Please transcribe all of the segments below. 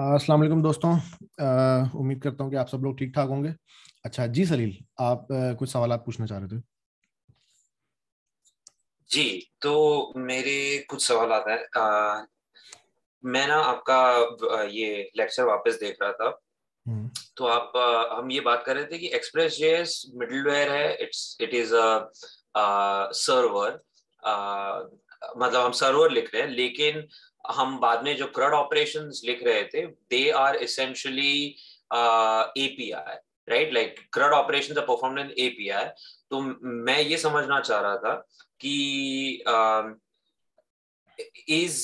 अस्सलाम वालेकुम दोस्तों उम्मीद करता हूँ कि आप सब लोग ठीक ठाक होंगे अच्छा जी सलील आप आ, कुछ सवाल आप पूछना चाह रहे थे जी तो मेरे कुछ सवाल आता है मैं ना आपका ये लेक्चर वापस देख रहा था हम्म। तो आप आ, हम ये बात कर रहे थे कि एक्सप्रेस जेएस मिडलवेयर है it's it is a server मतलब हम सर्वर लिख रहे हैं लेकिन हम बाद में जो क्रड ऑपरेशन लिख रहे थे they are essentially API right like CRUD operation perform in API तो मैं ये समझना चाह रहा था कि is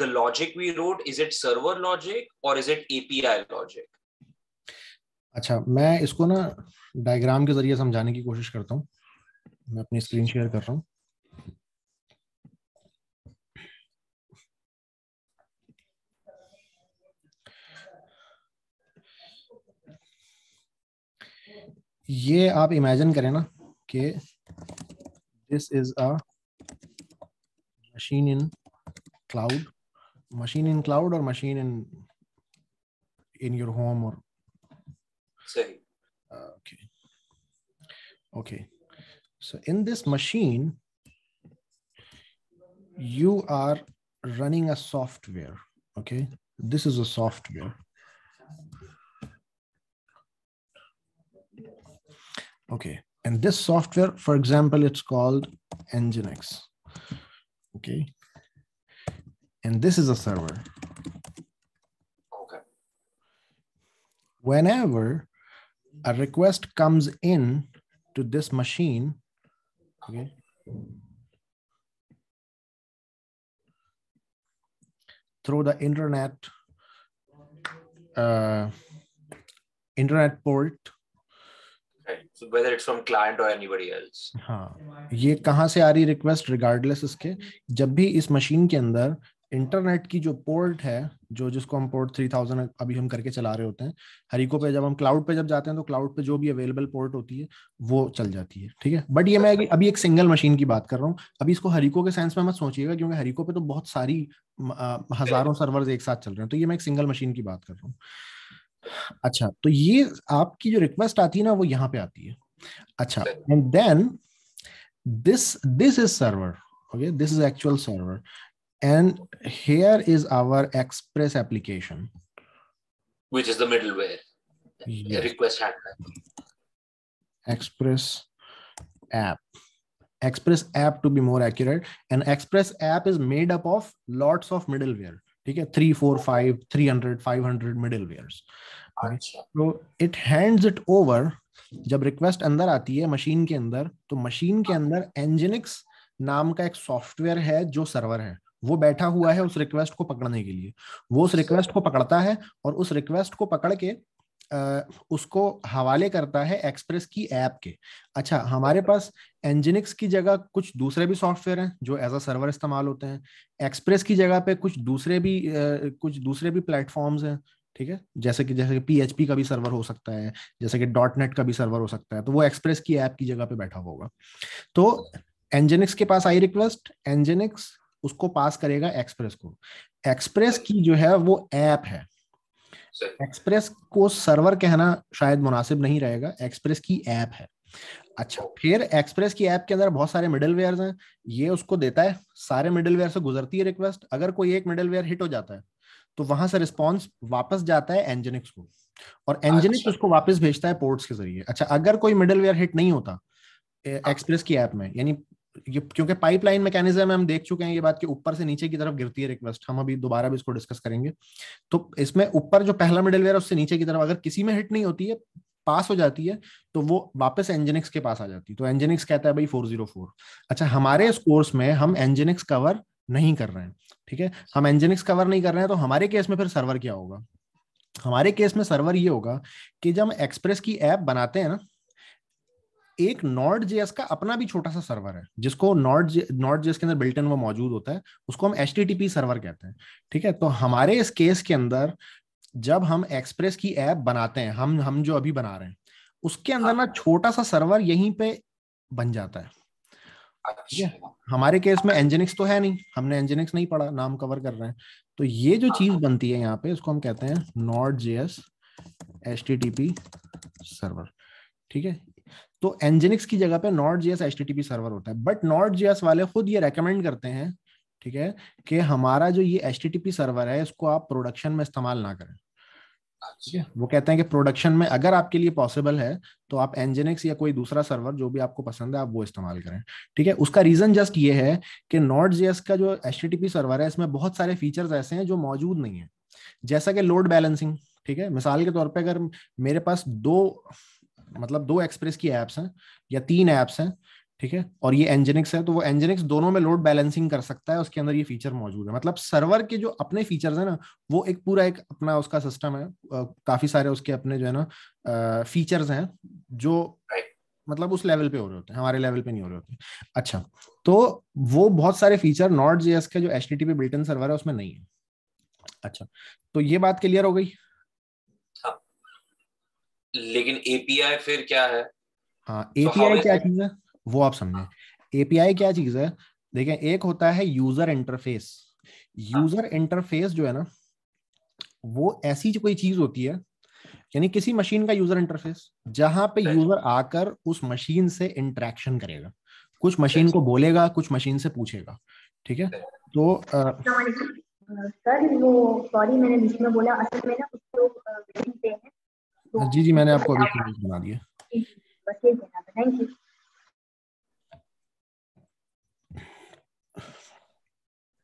the logic we wrote is it server logic और इज इट एपीआई लॉजिक अच्छा मैं इसको ना डायग्राम के जरिए समझाने की कोशिश करता हूँ मैं अपनी स्क्रीन शेयर कर रहा हूँ ये आप इमेजिन करें ना कि this is a machine in cloud machine in cloud और machine in in your home और सही uh, okay okay so in this machine you are running a software okay this is a software Okay, and this software, for example, it's called Nginx. Okay, and this is a server. Okay. Whenever a request comes in to this machine, okay, through the internet uh, internet port whether it's from client or anybody else हाँ ये कहाँ से आ रही request regardless इसके जब भी इस machine के अंदर इंटरनेट की जो पोर्ट है जो जिसको हम पोर्ट 3000 अभी हम करके चला रहे होते हैं हरिको पे जब हम क्लाउड पे जब जाते हैं तो क्लाउड पे जो भी अवेलेबल पोर्ट होती है वो चल जाती है ठीक है बट ये मैं अभी एक सिंगल मशीन की बात कर रहा हूँ अभी इसको हरिको के सेंस में मत सोचिएगा क्योंकि हरिको पे तो बहुत सारी हजारों सर्वर एक साथ चल रहे हैं तो ये मैं एक सिंगल मशीन की बात कर रहा हूँ अच्छा तो ये आपकी जो रिक्वेस्ट आती है ना वो यहाँ पे आती है अच्छा and then this this is server okay this is actual server and here is our Express application which is the middleware request Express app Express app to be more accurate and Express app is made up of lots of middleware ठीक है three four five three hundred five hundred middlewares तो it hands it over जब request अंदर आती है machine के अंदर तो मशीन के हाँ। अंदर एंजिनिक्स नाम का एक सॉफ्टवेयर है जो सर्वर है वो बैठा हुआ है उस रिक्वेस्ट को पकड़ने के लिए वो उस रिक्वेस्ट अच्छा। को पकड़ता है और उस रिक्वेस्ट को पकड़ के उसको हवाले करता है एक्सप्रेस की ऐप के अच्छा हमारे अच्छा। पास एंजिनिक्स की जगह कुछ दूसरे भी सॉफ्टवेयर हैं जो एज अ सर्वर इस्तेमाल होते हैं एक्सप्रेस की जगह पे कुछ दूसरे भी कुछ दूसरे भी प्लेटफॉर्म्स हैं ठीक है जैसे कि जैसे कि पी का भी सर्वर हो सकता है जैसे कि डॉट नेट का भी सर्वर हो सकता है तो वो एक्सप्रेस की ऐप की जगह पे बैठा होगा तो एनजेनिक्स के पास आई रिक्वेस्ट एनजेनिक्स उसको पास करेगा एक्सप्रेस को एक्सप्रेस की जो है वो ऐप है एक्सप्रेस को सर्वर कहना शायद मुनासिब नहीं रहेगा एक्सप्रेस की ऐप है अच्छा फिर एक्सप्रेस की ऐप के अंदर बहुत सारे मिडल वेयर हैं ये उसको देता है सारे मिडल वेयर से गुजरती है रिक्वेस्ट अगर कोई एक मिडल वेयर हिट हो जाता है तो वहां से रिस्पॉन्स वापस जाता है एंजेनिक्स को और एंजेनिक्स अच्छा। उसको वापस भेजता है पोर्ट्स के जरिए अच्छा अगर कोई मिडल वेयर हिट नहीं होता हाँ। एक्सप्रेस की ऐप में यानी ये क्योंकि पाइपलाइन मैकेनिज्म हम देख चुके हैं ये बात कि ऊपर से नीचे की तरफ गिरती है रिक्वेस्ट हम अभी दोबारा भी इसको डिस्कस करेंगे तो इसमें ऊपर जो पहला मिडलवेयर है उससे नीचे की तरफ अगर किसी में हिट नहीं होती है पास हो जाती है तो वो वापस एंजेनिक्स के पास आ जाती है तो एंजेनिक्स कहता है भाई 404 अच्छा हमारे इस कोर्स में हम एंजेनिक्स कवर नहीं कर रहे हैं ठीक है हम एंजेनिक्स कवर नहीं कर रहे हैं तो हमारे केस में फिर सर्वर क्या होगा हमारे केस में सर्वर ये होगा कि जब एक्सप्रेस की ऐप बनाते हैं ना एक नॉर्ड जेएस का अपना भी छोटा सा सर्वर है जिसको नॉर्ड नॉर्ड जेएस के अंदर बिल्टन वो मौजूद होता है उसको हम एच सर्वर कहते हैं ठीक है तो हमारे इस केस के अंदर जब हम एक्सप्रेस की ऐप बनाते हैं हम हम जो अभी बना रहे हैं उसके अंदर ना हाँ। छोटा सा सर्वर यहीं पे बन जाता है अच्छा। हमारे केस में एंजेनिक्स तो है नहीं हमने एंजेनिक्स नहीं पढ़ा नाम कवर कर रहे हैं तो ये जो चीज हाँ। बनती है यहाँ पे उसको हम कहते हैं नॉट जेएस एस सर्वर ठीक है तो एनजेनिक्स की जगह पे नॉट जीएस एच सर्वर होता है बट नॉट जीएस वाले खुद ये रेकमेंड करते हैं ठीक है कि हमारा जो ये एच सर्वर है इसको आप प्रोडक्शन में इस्तेमाल ना करें Yeah. अच्छा। वो कहते हैं कि प्रोडक्शन में अगर आपके लिए पॉसिबल है तो आप एनजेनिक्स या कोई दूसरा सर्वर जो भी आपको पसंद है आप वो इस्तेमाल करें ठीक है उसका रीजन जस्ट ये है कि नॉट जीएस का जो एच सर्वर है इसमें बहुत सारे फीचर्स ऐसे हैं जो मौजूद नहीं है जैसा कि लोड बैलेंसिंग ठीक है मिसाल के तौर पर अगर मेरे पास दो मतलब दो एक्सप्रेस की एप्स हैं या तीन एप्स हैं ठीक है और ये एंजेनिक्स है तो वो एंजेनिक्स दोनों में लोड बैलेंसिंग कर सकता है उसके अंदर ये फीचर मौजूद है मतलब सर्वर के जो अपने फीचर्स है ना वो एक पूरा एक अपना उसका सिस्टम है आ, काफी सारे उसके अपने जो है ना फीचर्स हैं जो मतलब उस लेवल पे हो रहे होते हैं हमारे लेवल पे नहीं हो रहे होते अच्छा तो वो बहुत सारे फीचर नॉट जेएस के जो H T built in server है उसमें नहीं है अच्छा तो ये बात क्लियर हो गई लेकिन एपीआई फिर क्या है हाँ एपीआई क्या चीज है वो आप समझे एपीआई क्या चीज है देखें एक होता है यूजर इंटरफेस यूजर इंटरफेस जो है ना वो ऐसी कोई चीज होती है यानी किसी मशीन का यूजर इंटरफेस जहां पे यूजर आकर उस मशीन से इंटरेक्शन करेगा कुछ मशीन को बोलेगा कुछ मशीन से पूछेगा ठीक है तो आ, सर वो सॉरी मैंने बीच में बोला असल में ना कुछ लोग वेटिंग पे हैं हाँ, जी जी मैंने आपको अभी बना दिया थैंक यू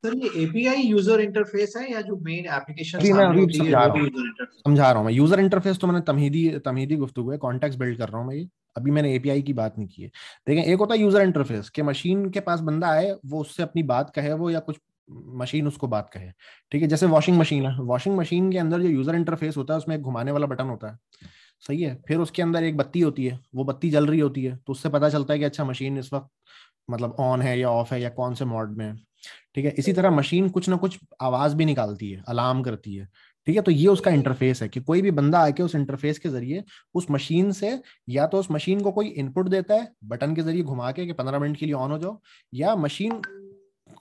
सर ये एपीआई यूजर इंटरफेस है या जो मेन एप्लीकेशन जी मैं अभी समझा रहा हूँ समझा रहा हूँ यूजर इंटरफेस तो मैंने तमहीदी तमहीदी गुफ्तु है कॉन्टेक्स्ट बिल्ड कर रहा हूँ मैं ये अभी मैंने एपीआई की बात नहीं की है देखें एक होता है यूजर इंटरफेस के मशीन के पास बंदा आए वो उससे अपनी बात कहे वो या कुछ मशीन उसको बात कहे ठीक है जैसे वॉशिंग मशीन है वॉशिंग मशीन के अंदर जो यूजर इंटरफेस होता है उसमें एक घुमाने वाला बटन होता है सही है फिर उसके अंदर एक बत्ती होती है वो बत्ती जल रही होती है तो उससे पता चलता है कि अच्छा मशीन इस वक्त मतलब ऑन है या ऑफ है या कौन से मॉड में है ठीक है इसी तरह मशीन कुछ ना कुछ आवाज भी निकालती है अलार्म करती है ठीक है तो ये उसका इंटरफेस है कि कोई भी बंदा आके उस इंटरफेस के जरिए उस मशीन से या तो उस मशीन को कोई इनपुट देता है बटन के जरिए घुमा के पंद्रह मिनट के लिए ऑन हो जाओ या मशीन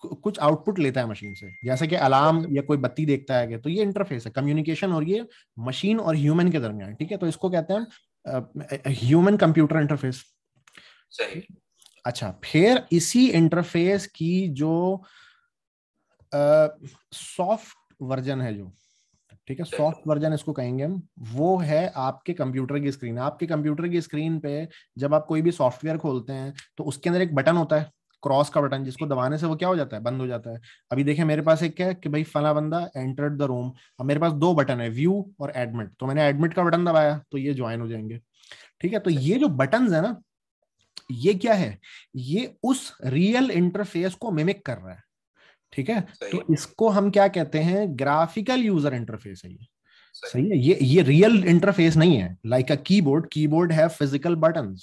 कुछ आउटपुट लेता है मशीन से जैसे कि अलार्म या कोई बत्ती देखता है तो ये इंटरफेस है कम्युनिकेशन और ये मशीन और ह्यूमन के दरमियान ठीक है तो इसको कहते हैं ह्यूमन कंप्यूटर इंटरफेस सही अच्छा फिर इसी इंटरफेस की जो सॉफ्ट वर्जन है जो ठीक है सॉफ्ट वर्जन इसको कहेंगे हम वो है आपके कंप्यूटर की स्क्रीन आपके कंप्यूटर की स्क्रीन पे जब आप कोई भी सॉफ्टवेयर खोलते हैं तो उसके अंदर एक बटन होता है क्रॉस का बटन जिसको दबाने से वो क्या हो जाता है बंद हो जाता है अभी देखे मेरे पास एक क्या है कि भाई फला बंदा एंटर द रूम अब मेरे पास दो बटन है व्यू और एडमिट तो मैंने एडमिट का बटन दबाया तो ये ज्वाइन हो जाएंगे ठीक है तो अच्छा। ये जो बटन है ना ये क्या है ये उस रियल इंटरफेस को मिमिक कर रहा है ठीक है तो इसको हम क्या कहते हैं ग्राफिकल यूजर इंटरफेस है ये सही है ये ये रियल इंटरफेस नहीं है लाइक अ कीबोर्ड कीबोर्ड है physical button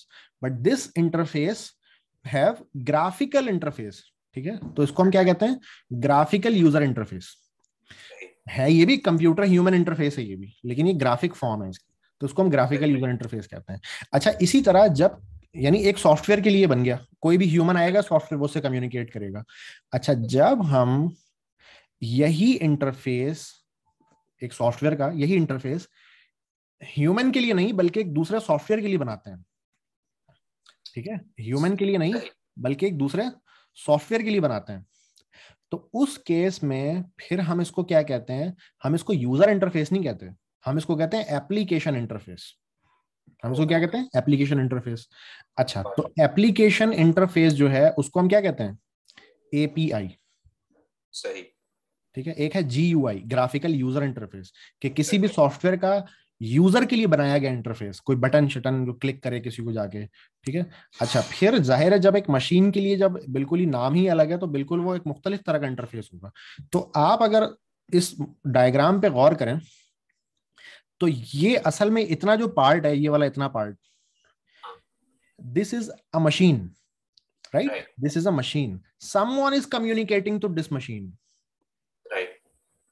but this interface have graphical interface ठीक है तो इसको हम क्या कहते हैं ग्राफिकल यूजर इंटरफेस है ये भी कंप्यूटर ह्यूमन इंटरफेस है ये भी लेकिन ये ग्राफिक फॉर्म है इसकी तो उसको हम ग्राफिकल यूजर इंटरफेस कहते हैं अच्छा इसी तरह जब यानी एक सॉफ्टवेयर के लिए बन गया कोई भी ह्यूमन आएगा सॉफ्टवेयर वो उससे कम्युनिकेट करेगा अच्छा जब हम यही इंटरफेस एक सॉफ्टवेयर का यही इंटरफेस ह्यूमन के लिए नहीं बल्कि एक दूसरे सॉफ्टवेयर के लिए बनाते हैं ठीक है ह्यूमन के लिए नहीं बल्कि एक दूसरे सॉफ्टवेयर के लिए बनाते हैं तो उस केस में फिर हम इसको क्या कहते हैं हम इसको यूजर इंटरफेस नहीं कहते हम इसको कहते हैं एप्लीकेशन इंटरफेस हम इसको क्या कहते हैं एप्लीकेशन इंटरफेस अच्छा तो एप्लीकेशन इंटरफेस जो है उसको हम क्या कहते हैं एपीआई सही ठीक है एक है जी ग्राफिकल यूजर इंटरफेस कि किसी भी सॉफ्टवेयर का यूजर के लिए बनाया गया इंटरफेस कोई बटन शटन जो क्लिक करे किसी को जाके ठीक है अच्छा फिर जाहिर है जब एक मशीन के लिए जब बिल्कुल ही नाम ही अलग है तो बिल्कुल वो एक मुख्तलिफ तरह का इंटरफेस होगा तो आप अगर इस डायग्राम पे गौर करें तो ये असल में इतना जो पार्ट है ये वाला इतना part this is a machine right this is a machine someone is communicating to this machine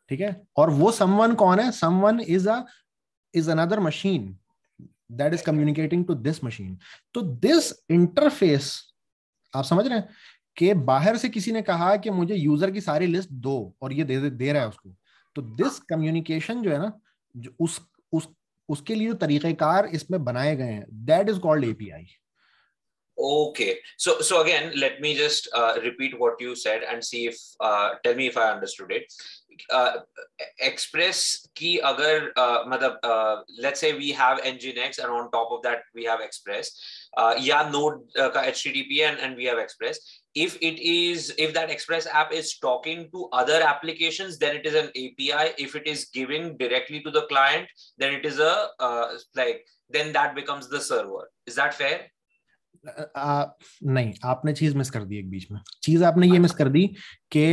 ठीक है और वो समवन कौन है someone is a is another machine that is communicating to this machine. तो this interface आप समझ रहे हैं कि बाहर से किसी ने कहा कि मुझे यूजर की सारी लिस्ट दो और ये दे दे रहा है उसको तो दिस कम्युनिकेशन जो है ना जो उस उस उसके लिए जो तरीकेकार इसमें बनाए गए हैं that is called API okay so so again let me just uh, repeat what you said and see if uh, tell me if i understood it Express uh, की अगर uh, मतलब let's say we have nginx and on top of that we have Express या Node uh, का H T TP and and we have Express if it is if that Express app is talking to other application then it is an a if it is giving directly to the client then it is a then that becomes the server is that fair नहीं आपने चीज miss कर दी एक बीच में चीज आपने ये miss कर दी कि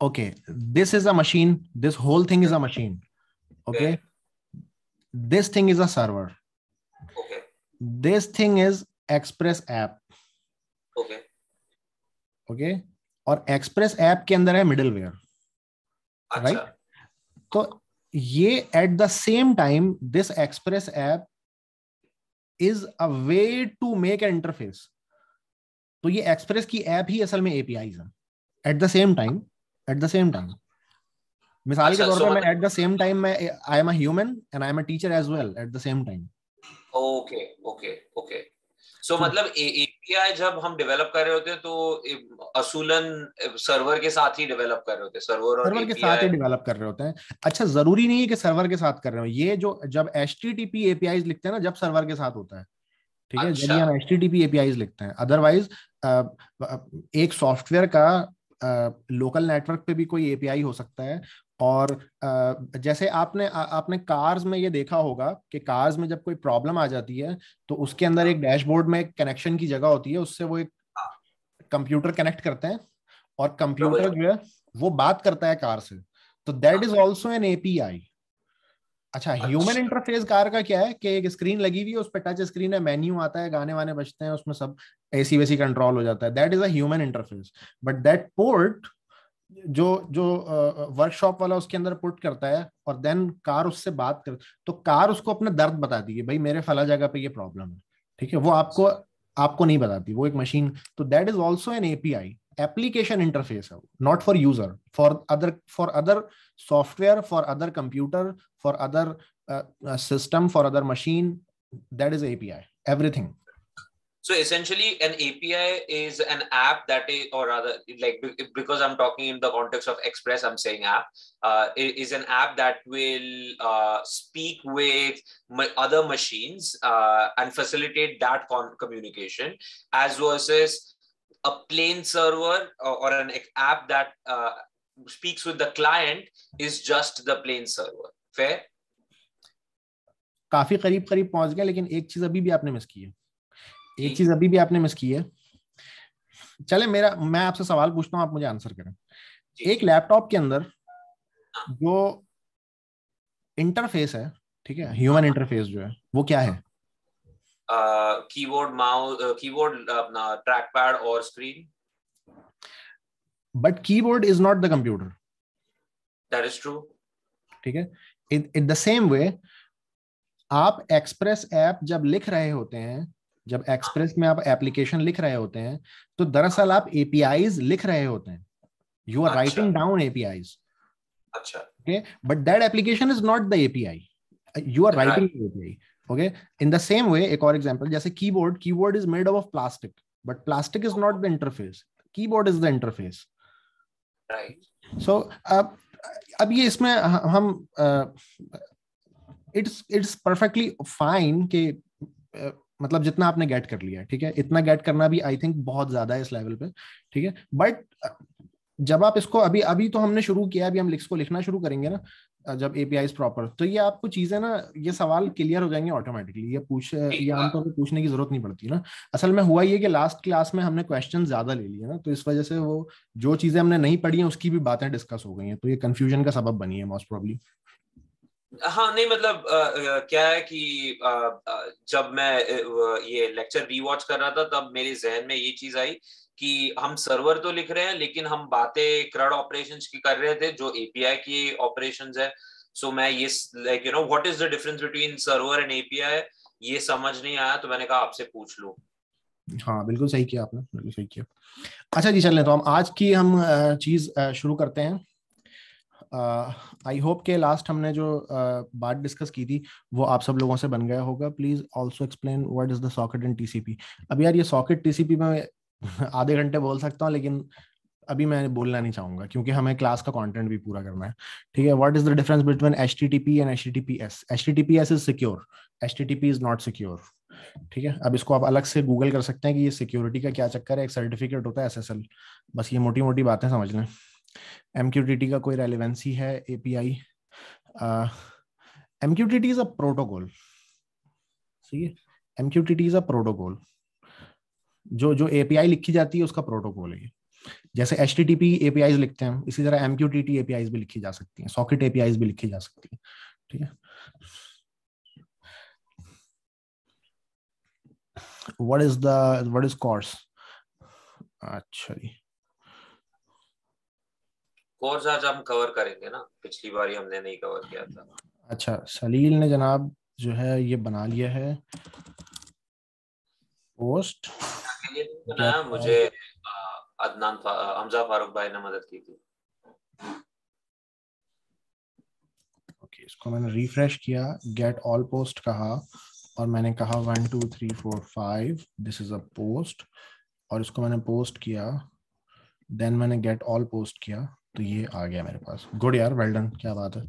okay this is a machine this whole thing is a machine okay this thing is a server okay this thing is Express app okay okay और एक्सप्रेस ऐप के अंदर है मिडिल वेयर राइट तो ये at the same time this Express app is a way to make an interface तो ये express की app ही असल में एपीआई है at the same time at the same time मिसाल के अच्छा, तौर पर मैं एट द सेम टाइम मैं I am a human and I am a teacher as well at the same time okay okay okay so मतलब API जब हम डेवलप कर रहे होते हैं तो असूलन सर्वर के साथ ही डेवलप कर रहे होते हैं सर्वर और सर्वर के साथ ही डेवलप कर रहे होते हैं अच्छा जरूरी नहीं है कि सर्वर के साथ कर रहे हो ये जो जब H T T P API लिखते हैं ना जब सर्वर के साथ होता है ठीक है अच्छा। जब हम H T T P API लिखते हैं अदरवाइज एक सॉफ्टवेयर का लोकल नेटवर्क पे भी कोई एपीआई हो सकता है और आ, जैसे आपने आ, आपने कार्स में ये देखा होगा कि कार्स में जब कोई प्रॉब्लम आ जाती है तो उसके अंदर हाँ। एक डैशबोर्ड में कनेक्शन की जगह होती है उससे वो एक कंप्यूटर हाँ। कनेक्ट करते हैं और कंप्यूटर जो है वो बात करता है कार से तो that is also an API अच्छा ह्यूमन इंटरफेस कार का क्या है कि एक स्क्रीन लगी हुई है उस पर टच स्क्रीन है मेन्यू आता है गाने वाने बजते हैं उसमें सब एसी वेसी कंट्रोल हो जाता है that is human interface but that port जो जो वर्कशॉप uh, वाला उसके अंदर पुट करता है और देन कार उससे बात कर तो कार उसको अपना दर्द बताती है भाई मेरे फला जगह पे ये प्रॉब्लम है ठीक है वो आपको आपको नहीं बताती वो एक मशीन तो that is also an API application interface not for user for other for other software for other computer for other uh, uh system for other machine that is API everything so essentially an api is an app that is or rather like because i'm talking in the context of express i'm saying app uh, is an app that will uh, speak with other machines uh, and facilitate that communication as versus a plain server or, uh, or an app that uh, speaks with the client is just the plain server. Fair? काफी करीब करीब पहुंच गए लेकिन एक चीज अभी भी आपने मिस की है एक चीज अभी भी आपने मिस की है चले मेरा मैं आपसे सवाल पूछता हूं आप मुझे आंसर करें एक लैपटॉप के अंदर हाँ। जो इंटरफेस है ठीक है ह्यूमन हाँ। इंटरफेस जो है वो क्या है कीबोर्ड माउस कीबोर्ड अपना ट्रैक पैड और screen but keyboard is not the computer that is true ठीक है इन द सेम वे आप एक्सप्रेस ऐप जब लिख रहे होते हैं जब एक्सप्रेस में आप एप्लीकेशन लिख रहे होते हैं तो दरअसल आप एपीआईज लिख रहे होते हैं you are writing down APIs अच्छा okay but that application is not the API you are writing API okay in the same way एक और एग्जाम्पल जैसे keyboard is made of plastic but plastic is not the interface keyboard is the interface so अब ये इसमें हम it's it's perfectly fine के मतलब जितना आपने गेट कर लिया ठीक है इतना गेट करना भी आई थिंक बहुत ज्यादा है इस लेवल पे ठीक है बट जब आप इसको अभी अभी तो हमने शुरू किया अभी हम लिख्स को लिखना शुरू करेंगे ना जब एपीआई प्रॉपर तो ये आपको चीजें ना ये सवाल क्लियर हो जाएंगे ऑटोमेटिकली ये पूछ ये आमतौर पर पूछने की जरूरत नहीं पड़ती ना असल में हुआ ये कि लास्ट क्लास में हमने क्वेश्चन ज्यादा ले लिए ना तो इस वजह से वो जो चीजें हमने नहीं पढ़ी है उसकी भी बातें डिस्कस हो गई हैं तो ये कंफ्यूजन का सबब बनी है मोस्ट प्रॉब्लम हाँ नहीं मतलब आ, आ, क्या है कि आ, जब मैं ये लेक्चर रीवॉच कर रहा था तब मेरे जहन में ये चीज आई कि हम सर्वर तो लिख रहे हैं लेकिन हम बातें क्रड ऑपरेशंस की कर रहे थे जो एपीआई की ऑपरेशंस है सो so, मैं ये like you know what is the difference between server and API ये समझ नहीं आया तो मैंने कहा आपसे पूछ लो हाँ बिल्कुल सही किया आपने बिल्कुल सही किया अच्छा जी चलें तो हम आज की हम चीज़ शुरू करते हैं आई uh, होप के लास्ट हमने जो uh, बात डिस्कस की थी वो आप सब लोगों से बन गया होगा please also explain what is the socket and P अब यार ये सॉकेट टी सी पी में आधे घंटे बोल सकता हूँ लेकिन अभी मैं बोलना नहीं चाहूंगा क्योंकि हमें क्लास का कंटेंट भी पूरा करना है ठीक है what is the difference between H T T P and H T T P S H T T P S is secure H T T P is not secure ठीक है अब इसको आप अलग से गूगल कर सकते हैं कि ये सिक्योरिटी का क्या चक्कर है एक सर्टिफिकेट होता है एस एस एल बस ये मोटी मोटी बातें समझ लें एम क्यू टी टी का कोई रेलिवेंसी है A P I M Q T T is a protocol सही है M Q T T is a protocol जो जो एपीआई लिखी जाती है उसका प्रोटोकॉल है जैसे एच टी टी एपीआई लिखते हैं इसी तरह M Q T T API भी लिखी जा सकती है सॉकेट एपीआई भी लिखी जा सकती है ठीक है what is that is course अच्छा जी कोर्स आज हम कवर करेंगे ना पिछली बार हमने नहीं कवर किया था अच्छा सलील ने जनाब जो है ये बना लिया है पोस्ट मुझे अदनान हमजा फारूक भाई ने मदद की थी ओके इसको मैंने रिफ्रेश किया गेट ऑल पोस्ट कहा और मैंने कहा one two three four five this is a post और इसको मैंने पोस्ट किया देन मैंने गेट ऑल पोस्ट किया तो ये आ गया मेरे पास गुड यार वेल डन क्या बात है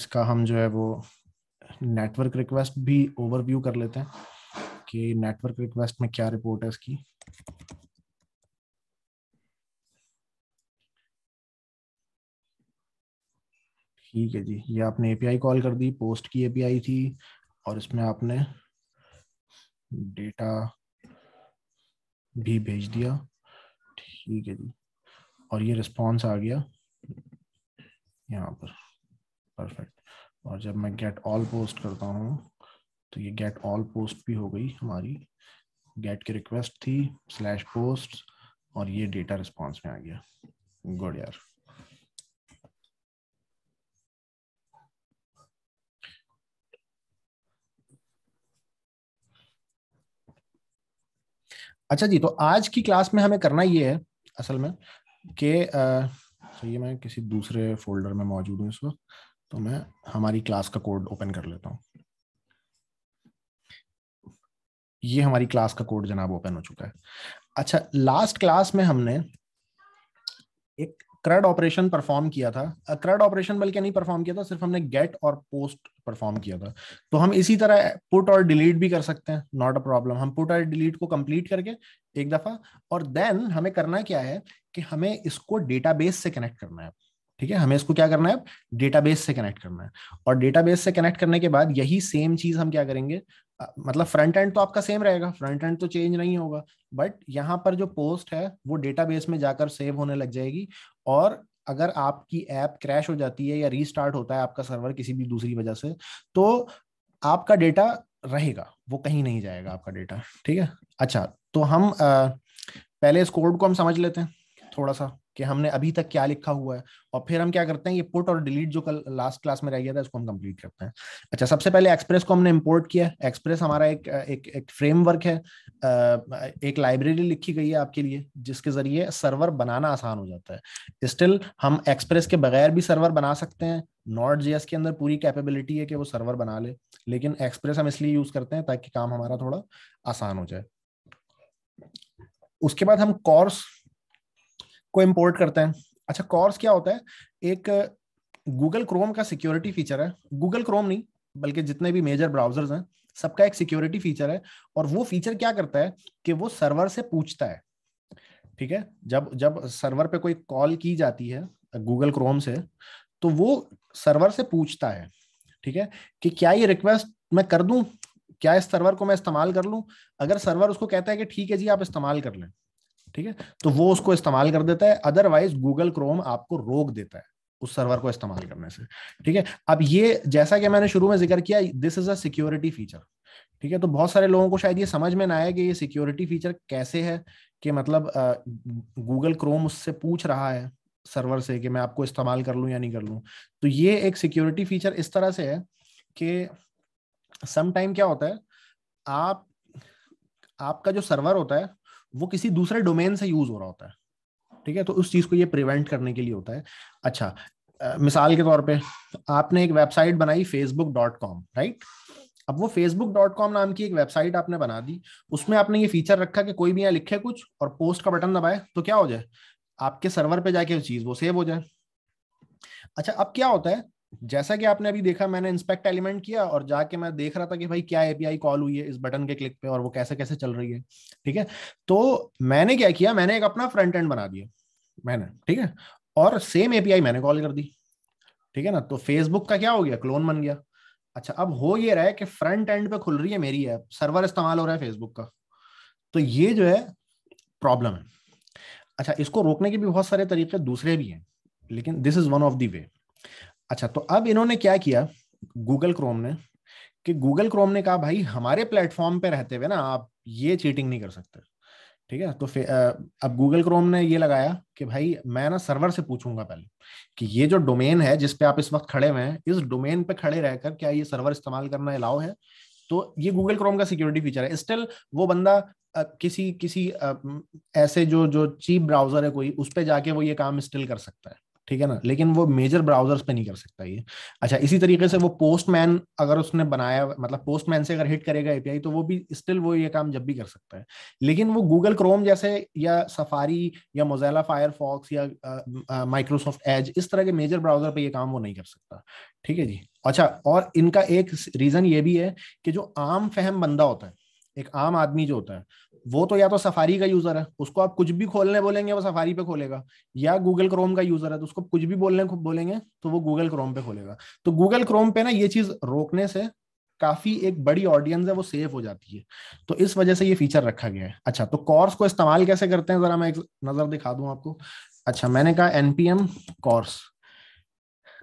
इसका हम जो है वो नेटवर्क रिक्वेस्ट भी ओवरव्यू कर लेते हैं कि नेटवर्क रिक्वेस्ट में क्या रिपोर्ट है इसकी ठीक है जी ये आपने एपीआई कॉल कर दी पोस्ट की एपीआई थी और इसमें आपने डेटा भी भेज दिया ठीक है जी और ये रिस्पॉन्स आ गया यहाँ पर परफेक्ट और जब मैं गेट ऑल पोस्ट करता हूँ तो ये गेट ऑल पोस्ट भी हो गई हमारी गेट की रिक्वेस्ट थी स्लैश पोस्ट और ये डेटा रिस्पॉन्स में आ गया गुड यार अच्छा जी तो आज की क्लास में हमें करना ये है असल में कि तो ये मैं किसी दूसरे फोल्डर में मौजूद हूँ इस वक्त तो मैं हमारी क्लास का कोड ओपन कर लेता हूँ ये हमारी क्लास का कोड जनाब ओपन हो चुका है अच्छा लास्ट क्लास में हमने एक क्रड ऑपरेशन परफॉर्म किया था क्रड ऑपरेशन बल्कि नहीं परफॉर्म किया था सिर्फ हमने गेट और पोस्ट परफॉर्म किया था तो हम इसी तरह पुट और डिलीट भी कर सकते हैं नॉट अ प्रॉब्लम हम पुट और डिलीट को कंप्लीट करके एक दफा और देन हमें करना क्या है कि हमें इसको डेटाबेस से कनेक्ट करना है ठीक है हमें इसको क्या करना है डेटाबेस से कनेक्ट करना है और डेटाबेस से कनेक्ट करने के बाद यही सेम चीज हम क्या करेंगे मतलब फ्रंट एंड तो आपका सेम रहेगा फ्रंट एंड तो चेंज नहीं होगा बट यहाँ पर जो पोस्ट है वो डेटाबेस में जाकर सेव होने लग जाएगी और अगर आपकी ऐप क्रैश हो जाती है या रीस्टार्ट होता है आपका सर्वर किसी भी दूसरी वजह से तो आपका डेटा रहेगा वो कहीं नहीं जाएगा आपका डेटा ठीक है अच्छा तो हम आ, पहले इस कोड को हम समझ लेते हैं थोड़ा सा कि हमने अभी तक क्या लिखा हुआ है और फिर हम क्या करते हैं ये पुट और डिलीट जो कल लास्ट क्लास में रह गया था इसको हम कंप्लीट करते हैं अच्छा सबसे पहले एक्सप्रेस को हमने इम्पोर्ट किया एक्सप्रेस हमारा एक एक एक फ्रेमवर्क है एक लाइब्रेरी लिखी गई है आपके लिए जिसके जरिए सर्वर बनाना आसान हो जाता है स्टिल हम एक्सप्रेस के बगैर भी सर्वर बना सकते हैं नॉट जी के अंदर पूरी कैपेबिलिटी है कि वो सर्वर बना ले लेकिन एक्सप्रेस हम इसलिए यूज करते हैं ताकि काम हमारा थोड़ा आसान हो जाए उसके बाद हम कोर्स को इम्पोर्ट करते हैं अच्छा कॉर्स क्या होता है एक गूगल क्रोम का सिक्योरिटी फीचर है गूगल क्रोम नहीं बल्कि जितने भी मेजर ब्राउजर्स हैं सबका एक सिक्योरिटी फीचर है और वो फीचर क्या करता है कि वो सर्वर से पूछता है ठीक है जब जब सर्वर पे कोई कॉल की जाती है गूगल क्रोम से तो वो सर्वर से पूछता है ठीक है कि क्या ये रिक्वेस्ट मैं कर दूं क्या इस सर्वर को मैं इस्तेमाल कर लूं अगर सर्वर उसको कहता है कि ठीक है जी आप इस्तेमाल कर लें ठीक है तो वो उसको इस्तेमाल कर देता है अदरवाइज गूगल क्रोम आपको रोक देता है उस सर्वर को इस्तेमाल करने से ठीक है अब ये जैसा कि मैंने शुरू में जिक्र किया this is a security feature ठीक है तो बहुत सारे लोगों को शायद ये समझ में ना आए कि ये सिक्योरिटी फीचर कैसे है कि मतलब गूगल क्रोम उससे पूछ रहा है सर्वर से कि मैं आपको इस्तेमाल कर लूँ या नहीं कर लूँ तो ये एक सिक्योरिटी फीचर इस तरह से है कि सम टाइम क्या होता है आप आपका जो सर्वर होता है वो किसी दूसरे डोमेन से यूज हो रहा होता है ठीक है तो उस चीज को ये प्रिवेंट करने के लिए होता है अच्छा मिसाल के तौर पे आपने एक वेबसाइट बनाई फेसबुक डॉट कॉम राइट अब वो फेसबुक डॉट कॉम नाम की एक वेबसाइट आपने बना दी उसमें आपने ये फीचर रखा कि कोई भी यहाँ लिखे कुछ और पोस्ट का बटन दबाए तो क्या हो जाए आपके सर्वर पे जाके चीज वो सेव हो जाए अच्छा अब क्या होता है जैसा कि आपने अभी देखा मैंने इंस्पेक्ट एलिमेंट किया और जाके मैं देख रहा था कि भाई क्या एपीआई कॉल हुई है इस बटन के क्लिक पे और वो कैसे कैसे चल रही है ठीक है तो मैंने क्या किया मैंने एक अपना फ्रंट एंड बना दिया मैंने ठीक है और सेम एपीआई मैंने कॉल कर दी ठीक है ना तो फेसबुक का क्या हो गया क्लोन बन गया अच्छा अब हो ये रहा है कि फ्रंट एंड पे खुल रही है मेरी ऐप सर्वर इस्तेमाल हो रहा है फेसबुक का तो ये जो है प्रॉब्लम है अच्छा इसको रोकने के भी बहुत सारे तरीके दूसरे भी हैं लेकिन this is one of the way अच्छा तो अब इन्होंने क्या किया गूगल क्रोम ने कि गूगल क्रोम ने कहा भाई हमारे प्लेटफॉर्म पे रहते हुए ना आप ये चीटिंग नहीं कर सकते ठीक है तो अब गूगल क्रोम ने ये लगाया कि भाई मैं ना सर्वर से पूछूंगा पहले कि ये जो डोमेन है जिसपे आप इस वक्त खड़े हुए हैं इस डोमेन पे खड़े रहकर क्या ये सर्वर इस्तेमाल करना अलाउ है तो ये गूगल क्रोम का सिक्योरिटी फीचर है स्टिल वो बंदा किसी किसी ऐसे जो जो चीप ब्राउजर है कोई उस पर जाके वो ये काम स्टिल कर सकता है ठीक है ना लेकिन वो मेजर ब्राउजर्स पे नहीं कर सकता ये अच्छा इसी तरीके से वो पोस्टमैन अगर उसने बनाया मतलब पोस्टमैन से अगर हिट करेगा एपीआई तो वो भी स्टिल वो ये काम जब भी कर सकता है लेकिन वो गूगल क्रोम जैसे या सफारी या मोजैला फायरफॉक्स या माइक्रोसॉफ्ट एज इस तरह के मेजर ब्राउजर पर यह काम वो नहीं कर सकता ठीक है जी अच्छा और इनका एक रीजन ये भी है कि जो आम फहम बंदा होता है एक आम आदमी जो होता है वो तो या तो सफारी का यूजर है उसको आप कुछ भी खोलने बोलेंगे वो सफारी पे खोलेगा या गूगल क्रोम का यूजर है तो उसको कुछ भी बोलने बोलेंगे तो वो गूगल क्रोम पे खोलेगा तो गूगल क्रोम पे ना ये चीज रोकने से काफी एक बड़ी ऑडियंस है वो सेफ हो जाती है तो इस वजह से ये फीचर रखा गया है अच्छा तो कोर्स को इस्तेमाल कैसे करते हैं जरा मैं एक नजर दिखा दूं आपको अच्छा मैंने कहा एनपीएम कोर्स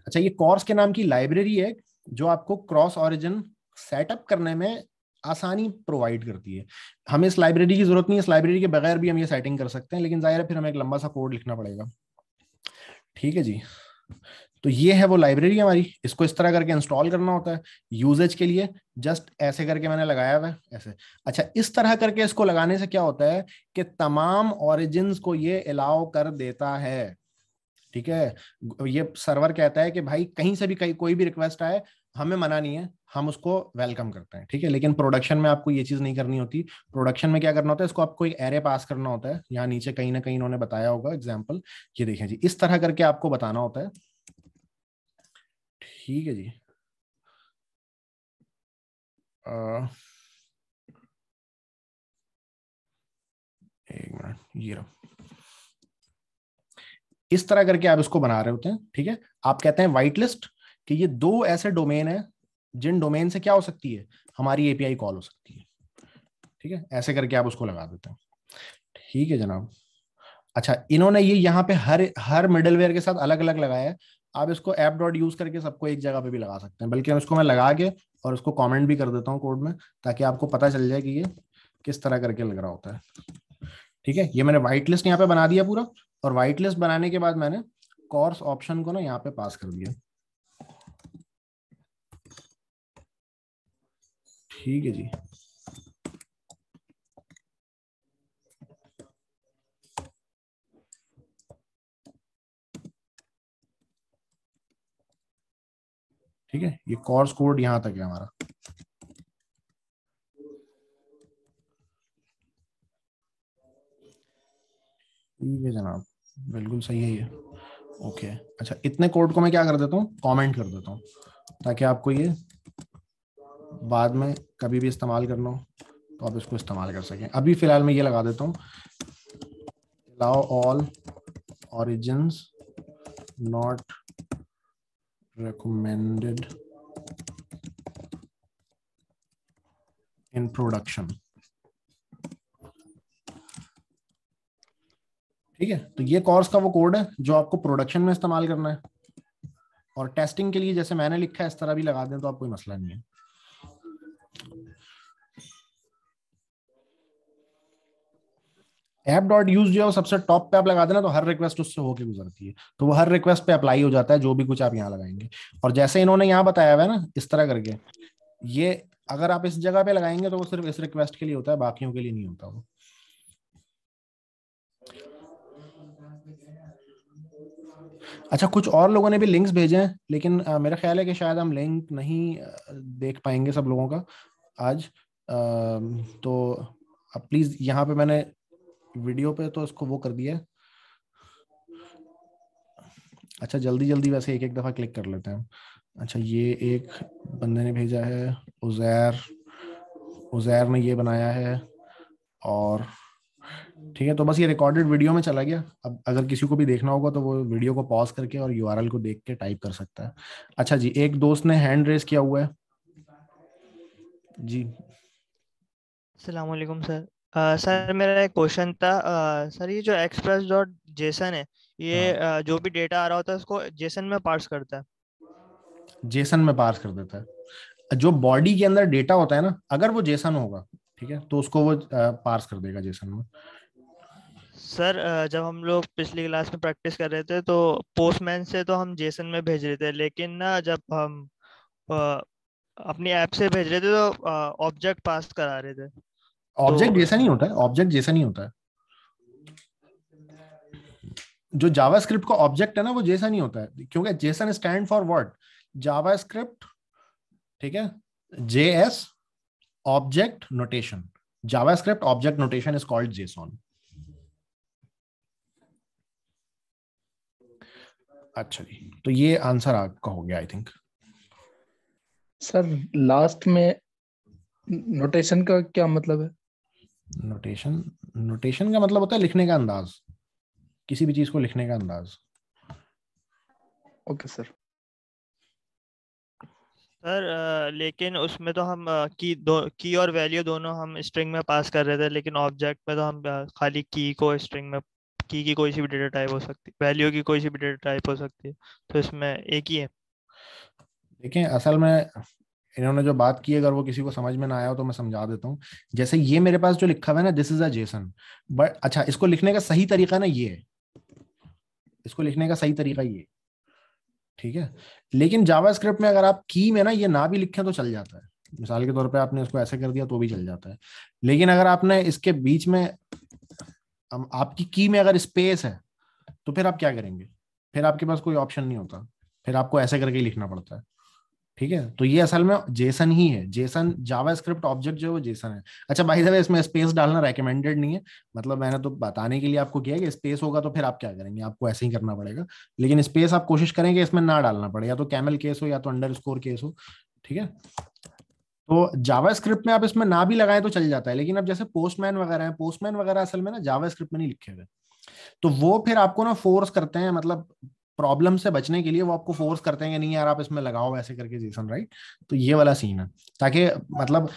अच्छा ये कोर्स के नाम की लाइब्रेरी है जो आपको क्रॉस ऑरिजिन सेटअप करने में आसानी प्रोवाइड करती है हमें इस लाइब्रेरी की जरूरत नहीं है इस लाइब्रेरी के बगैर भी हम ये सेटिंग कर सकते हैं लेकिन जाहिर है फिर हमें एक लंबा सा कोड लिखना पड़ेगा ठीक है जी तो ये है वो लाइब्रेरी हमारी इसको इस तरह करके इंस्टॉल करना होता है यूजेज के लिए जस्ट ऐसे करके मैंने लगाया हुआ है ऐसे अच्छा इस तरह करके इसको लगाने से क्या होता है कि तमाम ऑरिजिन को ये अलाउ कर देता है ठीक है ये सर्वर कहता है कि भाई कहीं से भी कहीं कोई भी रिक्वेस्ट आए हमें मना नहीं है हम उसको वेलकम करते हैं ठीक है लेकिन प्रोडक्शन में आपको ये चीज नहीं करनी होती प्रोडक्शन में क्या करना होता है इसको आपको एक एरे पास करना होता है यहाँ नीचे कहीं ना कहीं इन्होंने बताया होगा एग्जाम्पल ये देखें जी इस तरह करके आपको बताना होता है ठीक है जी एक मिनट ये इस तरह करके आप इसको बना रहे होते हैं ठीक है आप कहते हैं व्हाइट लिस्ट कि ये दो ऐसे डोमेन है जिन डोमेन से क्या हो सकती है हमारी एपीआई कॉल हो सकती है ठीक है ऐसे करके आप उसको लगा देते हैं ठीक है जनाब अच्छा इन्होंने ये यहाँ पे हर हर मिडलवेयर के साथ अलग अलग लगाया है आप इसको एप डॉट यूज करके सबको एक जगह पे भी लगा सकते हैं बल्कि इसको मैं लगा के और उसको कमेंट भी कर देता हूँ कोड में ताकि आपको पता चल जाए कि ये किस तरह करके लग रहा होता है ठीक है ये मैंने व्हाइट लिस्ट यहाँ पे बना दिया पूरा और वाइट लिस्ट बनाने के बाद मैंने कोर्स ऑप्शन को ना यहाँ पे पास कर दिया ठीक है जी ठीक है ये कोर्स कोड यहां तक है हमारा ठीक है जनाब बिल्कुल सही है ये ओके अच्छा इतने कोड को मैं क्या कर देता हूँ कमेंट कर देता हूँ ताकि आपको ये बाद में कभी भी इस्तेमाल करना हो तो आप इसको इस्तेमाल कर सकें अभी फिलहाल मैं ये लगा देता हूँ allow all origins not recommended in production ठीक है तो ये कोर्स का वो कोड है जो आपको प्रोडक्शन में इस्तेमाल करना है और टेस्टिंग के लिए जैसे मैंने लिखा है इस तरह भी लगा दें तो आप कोई मसला नहीं है ऐप डॉट यूज जो है वो सबसे टॉप पे आप लगा देना तो हर रिक्वेस्ट उससे होके गुजरती है तो वो हर रिक्वेस्ट पे अप्लाई हो जाता है जो भी कुछ आप यहाँ लगाएंगे और जैसे इन्होंने यहाँ बताया हुआ है ना इस तरह करके ये अगर आप इस जगह पे लगाएंगे तो वो सिर्फ इस रिक्वेस्ट के लिए होता है बाकियों के लिए नहीं होता वो अच्छा कुछ और लोगों ने भी लिंक्स भेजे हैं लेकिन आ, मेरा ख्याल है कि शायद हम लिंक नहीं देख पाएंगे सब लोगों का आज आ, तो अब प्लीज़ यहाँ पे मैंने वीडियो पे तो इसको वो कर दिया अच्छा जल्दी जल्दी वैसे एक एक दफ़ा क्लिक कर लेते हैं अच्छा ये एक बंदे ने भेजा है उजैर उजैर ने ये बनाया है और ठीक है तो बस ये रिकॉर्डेड वीडियो में चला गया अब अगर किसी को भी देखना होगा तो वो वीडियो को पॉज करके और यूआरएल को देख के टाइप कर सकता है अच्छा जी एक दोस्त ने हैंड रेस किया हुआ है जी सलाम सर सर मेरा एक क्वेश्चन था सर ये जो एक्सप्रेस डॉट जेसन है ये हाँ. जो भी डेटा आ रहा होता है उसको जेसन में पार्स करता है जेसन में पार्स कर देता है जो बॉडी के अंदर डेटा होता है ना अगर वो जेसन होगा ठीक है तो उसको वो पार्स कर देगा जेसन में सर जब हम लोग पिछली क्लास में प्रैक्टिस कर रहे थे तो पोस्टमैन से तो हम जेसन में भेज रहे थे लेकिन ना जब हम अपनी ऐप से भेज रहे थे तो ऑब्जेक्ट पास करा रहे थे ऑब्जेक्ट तो- जैसा नहीं होता है ऑब्जेक्ट जैसा नहीं होता है जो जावास्क्रिप्ट का ऑब्जेक्ट है ना वो जैसा नहीं होता है क्योंकि JSON stand for what JavaScript ठीक है J S object notation JavaScript object notation is called JSON अच्छा जी तो ये आंसर आपका हो गया आई थिंक सर लास्ट में नोटेशन का क्या मतलब है नोटेशन नोटेशन का मतलब होता है लिखने का अंदाज किसी भी चीज को लिखने का अंदाज ओके सर सर लेकिन उसमें तो हम की दो की और वैल्यू दोनों हम स्ट्रिंग में पास कर रहे थे लेकिन ऑब्जेक्ट में तो हम खाली की को स्ट्रिंग में की की कोई सी भी डेटा टाइप हो सकती है वैल्यू की कोई सी भी डेटा टाइप हो सकती है तो इसमें एक ही है देखें असल में इन्होंने जो बात की अगर वो किसी को समझ में ना आया हो तो मैं समझा देता हूँ जैसे ये मेरे पास जो लिखा हुआ है ना this is a JSON but अच्छा इसको लिखने का सही तरीका ना ये है इसको लिखने का सही तरीका ये ठीक है लेकिन जावास्क्रिप्ट में अगर आप की में ना ये ना भी लिखें तो चल जाता है मिसाल के तौर पे आपने इसको ऐसे कर दिया तो भी चल जाता है लेकिन अगर आपने इसके बीच में आपकी की में अगर स्पेस है तो फिर आप क्या करेंगे फिर आपके पास कोई ऑप्शन नहीं होता फिर आपको ऐसे करके लिखना पड़ता है ठीक है तो ये असल में जेसन ही है जेसन जावा स्क्रिप्ट ऑब्जेक्ट जो है वो जेसन है अच्छा भाई साहब इसमें स्पेस डालना रेकमेंडेड नहीं है मतलब मैंने तो बताने के लिए आपको किया कि स्पेस होगा तो फिर आप क्या करेंगे आपको ऐसे ही करना पड़ेगा लेकिन स्पेस आप कोशिश करें कि इसमें ना डालना पड़े या तो कैमल केस हो या तो अंडर केस हो ठीक है तो जावा स्क्रिप्ट में आप इसमें ना भी लगाए तो चल जाता है लेकिन अब जैसे पोस्टमैन वगैरह है पोस्टमैन वगैरह असल में ना जावा स्क्रिप्ट में नहीं लिखे हुए तो वो फिर आपको ना फोर्स करते हैं मतलब प्रॉब्लम से बचने के लिए वो आपको फोर्स करते हैं कि नहीं यार आप इसमें लगाओ वैसे करके जीसन राइट तो ये वाला सीन है ताकि मतलब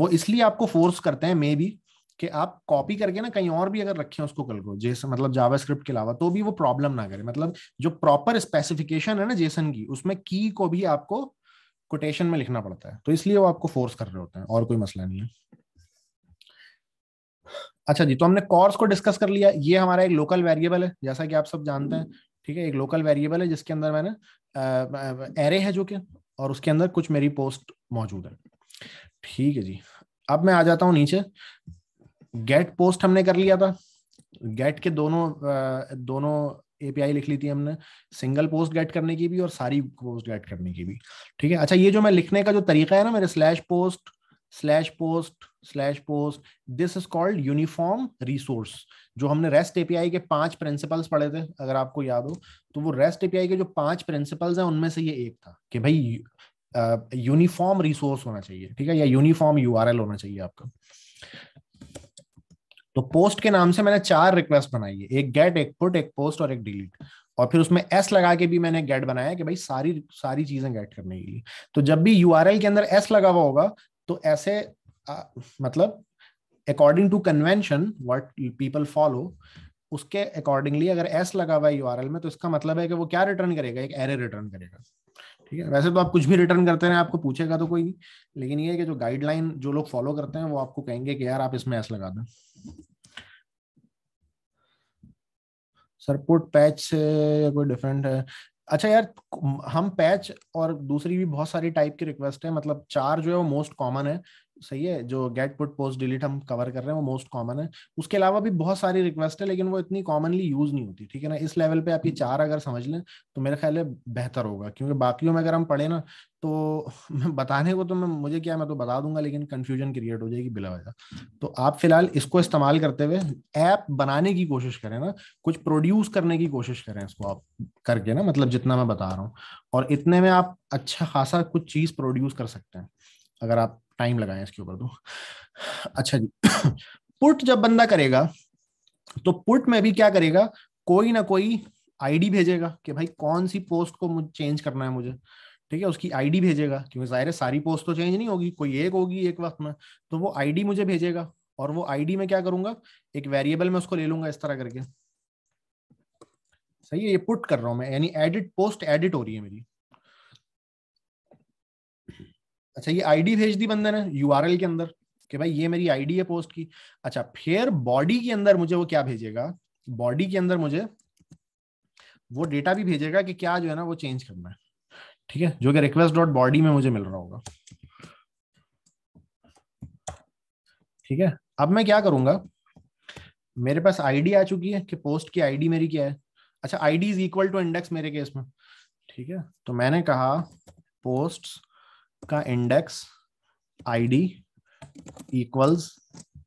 वो इसलिए आपको फोर्स करते हैं मे बी कि आप कॉपी करके ना कहीं और भी अगर रखें उसको कल को जैसे मतलब जावा स्क्रिप्ट के अलावा तो भी वो प्रॉब्लम ना करे मतलब जो प्रॉपर स्पेसिफिकेशन है ना जेसन की उसमें की को भी आपको कोटेशन में लिखना पड़ता है तो इसलिए वो आपको फोर्स कर रहे होते हैं और कोई मसला नहीं है अच्छा जी तो हमने कॉर्स को डिस्कस कर लिया ये हमारा एक लोकल वेरिएबल है जैसा कि आप सब जानते हैं ठीक है एक लोकल वेरिएबल है जिसके अंदर मैंने एरे है जो कि और उसके अंदर कुछ मेरी पोस्ट मौजूद है ठीक है जी अब मैं आ जाता हूँ नीचे गेट पोस्ट हमने कर लिया था गेट के दोनों दोनों एपीआई लिख ली थी हमने सिंगल पोस्ट गेट करने की भी और सारी पोस्ट गेट करने की भी ठीक है अच्छा ये जो मैं लिखने का जो तरीका है ना मेरे slash post slash post slash post this is called uniform resource जो हमने रेस्ट एपीआई के पांच प्रिंसिपल्स पढ़े थे अगर आपको याद हो तो वो रेस्ट एपीआई के जो पांच प्रिंसिपल्स हैं उनमें से ये एक था कि भाई यूनिफॉर्म रिसोर्स होना चाहिए ठीक है या यूनिफॉर्म यूआरएल होना चाहिए आपका तो पोस्ट के नाम से मैंने चार रिक्वेस्ट बनाई है एक गेट एक पुट एक पोस्ट और एक डिलीट और फिर उसमें एस लगा के भी मैंने गेट बनाया कि भाई सारी सारी चीजें गेट करने के लिए तो जब भी यूआरएल के अंदर एस लगा हुआ होगा तो ऐसे मतलब according to convention what people follow उसके अकॉर्डिंगली अगर एस लगा हुआ है यू में तो इसका मतलब है कि वो क्या रिटर्न करेगा एक एरे रिटर्न करेगा ठीक है वैसे तो आप कुछ भी रिटर्न करते हैं आपको पूछेगा तो कोई नहीं लेकिन ये कि जो गाइडलाइन जो लोग फॉलो करते हैं वो आपको कहेंगे कि यार आप इसमें एस लगा दें सरपोर्ट पैच से कोई डिफरेंट है अच्छा यार हम पैच और दूसरी भी बहुत सारी टाइप की रिक्वेस्ट है मतलब चार जो है वो मोस्ट कॉमन है सही है जो गेट पुट पोस्ट डिलीट हम कवर कर रहे हैं वो मोस्ट कॉमन है उसके अलावा भी बहुत सारी रिक्वेस्ट है लेकिन वो इतनी कॉमनली यूज नहीं होती ठीक है ना इस लेवल पे आप ये हम्म। चार अगर समझ लें तो मेरे ख्याल है बेहतर होगा क्योंकि बाकियों में अगर हम पढ़े ना तो मैं बताने को तो मैं मुझे क्या मैं तो बता दूंगा लेकिन कन्फ्यूजन क्रिएट हो जाएगी बिला वजह तो आप फिलहाल इसको इस्तेमाल करते हुए ऐप बनाने की कोशिश करें ना कुछ प्रोड्यूस करने की कोशिश करें इसको आप करके ना मतलब जितना मैं बता रहा हूँ और इतने में आप अच्छा खासा कुछ चीज़ प्रोड्यूस कर सकते हैं अगर आप टाइम लगाए इसके ऊपर तो अच्छा जी पुट जब बंदा करेगा तो पुट में भी क्या करेगा कोई ना कोई आईडी भेजेगा कि भाई कौन सी पोस्ट को मुझे चेंज करना है मुझे ठीक है उसकी आईडी भेजेगा क्योंकि जाहिर है सारी पोस्ट तो चेंज नहीं होगी कोई एक होगी एक वक्त में तो वो आईडी मुझे भेजेगा और वो आईडी में क्या करूंगा एक वेरिएबल में उसको ले लूंगा इस तरह करके सही है ये पुट कर रहा हूं मैं यानी एडिट पोस्ट एडिट हो रही है मेरी अच्छा ये आईडी भेज दी बंदे ने यूआरएल के अंदर कि भाई ये मेरी आईडी है पोस्ट की अच्छा फिर बॉडी के अंदर मुझे वो क्या भेजेगा बॉडी के अंदर मुझे वो डेटा भी भेजेगा कि क्या जो है ना वो चेंज करना है ठीक है जो कि रिक्वेस्ट डॉट बॉडी में मुझे मिल रहा होगा ठीक है अब मैं क्या करूंगा मेरे पास आईडी आ चुकी है कि पोस्ट की आईडी मेरी क्या है अच्छा ID is equal to index मेरे केस में ठीक है तो मैंने कहा पोस्ट का इंडेक्स आईडी इक्वल्स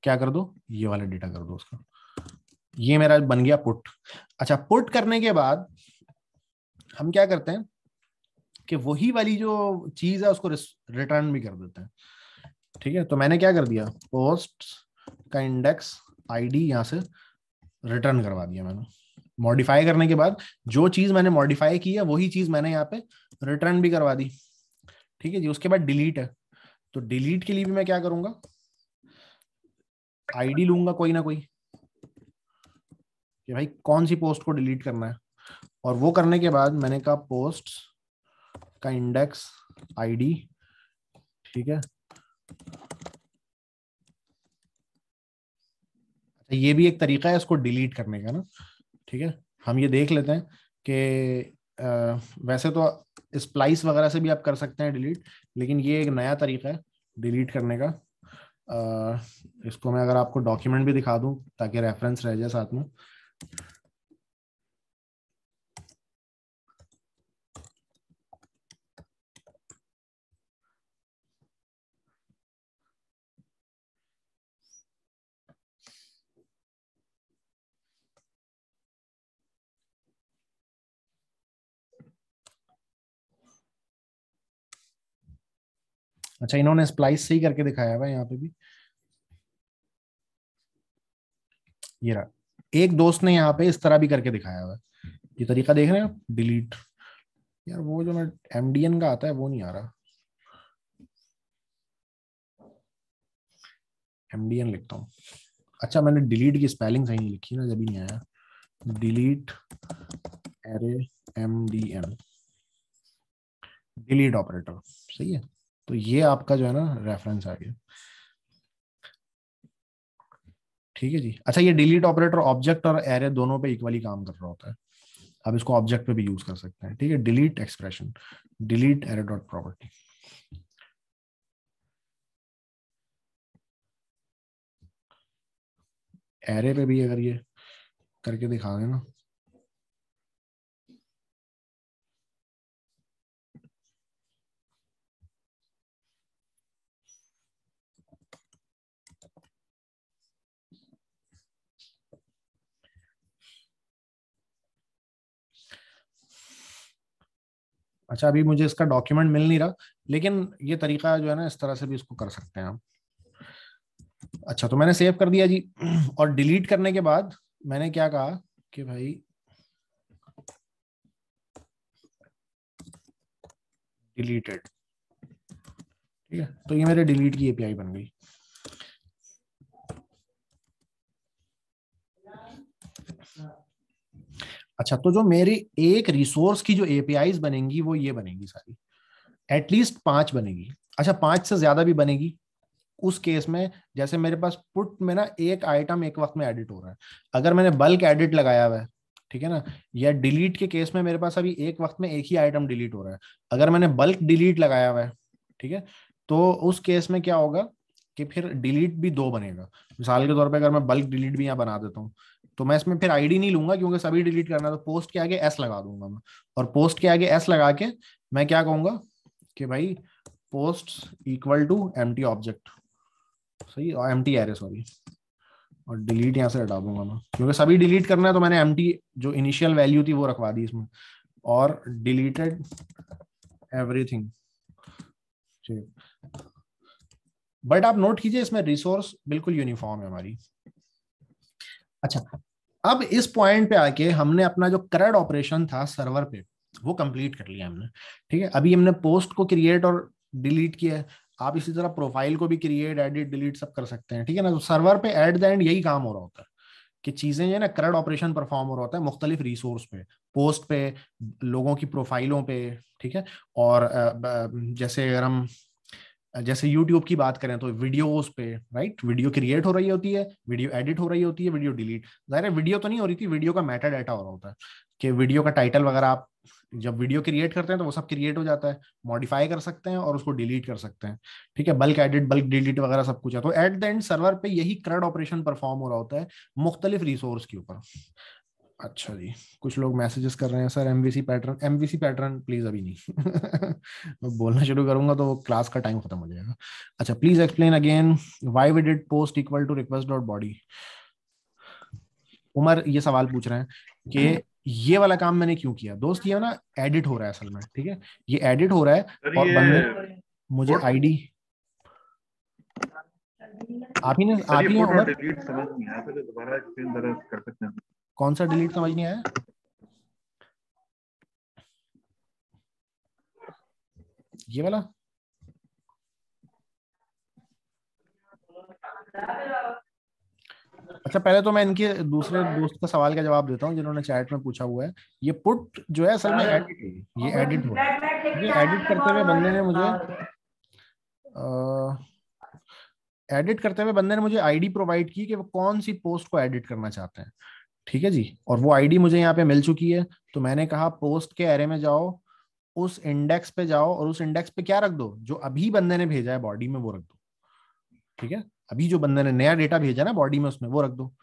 क्या कर दो ये वाला डेटा कर दो उसका ये मेरा बन गया पुट अच्छा पुट करने के बाद हम क्या करते हैं कि वही वाली जो चीज है उसको रिटर्न भी कर देते हैं ठीक है तो मैंने क्या कर दिया पोस्ट का इंडेक्स आईडी यहां से रिटर्न करवा दिया मैंने मॉडिफाई करने के बाद जो चीज मैंने मॉडिफाई की है वही चीज मैंने यहाँ पे रिटर्न भी करवा दी ठीक है जी उसके बाद डिलीट है तो डिलीट के लिए भी मैं क्या करूंगा आईडी लूंगा कोई ना कोई कि भाई कौन सी पोस्ट को डिलीट करना है और वो करने के बाद मैंने कहा पोस्ट का इंडेक्स आईडी ठीक है अच्छा, ये भी एक तरीका है इसको डिलीट करने का ना ठीक है हम ये देख लेते हैं कि वैसे तो स्प्लाइस वगैरह से भी आप कर सकते हैं डिलीट लेकिन ये एक नया तरीका है डिलीट करने का आ, इसको मैं अगर आपको डॉक्यूमेंट भी दिखा दूं ताकि रेफरेंस रह जाए साथ में अच्छा इन्होंने स्प्लाइस सही करके दिखाया हुआ यहाँ पे भी ये रहा एक दोस्त ने यहाँ पे इस तरह भी करके दिखाया हुआ है ये तरीका देख रहे हैं आप डिलीट यार वो जो मैं एमडीएन का आता है वो नहीं आ रहा एमडीएन लिखता हूँ अच्छा मैंने डिलीट की स्पेलिंग सही नहीं लिखी ना जब ही नहीं आया delete array M D N delete operator सही है तो ये आपका जो है ना रेफरेंस आ गया ठीक है जी अच्छा ये डिलीट ऑपरेटर ऑब्जेक्ट और एरे दोनों पे इक्वली काम कर रहा होता है अब इसको ऑब्जेक्ट पे भी यूज कर सकते हैं ठीक है delete expression delete array dot property array पे भी अगर ये करके दिखा देना अच्छा अभी मुझे इसका डॉक्यूमेंट मिल नहीं रहा लेकिन ये तरीका जो है ना इस तरह से भी इसको कर सकते हैं आप अच्छा तो मैंने सेव कर दिया जी और डिलीट करने के बाद मैंने क्या कहा कि भाई डिलीटेड ठीक है तो ये मेरे डिलीट की एपीआई बन गई अच्छा तो जो मेरी एक रिसोर्स की जो एपीआई बनेंगी वो ये बनेगी सारी एटलीस्ट पांच बनेगी अच्छा पांच से ज्यादा भी बनेगी उस केस में जैसे मेरे पास पुट में ना एक आइटम एक वक्त में एडिट हो रहा है अगर मैंने बल्क एडिट लगाया हुआ है ठीक है ना या डिलीट के केस में मेरे पास अभी एक वक्त में एक ही आइटम डिलीट हो रहा है अगर मैंने बल्क डिलीट लगाया हुआ है ठीक है तो उस केस में क्या होगा कि फिर डिलीट भी दो बनेगा मिसाल के तौर पे अगर मैं बल्क डिलीट भी यहाँ बना देता हूँ तो मैं इसमें फिर आईडी नहीं लूंगा क्योंकि सभी डिलीट करना तो पोस्ट के आगे एस लगा दूंगा मैं और पोस्ट के आगे एस लगा के मैं क्या कहूंगा कि भाई post equal to M object सही और एम टी एरे सॉरी और डिलीट यहाँ से हटा दूंगा मैं क्योंकि सभी डिलीट करना है तो मैंने एम जो इनिशियल वैल्यू थी वो रखवा दी इसमें और डिलीटेड एवरीथिंग ठीक बट आप नोट कीजिए इसमें रिसोर्स बिल्कुल यूनिफॉर्म है हमारी अच्छा अब इस पॉइंट पे आके हमने अपना जो करंट ऑपरेशन था सर्वर पे वो कंप्लीट कर लिया हमने ठीक है अभी हमने पोस्ट को क्रिएट और डिलीट किया है आप इसी तरह प्रोफाइल को भी क्रिएट एडिट डिलीट सब कर सकते हैं ठीक है ना तो सर्वर पे एट द एंड यही काम हो रहा होता है कि चीजें जो है ना करड ऑपरेशन परफॉर्म हो रहा होता है मुख्तलिफ रिसोर्स पे पोस्ट पे लोगों की प्रोफाइलों पे ठीक है और जैसे अगर हम जैसे यूट्यूब की बात करें तो वीडियोस पे राइट वीडियो क्रिएट हो रही होती है वीडियो एडिट हो रही होती है वीडियो डिलीट जाहिर है वीडियो तो नहीं हो रही थी वीडियो का मेटा डाटा हो रहा होता है कि वीडियो का टाइटल वगैरह आप जब वीडियो क्रिएट करते हैं तो वो सब क्रिएट हो जाता है मॉडिफाई कर सकते हैं और उसको डिलीट कर सकते हैं ठीक है बल्क एडिट बल्क डिलीट वगैरह सब कुछ है तो एट द एंड सर्वर पे यही क्रड ऑपरेशन परफॉर्म हो रहा होता है मुख्तलिफ रिसोर्स के ऊपर अच्छा जी कुछ लोग मैसेजेस कर रहे हैं sir MVC pattern MVC pattern please अभी नहीं मैं बोलना शुरू करूंगा तो क्लास का टाइम खत्म हो जाएगा अच्छा please explain again why we did post equal to request dot body Umar ये सवाल पूछ रहे हैं कि हम्म। ये वाला काम मैंने क्यों किया दोस्त ये ना एडिट हो रहा है असल में ठीक है ये एडिट हो रहा है और बंदे मुझे आईडी आप ही ने आप ही ने कौन सा डिलीट समझ नहीं आया ये वाला अच्छा पहले तो मैं इनके दूसरे दोस्त का सवाल का जवाब देता हूँ जिन्होंने चैट में पूछा हुआ है ये पुट जो है असल में एडिट ये एडिट हुआ ये एडिट करते हुए बंदे ने मुझे एडिट करते हुए बंदे ने मुझे आईडी प्रोवाइड की कि वो कौन सी पोस्ट को एडिट करना चाहते हैं ठीक है जी और वो आईडी मुझे यहाँ पे मिल चुकी है तो मैंने कहा पोस्ट के एरे में जाओ उस इंडेक्स पे जाओ और उस इंडेक्स पे क्या रख दो जो अभी बंदे ने भेजा है बॉडी में वो रख दो ठीक है अभी जो बंदे ने नया डेटा भेजा ना बॉडी में उसमें वो रख दो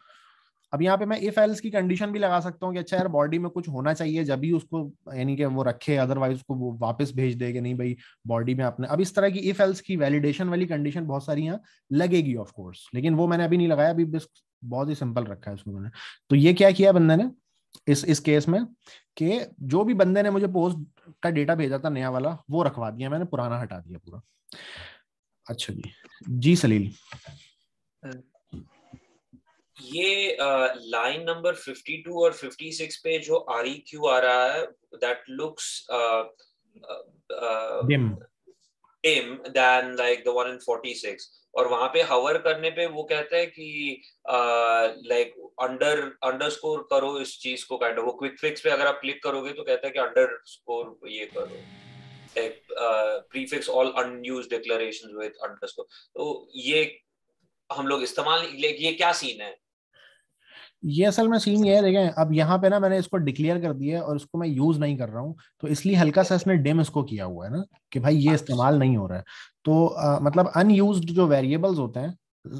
अब यहाँ पे मैं इफ एल्स की कंडीशन भी लगा सकता हूँ कि अच्छा यार बॉडी में कुछ होना चाहिए जब भी उसको यानी कि वो रखे अदरवाइज उसको वो वापस भेज दे कि नहीं भाई बॉडी में आपने अब इस तरह की इफ एल्स की वैलिडेशन वाली कंडीशन बहुत सारी यहाँ लगेगी ऑफ कोर्स लेकिन वो मैंने अभी नहीं लगाया अभी बहुत ही सिंपल रखा है इसमें मैंने तो ये क्या किया बंदे ने इस इस केस में कि जो भी बंदे ने मुझे पोस्ट का डेटा भेजा था नया वाला वो रखवा दिया मैंने पुराना हटा दिया पूरा अच्छा जी जी सलील ये लाइन नंबर 52 और 56 पे जो आरई क्यू आ रहा है that looks dim him than like the in forty six और वहां पे हवर करने पे वो कहता है कि लाइक अंडर अंडरस्कोर करो इस चीज को काइंड वो क्विक फिक्स पे अगर आप क्लिक करोगे तो कहता है कि अंडरस्कोर ये करो like prefix all unused declarations with underscore तो ये हम लोग इस्तेमाल लाइक ये क्या सीन है ये असल में सीन ये है देखें अब यहाँ पे ना मैंने इसको डिक्लेयर कर दिया है और इसको मैं यूज नहीं कर रहा हूँ तो इसलिए हल्का सा इसने डिम इसको किया हुआ है ना कि भाई ये अच्छा। इस्तेमाल नहीं हो रहा है तो आ, मतलब अनयूज जो वेरिएबल्स होते हैं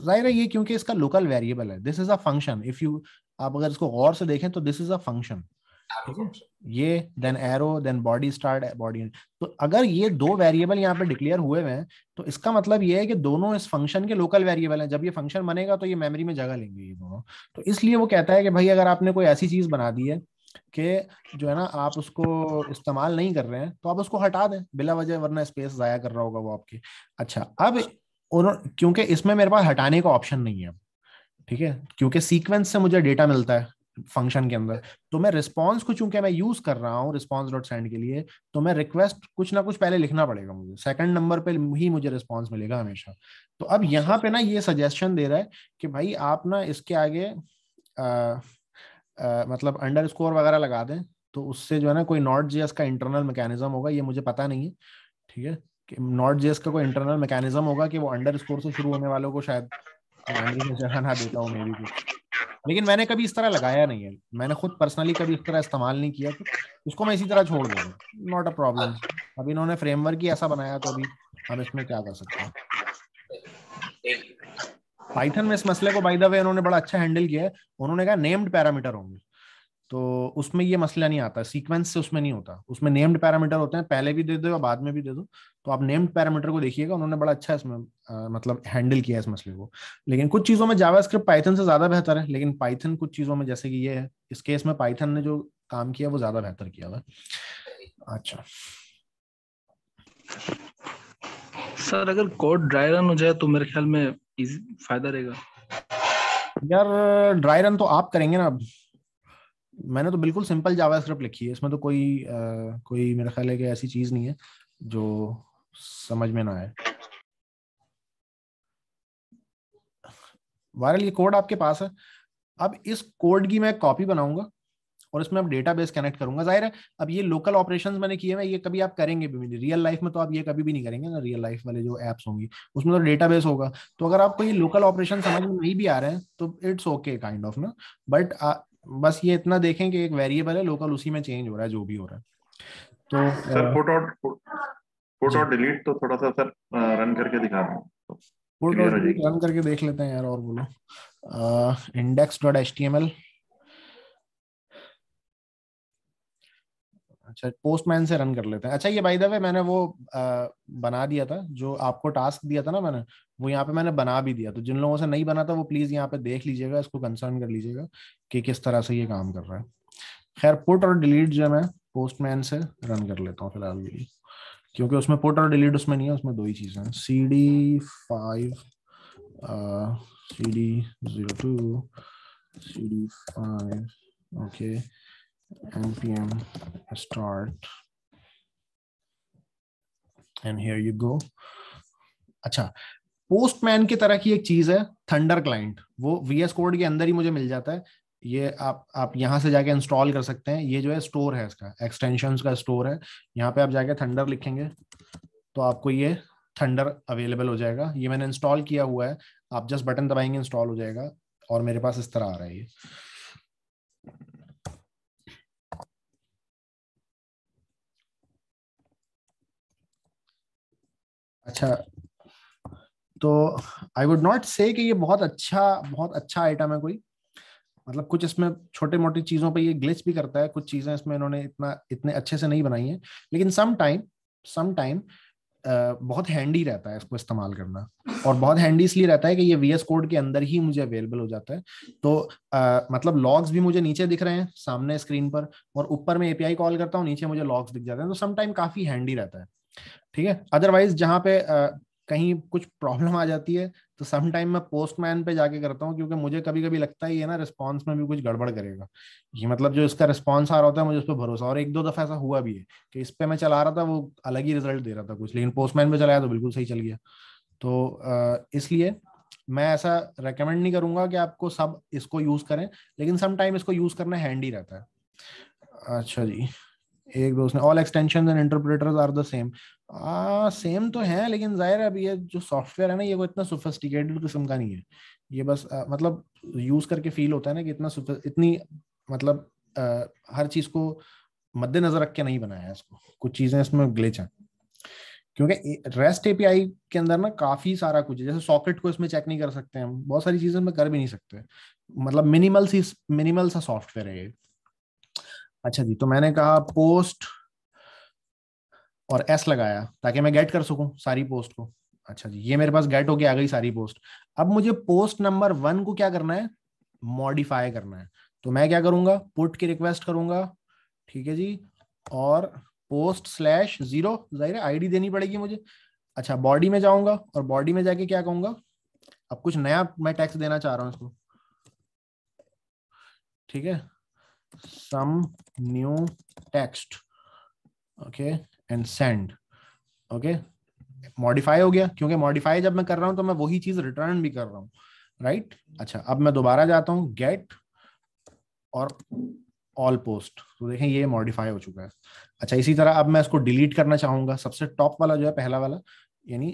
जाहिर है ये क्योंकि इसका लोकल वेरिएबल है this is a function if you आप अगर इसको गौर से देखें तो दिस इज अ फंक्शन ये then arrow then body start body तो अगर ये दो वेरिएबल यहाँ पे डिक्लेयर हुए हुए हैं तो इसका मतलब ये है कि दोनों इस फंक्शन के लोकल वेरिएबल हैं जब ये फंक्शन बनेगा तो ये मेमोरी में जगह लेंगे ये दोनों तो इसलिए वो कहता है कि भाई अगर आपने कोई ऐसी चीज बना दी है कि जो है ना आप उसको इस्तेमाल नहीं कर रहे हैं तो आप उसको हटा दें बिला वजह वरना स्पेस ज़ाया कर रहा होगा वो आपके अच्छा अब क्योंकि इसमें मेरे पास हटाने का ऑप्शन नहीं है ठीक है क्योंकि सीक्वेंस से मुझे डेटा मिलता है फंक्शन के अंदर तो मैं रिस्पॉन्स को चूंकि मैं यूज कर रहा हूँ रिस्पॉन्स डॉट सेंड के लिए तो मैं रिक्वेस्ट कुछ ना कुछ पहले लिखना पड़ेगा मुझे सेकंड नंबर पे ही मुझे रिस्पॉन्स मिलेगा हमेशा तो अब यहाँ पे ना ये सजेशन दे रहा है कि भाई आप ना इसके आगे आ, आ, मतलब अंडर स्कोर वगैरह लगा दें तो उससे जो है ना कोई नॉट जेएस का इंटरनल मैकेनिज्म होगा ये मुझे पता नहीं है ठीक है कि नॉट जेएस का कोई इंटरनल मैकेनिज्म होगा कि वो अंडर स्कोर से शुरू होने वालों को शायद ना देता हूँ मेरी भी कुछ लेकिन मैंने कभी इस तरह लगाया नहीं है मैंने खुद पर्सनली कभी इस तरह इस्तेमाल नहीं किया कि उसको मैं इसी तरह छोड़ दूंगा नॉट अ प्रॉब्लम अब इन्होंने फ्रेमवर्क ही ऐसा बनाया तो अभी हम इसमें क्या कर सकते हैं पाइथन में इस मसले को बाई द वे उन्होंने बड़ा अच्छा हैंडल किया है उन्होंने कहा नेम्ड पैरामीटर होंगे तो उसमें ये मसला नहीं आता सीक्वेंस से उसमें नहीं होता उसमें नेम्ड पैरामीटर होते हैं पहले भी दे दो या बाद में भी दे दो तो आप नेम्ड पैरामीटर को देखिएगा उन्होंने बड़ा अच्छा इसमें आ, मतलब हैंडल किया इस मसले को लेकिन कुछ चीज़ों में जावास्क्रिप्ट पाइथन से ज़्यादा बेहतर है लेकिन पाइथन कुछ चीज़ों में जैसे कि ये है इस केस में पाइथन ने जो काम किया वो ज़्यादा बेहतर किया हुआ अच्छा सर अगर कोड ड्राई रन हो जाए तो मेरे ख्याल में फायदा रहेगा यार ड्राई रन तो आप करेंगे ना मैंने तो बिल्कुल सिंपल जावा स्क्रिप्ट लिखी है इसमें तो कोई आ, कोई मेरा ख्याल है कि ऐसी चीज नहीं है जो समझ में ना आए वायरल ये कोड आपके पास है अब इस कोड की मैं कॉपी बनाऊंगा और इसमें अब डेटाबेस कनेक्ट करूंगा जाहिर है अब ये लोकल ऑपरेशंस मैंने किए हैं ये कभी आप करेंगे भी नहीं रियल लाइफ में तो आप ये कभी भी नहीं करेंगे ना रियल लाइफ वाले जो एप्स होंगी उसमें तो डेटाबेस होगा तो अगर आपको ये लोकल ऑपरेशन समझ में नहीं भी आ रहे हैं तो इट्स ओके काइंड ऑफ ना बट बस ये इतना देखें कि एक वेरिएबल है लोकल उसी में चेंज हो रहा है जो भी हो रहा है तो sir put out put out delete तो थोड़ा सा सर रन करके दिखा रहा हूं पुट आउट रन करके देख लेते हैं यार और बोलो index dot H T M L अच्छा पोस्टमैन से रन कर लेते हैं अच्छा ये बाय द वे मैंने वो आ, बना दिया था जो आपको टास्क दिया था ना मैंने वो यहाँ पे मैंने बना भी दिया तो जिन लोगों से नहीं बना था वो प्लीज यहाँ पे देख लीजिएगा इसको कंसर्न कर लीजिएगा कि किस तरह से ये काम कर रहा है खैर पुट और डिलीट जो है मैं पोस्टमैन से रन कर लेता हूँ फिलहाल के क्योंकि उसमें पुट और डिलीट उसमें नहीं है उसमें दो ही चीजें हैं C D five C D zero two C D five okay npm start and here you go अच्छा पोस्टमैन की तरह की एक चीज है थंडर क्लाइंट वो वीएस कोड के अंदर ही मुझे मिल जाता है ये आप आप यहां से जाके इंस्टॉल कर सकते हैं ये जो है स्टोर है इसका एक्सटेंशन का स्टोर है यहाँ पे आप जाके थंडर लिखेंगे तो आपको ये थंडर अवेलेबल हो जाएगा ये मैंने इंस्टॉल किया हुआ है आप जस्ट बटन दबाएंगे इंस्टॉल हो जाएगा और मेरे पास इस तरह आ रहा है ये अच्छा तो आई वुड नॉट से कि ये बहुत अच्छा बहुत अच्छा आइटम है कोई मतलब कुछ इसमें छोटे मोटी चीज़ों पर ये ग्लिच भी करता है कुछ चीज़ें इसमें इन्होंने इतना इतने अच्छे से नहीं बनाई हैं लेकिन सम टाइम सम टाइम बहुत हैंडी रहता है इसको इस्तेमाल करना और बहुत हैंडी इसलिए रहता है कि ये वी कोड के अंदर ही मुझे अवेलेबल हो जाता है तो आ, मतलब लॉग्स भी मुझे नीचे दिख रहे हैं सामने स्क्रीन पर और ऊपर मैं एपीआई कॉल करता हूँ नीचे मुझे लॉग्स दिख जाते हैं तो समटाइम काफ़ी हैंडी रहता है ठीक है अदरवाइज जहां पे आ, कहीं कुछ प्रॉब्लम आ जाती है तो सम टाइम मैं पोस्टमैन पे जाके करता हूँ क्योंकि मुझे कभी कभी लगता है ये ना रिस्पॉन्स में भी कुछ गड़बड़ करेगा ये मतलब जो इसका रिस्पॉन्स आ रहा होता है मुझे उस पर भरोसा और एक दो दफ़ा ऐसा हुआ भी है कि इस पर मैं चला रहा था वो अलग ही रिजल्ट दे रहा था कुछ लेकिन पोस्टमैन पे चलाया तो बिल्कुल सही चल गया तो इसलिए मैं ऐसा रेकमेंड नहीं करूंगा कि आपको सब इसको यूज़ करें लेकिन सम टाइम इसको यूज़ करना हैंडी रहता है अच्छा जी एक दो उसने all extension and interpreters are the same same तो है लेकिन जाहिर है अभी ये जो सॉफ्टवेयर है ना ये वो इतना सोफिस्टिकेटेड किस्म का नहीं है ये बस आ, मतलब यूज करके फील होता है ना कि इतना इतनी मतलब आ, हर चीज को मद्देनजर रख के नहीं बनाया है इसको कुछ चीजें इसमें ग्लिच है क्योंकि रेस्ट एपीआई के अंदर ना काफी सारा कुछ है जैसे सॉकेट को इसमें चेक नहीं कर सकते हम बहुत सारी चीजें कर भी नहीं सकते मतलब मिनिमल सी मिनिमल सा सॉफ्टवेयर है ये अच्छा जी तो मैंने कहा पोस्ट और एस लगाया ताकि मैं गेट कर सकूं सारी पोस्ट को अच्छा जी ये मेरे पास गेट होके आ गई सारी पोस्ट अब मुझे पोस्ट नंबर वन को क्या करना है मॉडिफाई करना है तो मैं क्या करूंगा पुट की रिक्वेस्ट करूंगा ठीक है जी और पोस्ट स्लैश जीरो जाहिर है आईडी देनी पड़ेगी मुझे अच्छा बॉडी में जाऊंगा और बॉडी में जाके क्या कहूंगा अब कुछ नया मैं टैक्स देना चाह रहा हूं इसको ठीक है some new text okay and send okay modify हो गया क्योंकि मॉडिफाई जब मैं कर रहा हूं तो मैं वही चीज रिटर्न भी कर रहा हूं राइट right? अच्छा अब मैं दोबारा जाता हूं गेट और ऑल पोस्ट तो देखें ये मॉडिफाई हो चुका है अच्छा इसी तरह अब मैं इसको डिलीट करना चाहूंगा सबसे टॉप वाला जो है पहला वाला यानी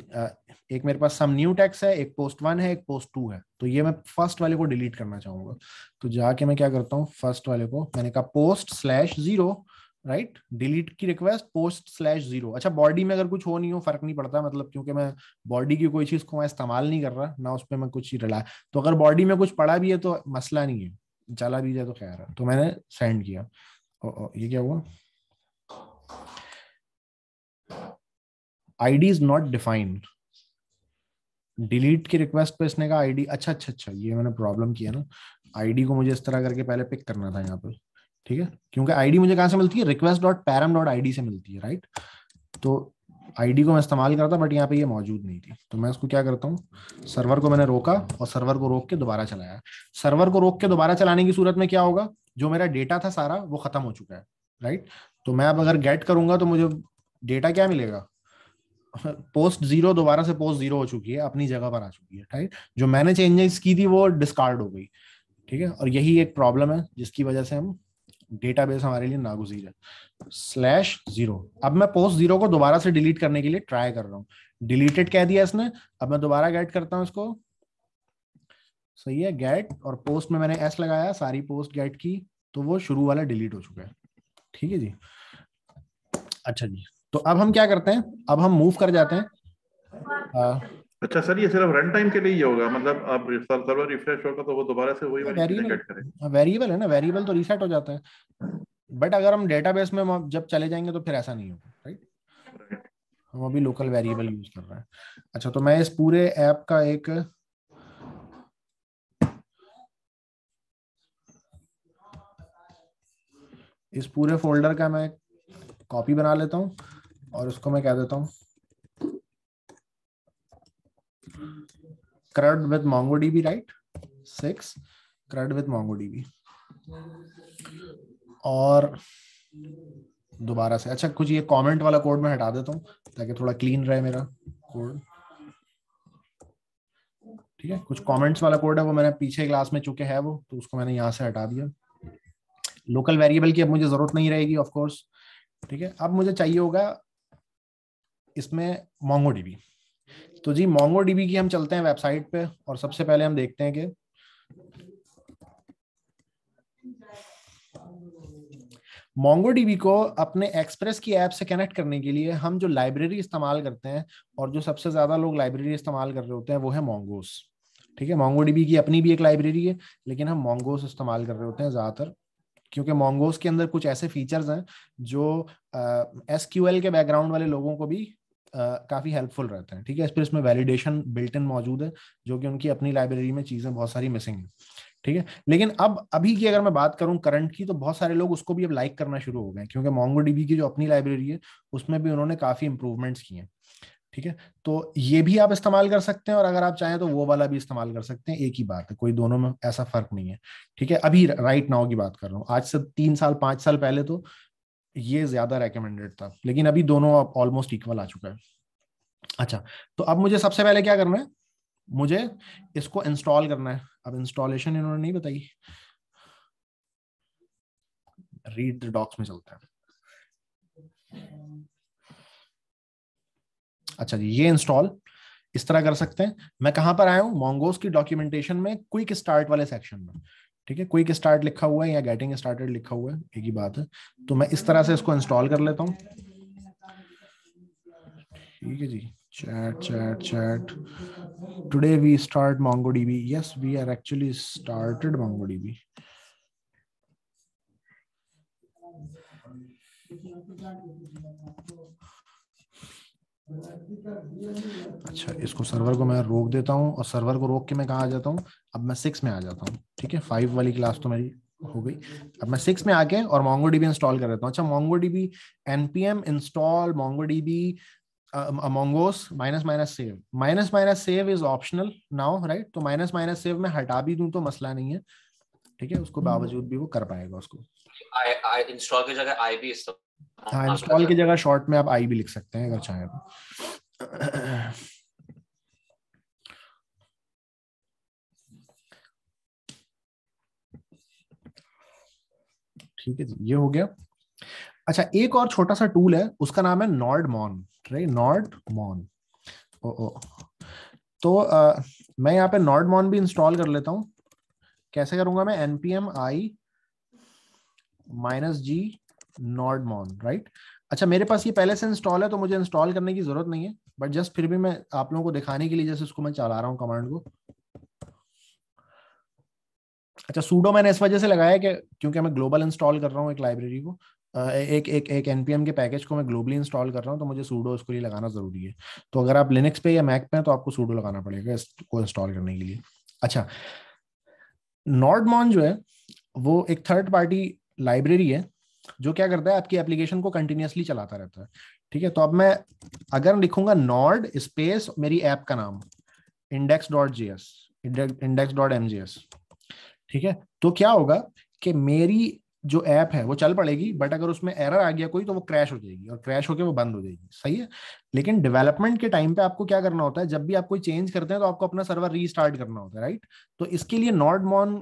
एक मेरे पास सम न्यू टैक्स है एक पोस्ट वन है एक पोस्ट टू है तो ये मैं फर्स्ट वाले को डिलीट करना चाहूंगा तो जाके मैं क्या करता हूँ फर्स्ट वाले को मैंने कहा post slash zero right delete की रिक्वेस्ट पोस्ट स्लैश जीरो अच्छा बॉडी में अगर कुछ हो नहीं हो फर्क नहीं पड़ता मतलब क्योंकि मैं बॉडी की कोई चीज को मैं इस्तेमाल नहीं कर रहा ना उस पर मैं कुछ रिला तो अगर बॉडी में कुछ पड़ा भी है तो मसला नहीं है चला भी जाए तो खैर है तो मैंने सेंड किया ओ, ओ, ये क्या हुआ ID is not defined delete की रिक्वेस्ट पे इसने कहा आईडी अच्छा अच्छा अच्छा ये मैंने प्रॉब्लम किया ना आईडी को मुझे इस तरह करके पहले पिक करना था यहाँ पे ठीक है क्योंकि आईडी मुझे कहाँ से मिलती है request dot param dot I से मिलती है राइट तो आईडी को मैं इस्तेमाल करता बट यहाँ पे ये मौजूद नहीं थी तो मैं इसको क्या करता हूँ सर्वर को मैंने रोका और सर्वर को रोक के दोबारा चलाया सर्वर को रोक के दोबारा चलाने की सूरत में क्या होगा जो मेरा डेटा था सारा वो खत्म हो चुका है राइट तो मैं अब अगर गेट करूंगा तो मुझे डेटा क्या मिलेगा पोस्ट जीरो दोबारा से पोस्ट जीरो हो चुकी है अपनी जगह पर आ चुकी है राइट जो मैंने चेंजेस की थी वो डिस्कार्ड हो गई ठीक है और यही एक प्रॉब्लम है जिसकी वजह से हम डेटाबेस हमारे लिए नागुजीर है स्लैश जीरो अब मैं पोस्ट जीरो को दोबारा से डिलीट करने के लिए ट्राई कर रहा हूँ डिलीटेड कह दिया इसने अब मैं दोबारा गेट करता हूँ इसको सही है गेट और पोस्ट में मैंने एस लगाया सारी पोस्ट गेट की तो वो शुरू वाला डिलीट हो चुका है ठीक है जी अच्छा जी तो अब हम क्या करते हैं अब हम मूव कर जाते हैं आ, अच्छा सर ये सिर्फ रन टाइम के लिए ही होगा मतलब आप सर्वर रिफ्रेश होगा तो वो दोबारा से वही वेरिएबल करेगा वेरिएबल है ना वेरिएबल तो रीसेट हो जाता है बट अगर हम डेटाबेस में जब चले जाएंगे तो फिर ऐसा नहीं होगा राइट हम अभी लोकल वेरिएबल यूज कर रहे हैं अच्छा तो मैं इस पूरे ऐप का एक इस पूरे फोल्डर का मैं कॉपी बना लेता हूं और उसको मैं कह देता हूँ CRUD with DB right six CRUD with DB और दोबारा से अच्छा कुछ ये कमेंट वाला कोड मैं हटा देता हूँ ताकि थोड़ा क्लीन रहे मेरा कोड ठीक है कुछ कमेंट्स वाला कोड है वो मैंने पीछे क्लास में चुके है वो तो उसको मैंने यहाँ से हटा दिया लोकल वेरिएबल की अब मुझे जरूरत नहीं रहेगी ऑफ कोर्स ठीक है अब मुझे चाहिए होगा इसमें मोंगो तो जी मोंगो डीबी की हम चलते हैं वेबसाइट पे और सबसे पहले हम देखते हैं कि मोंगो को अपने एक्सप्रेस की ऐप से कनेक्ट करने के लिए हम जो लाइब्रेरी इस्तेमाल करते हैं और जो सबसे ज्यादा लोग लाइब्रेरी इस्तेमाल कर रहे होते हैं वो है मोंगोस ठीक है मोंगो की अपनी भी एक लाइब्रेरी है लेकिन हम मोंगोस इस्तेमाल कर रहे होते हैं ज्यादातर क्योंकि मोंगोस के अंदर कुछ ऐसे फीचर्स हैं जो एस uh, के बैकग्राउंड वाले लोगों को भी काफ़ी हेल्पफुल रहते हैं ठीक है इस पर इसमें वैलिडेशन बिल्ट इन मौजूद है जो कि उनकी अपनी लाइब्रेरी में चीज़ें बहुत सारी मिसिंग है ठीक है लेकिन अब अभी की अगर मैं बात करूं करंट की तो बहुत सारे लोग उसको भी अब लाइक करना शुरू हो गए क्योंकि मोंगो डीबी की जो अपनी लाइब्रेरी है उसमें भी उन्होंने काफ़ी इंप्रूवमेंट्स किए हैं ठीक है तो ये भी आप इस्तेमाल कर सकते हैं और अगर आप चाहें तो वो वाला भी इस्तेमाल कर सकते हैं एक ही बात है कोई दोनों में ऐसा फर्क नहीं है ठीक है अभी राइट नाउ की बात कर रहा हूँ आज से तीन साल पांच साल पहले तो ये ज्यादा रेकमेंडेड था लेकिन अभी दोनों अब ऑलमोस्ट इक्वल आ चुका है अच्छा तो अब मुझे सबसे पहले क्या करना है मुझे इसको इंस्टॉल करना है अब इंस्टॉलेशन इन्होंने नहीं बताई रीड द डॉक्स में चलता है अच्छा जी ये इंस्टॉल इस तरह कर सकते हैं मैं कहां पर आया हूं मोंगोस की डॉक्यूमेंटेशन में क्विक स्टार्ट वाले सेक्शन में ठीक है क्विक स्टार्ट लिखा हुआ है या गेटिंग स्टार्टेड लिखा हुआ है एक ही बात है तो मैं इस तरह से इसको इंस्टॉल कर लेता हूँ ठीक है जी chat chat chat today we start Mongo DB yes we are actually started Mongo DB अच्छा इसको सर्वर को मैं रोक देता हूँ और सर्वर को रोक के मैं कहा आ जाता हूँ अब मैं सिक्स में आ जाता हूँ ठीक है फाइव वाली क्लास तो मेरी हो गई अब मैं सिक्स में आके और मोंगो डीबी इंस्टॉल कर देता हूँ अच्छा MongoDB npm install MongoDB mongoose minus minus save minus minus save is optional now right तो माइनस माइनस सेव में हटा भी दूं तो मसला नहीं है ठीक है उसको हम्म। बावजूद भी वो कर पाएगा उसको आई आई इंस्टॉल की जगह आई भी इस्तेमाल हाँ इंस्टॉल की जगह शॉर्ट में आप आई भी लिख सकते हैं अगर चाहे तो ठीक है जी ये हो गया अच्छा एक और छोटा सा टूल है उसका नाम है nodemon right nodemon ओ ओ तो आ, मैं यहाँ पे नॉर्ड मॉन भी इंस्टॉल कर लेता हूँ कैसे करूंगा मैं npm I minus G nodemon right अच्छा मेरे पास ये पहले से इंस्टॉल है तो मुझे इंस्टॉल करने की जरूरत नहीं है बट जस्ट फिर भी मैं आप लोगों को दिखाने के लिए जैसे उसको मैं चला रहा हूँ कमांड को अच्छा सूडो मैंने इस वजह से लगाया कि क्योंकि मैं ग्लोबल इंस्टॉल कर रहा हूँ एक लाइब्रेरी को एक एक एक एनपीएम के पैकेज को मैं ग्लोबली इंस्टॉल कर रहा हूँ तो मुझे सूडो उसके लिए लगाना जरूरी है तो अगर आप लिनक्स पे या मैक पे हैं तो आपको सूडो लगाना पड़ेगा इसको इंस्टॉल करने के लिए अच्छा नॉर्डमॉन जो है वो एक थर्ड पार्टी लाइब्रेरी है जो क्या करता है आपकी एप्लीकेशन को कंटिन्यूसली चलाता रहता है ठीक है तो अब मैं अगर लिखूंगा नॉर्ड स्पेस मेरी ऐप का नाम index dot G S index dot M G S ठीक है तो क्या होगा कि मेरी जो ऐप है वो चल पड़ेगी बट अगर उसमें एरर आ गया कोई तो वो क्रैश हो जाएगी और क्रैश होकर वो बंद हो जाएगी सही है लेकिन डेवलपमेंट के टाइम पे आपको क्या करना होता है जब भी आप कोई चेंज करते हैं तो आपको अपना सर्वर रीस्टार्ट करना होता है राइट तो इसके लिए नॉर्ड मॉन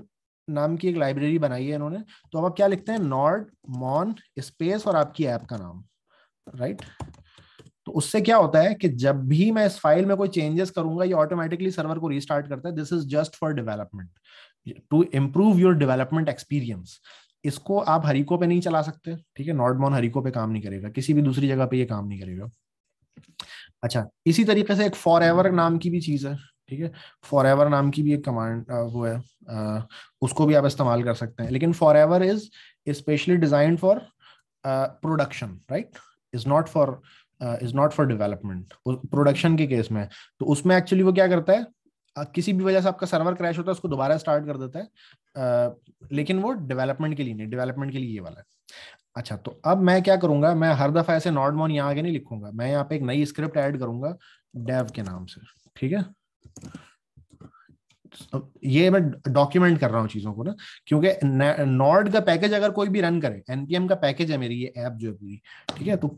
नाम की एक लाइब्रेरी बनाई है इन्होंने तो अब आप क्या लिखते हैं नॉर्ड मॉन स्पेस और आपकी ऐप का नाम राइट तो उससे क्या होता है कि जब भी मैं इस फाइल में कोई चेंजेस करूंगा ये ऑटोमेटिकली सर्वर को रिस्टार्ट करता है this is just for development to improve your development experience इसको आप हरिको पे नहीं चला सकते ठीक है नॉर्ड मॉन हरिको पे काम नहीं करेगा किसी भी दूसरी जगह पे ये काम नहीं करेगा अच्छा इसी तरीके से एक फॉर एवर नाम की भी चीज है ठीक है फॉर एवर नाम की भी एक कमांड वो है आ, उसको भी आप इस्तेमाल कर सकते हैं लेकिन forever is specially designed for production right is not for is not for development production के केस में तो उसमें एक्चुअली वो क्या करता है किसी भी वजह से आपका सर्वर क्रैश होता है उसको दोबारा स्टार्ट कर देता है आ, लेकिन वो डेवलपमेंट के लिए नहीं डेवलपमेंट के लिए ये वाला है अच्छा तो अब मैं क्या करूंगा मैं हर दफा ऐसे नॉट मॉन यहाँ आगे नहीं लिखूंगा मैं यहाँ पे एक नई स्क्रिप्ट ऐड करूंगा डेव के नाम से ठीक है ये मैं डॉक्यूमेंट कर रहा हूँ चीजों को ना क्योंकि नॉर्ड का पैकेज अगर कोई भी रन करे एनपीएम का पैकेज है मेरी ये ऐप जो है पूरी ठीक है तो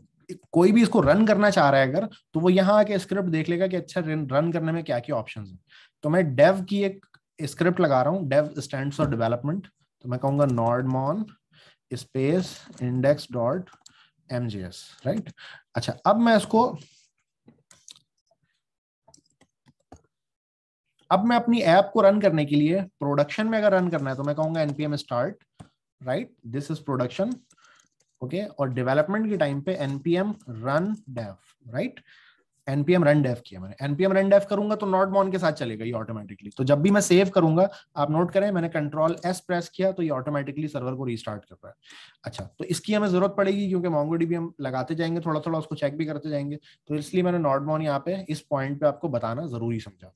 कोई भी इसको रन करना चाह रहा है अगर तो वो यहाँ आके स्क्रिप्ट देख लेगा कि अच्छा रन करने में क्या क्या ऑप्शन है तो मैं डेव की एक स्क्रिप्ट लगा रहा हूँ डेव स्टैंड फॉर डेवलपमेंट तो मैं node nodemon space index dot M right अच्छा अब मैं इसको अब मैं अपनी ऐप को रन करने के लिए प्रोडक्शन में अगर रन करना है तो मैं कहूंगा npm start right this is production okay और डेवलपमेंट के टाइम पे npm run dev right npm run dev किया मैंने एनपीएम रन डेव करूंगा तो नॉट मॉन के साथ चलेगा ये ऑटोमेटिकली तो जब भी मैं सेव करूंगा आप नोट करें मैंने कंट्रोल एस प्रेस किया तो ये ऑटोमेटिकली सर्वर को रीस्टार्ट कर रहा है अच्छा तो इसकी हमें जरूरत पड़ेगी क्योंकि भी हम लगाते जाएंगे थोड़ा थोड़ा उसको चेक भी करते जाएंगे तो इसलिए मैंने नॉट मॉन यहाँ पे इस पॉइंट पे आपको बताना जरूरी समझा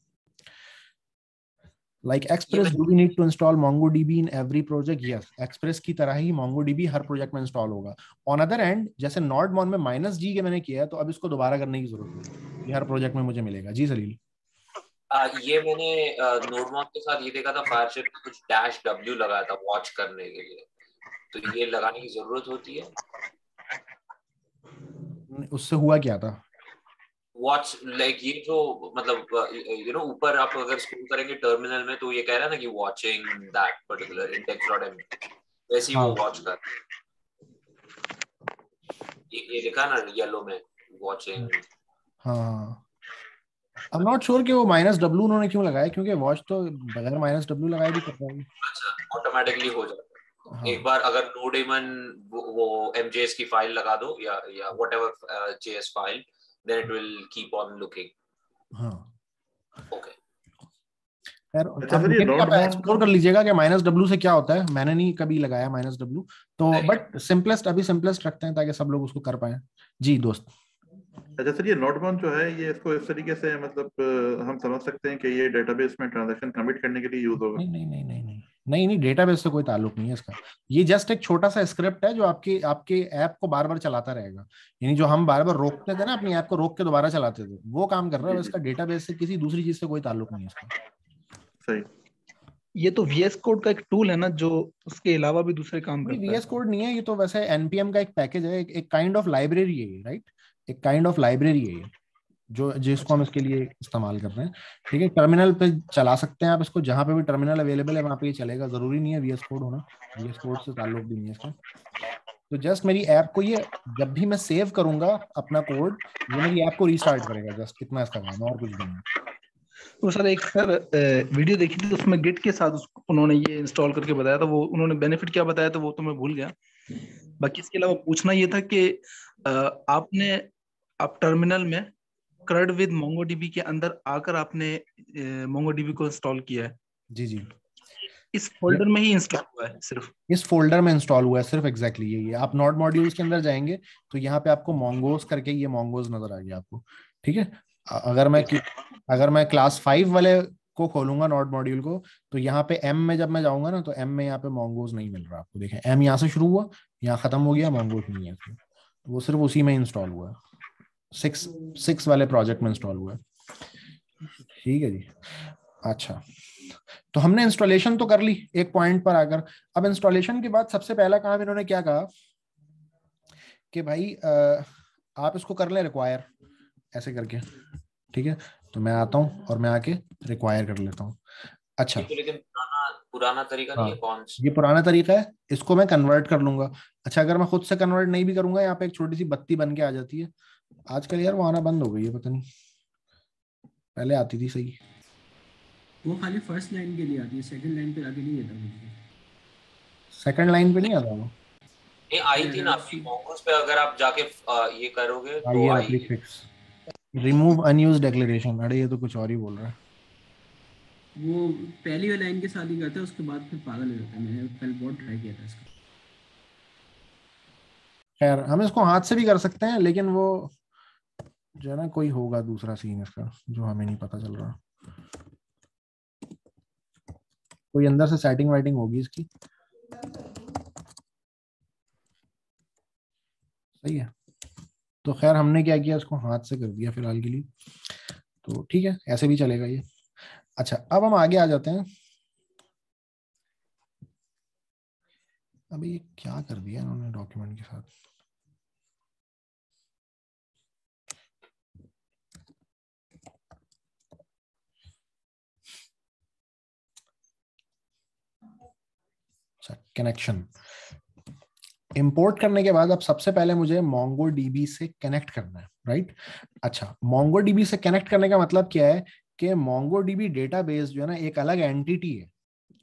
like express do we need to install MongoDB in every project yes express की तरह ही मोंगो डीबी हर प्रोजेक्ट में इंस्टॉल होगा ऑन अदर एंड जैसे नॉट मॉन में माइनस जी के मैंने किया तो अब इसको दोबारा करने की जरूरत है हर प्रोजेक्ट में मुझे मिलेगा जी सलील आ, ये मैंने नोडमॉन के साथ ये देखा था फायरशेप में कुछ डैश डब्ल्यू लगाया था वॉच करने के लिए तो ये लगाने की जरूरत होती है उससे हुआ क्या था वॉच लाइक ये जो मतलब यू uh, नो ऊपर आप अगर स्क्रोल करेंगे टर्मिनल में तो ये कह रहा ना कि watching that particular index dot M वैसे ही वो वॉच हाँ। कर ये, ये लिखा ना येलो में हाँ, हाँ। कि वो माइनस डब्ल्यू उन्होंने क्यों लगाया क्योंकि वॉच तो बगैर माइनस डब्ल्यू लगाए भी अच्छा ऑटोमेटिकली हो जाता हाँ. एक बार अगर नो वो एमजेएस की फाइल लगा दो या या whatever JS file then it will keep on looking हाँ okay एक्सप्लोर अच्छा, कर लीजिएगा कि माइनस डब्ल्यू से क्या होता है मैंने नहीं कभी लगाया माइनस डब्ल्यू तो बट सिंपलेस्ट अभी सिंपलेस्ट रखते हैं ताकि सब लोग उसको कर पाए जी दोस्त अच्छा सर ये नोट वन जो है ये इसको इस तरीके से मतलब हम समझ सकते हैं कि ये डेटाबेस में ट्रांजैक्शन कमिट करने के लिए यूज होगा नहीं नहीं नहीं नहीं नहीं नहीं डेटाबेस से कोई ताल्लुक नहीं है इसका ये जस्ट एक छोटा सा स्क्रिप्ट है जो आपके आपके ऐप को बार बार चलाता रहेगा यानी जो हम बार बार रोकते थे ना अपनी ऐप को रोक के दोबारा चलाते थे वो काम कर रहा है इसका डेटाबेस से किसी दूसरी चीज से कोई ताल्लुक नहीं है इसका सही ये तो वीएस कोड का एक टूल है ना जो उसके अलावा भी दूसरे काम करता है वीएस कोड नहीं है ये तो वैसे एनपीएम का एक पैकेज है एक काइंड ऑफ लाइब्रेरी है राइट एक काइंड ऑफ लाइब्रेरी है ये जो जिसको हम अच्छा। इसके लिए इस्तेमाल कर रहे हैं ठीक है टर्मिनल पे चला सकते हैं आप इसको जहाँ पे भी टर्मिनल अवेलेबल है वहाँ पे ये चलेगा जरूरी नहीं है वीएस कोड होना वीएस कोड से ताल्लुक भी नहीं है इसका तो जस्ट मेरी ऐप को ये जब भी मैं सेव करूंगा अपना कोड ये मेरी ऐप को रिस्टार्ट करेगा जस्ट कितना इसका काम और कुछ नहीं तो सर एक सर वीडियो देखी थी तो उसमें गिट के साथ उन्होंने ये इंस्टॉल करके बताया था वो उन्होंने बेनिफिट क्या बताया था वो तो मैं भूल गया बाकी इसके अलावा पूछना ये था कि आपने आप टर्मिनल में क्रड विद मोंगोडीबी के अंदर आकर आपने मोंगोडीबी को इंस्टॉल किया है जी जी इस फोल्डर में ही इंस्टॉल हुआ है सिर्फ इस फोल्डर में इंस्टॉल हुआ है सिर्फ एग्जैक्टली exactly ये आप नॉट मॉड्यूल्स के अंदर जाएंगे तो यहाँ पे आपको मोंगोज करके ये मोंगोज नजर आएगी आपको ठीक है अगर मैं अगर मैं क्लास फाइव वाले को खोलूंगा नॉट मॉड्यूल को तो यहाँ पे एम में जब मैं जाऊंगा ना तो एम में यहाँ पे मोंगोज नहीं मिल रहा आपको देखें एम यहाँ से शुरू हुआ यहाँ खत्म हो गया मोंगोज नहीं है तो वो सिर्फ उसी में इंस्टॉल हुआ है सिक्स सिक्स वाले प्रोजेक्ट में इंस्टॉल हुआ है ठीक है जी अच्छा तो हमने इंस्टॉलेशन तो कर ली एक पॉइंट पर आकर अब इंस्टॉलेशन के बाद सबसे पहला काम इन्होंने क्या कहा कि भाई आप इसको कर लें रिक्वायर ऐसे करके ठीक है तो मैं आता हूँ और मैं आके रिक्वायर कर लेता हूँ अच्छा तो लेकिन पुराना पुराना तरीका हाँ, नहीं है हाँ। कौन ये पुराना तरीका है इसको मैं कन्वर्ट कर लूंगा अच्छा अगर मैं खुद से कन्वर्ट नहीं भी करूंगा यहाँ पे एक छोटी सी बत्ती बन के आ जाती है आजकल यार वो आना बंद हो गई है पता नहीं पहले आती थी सही वो खाली फर्स्ट लाइन के लिए आती है सेकंड लाइन पे आके नहीं आता मुझे सेकंड लाइन पे नहीं आता वो ये आई थी ना आपकी मॉकस पे अगर आप जाके ये करोगे तो I I fix remove unused declaration अरे ये तो कुछ और ही बोल रहा है वो पहली वाली लाइन के साथ ही करता है उसके बाद फिर पागल हो जाता है मैंने कल बहुत ट्राई किया था इसका खैर हम इसको हाथ से भी कर सकते हैं लेकिन वो जो है ना कोई होगा दूसरा सीन इसका जो हमें नहीं पता चल रहा कोई अंदर से सेटिंग वाइटिंग होगी इसकी सही है तो खैर हमने क्या किया इसको हाथ से कर दिया फिलहाल के लिए तो ठीक है ऐसे भी चलेगा ये अच्छा अब हम आगे आ जाते हैं अभी ये क्या कर दिया इन्होंने डॉक्यूमेंट के साथ कनेक्शन इंपोर्ट करने के बाद अब सबसे पहले मुझे मोंगो डीबी से कनेक्ट करना है राइट अच्छा मोंगो डीबी से कनेक्ट करने का मतलब क्या है कि मोंगो डीबी डेटाबेस जो है ना एक अलग एंटिटी है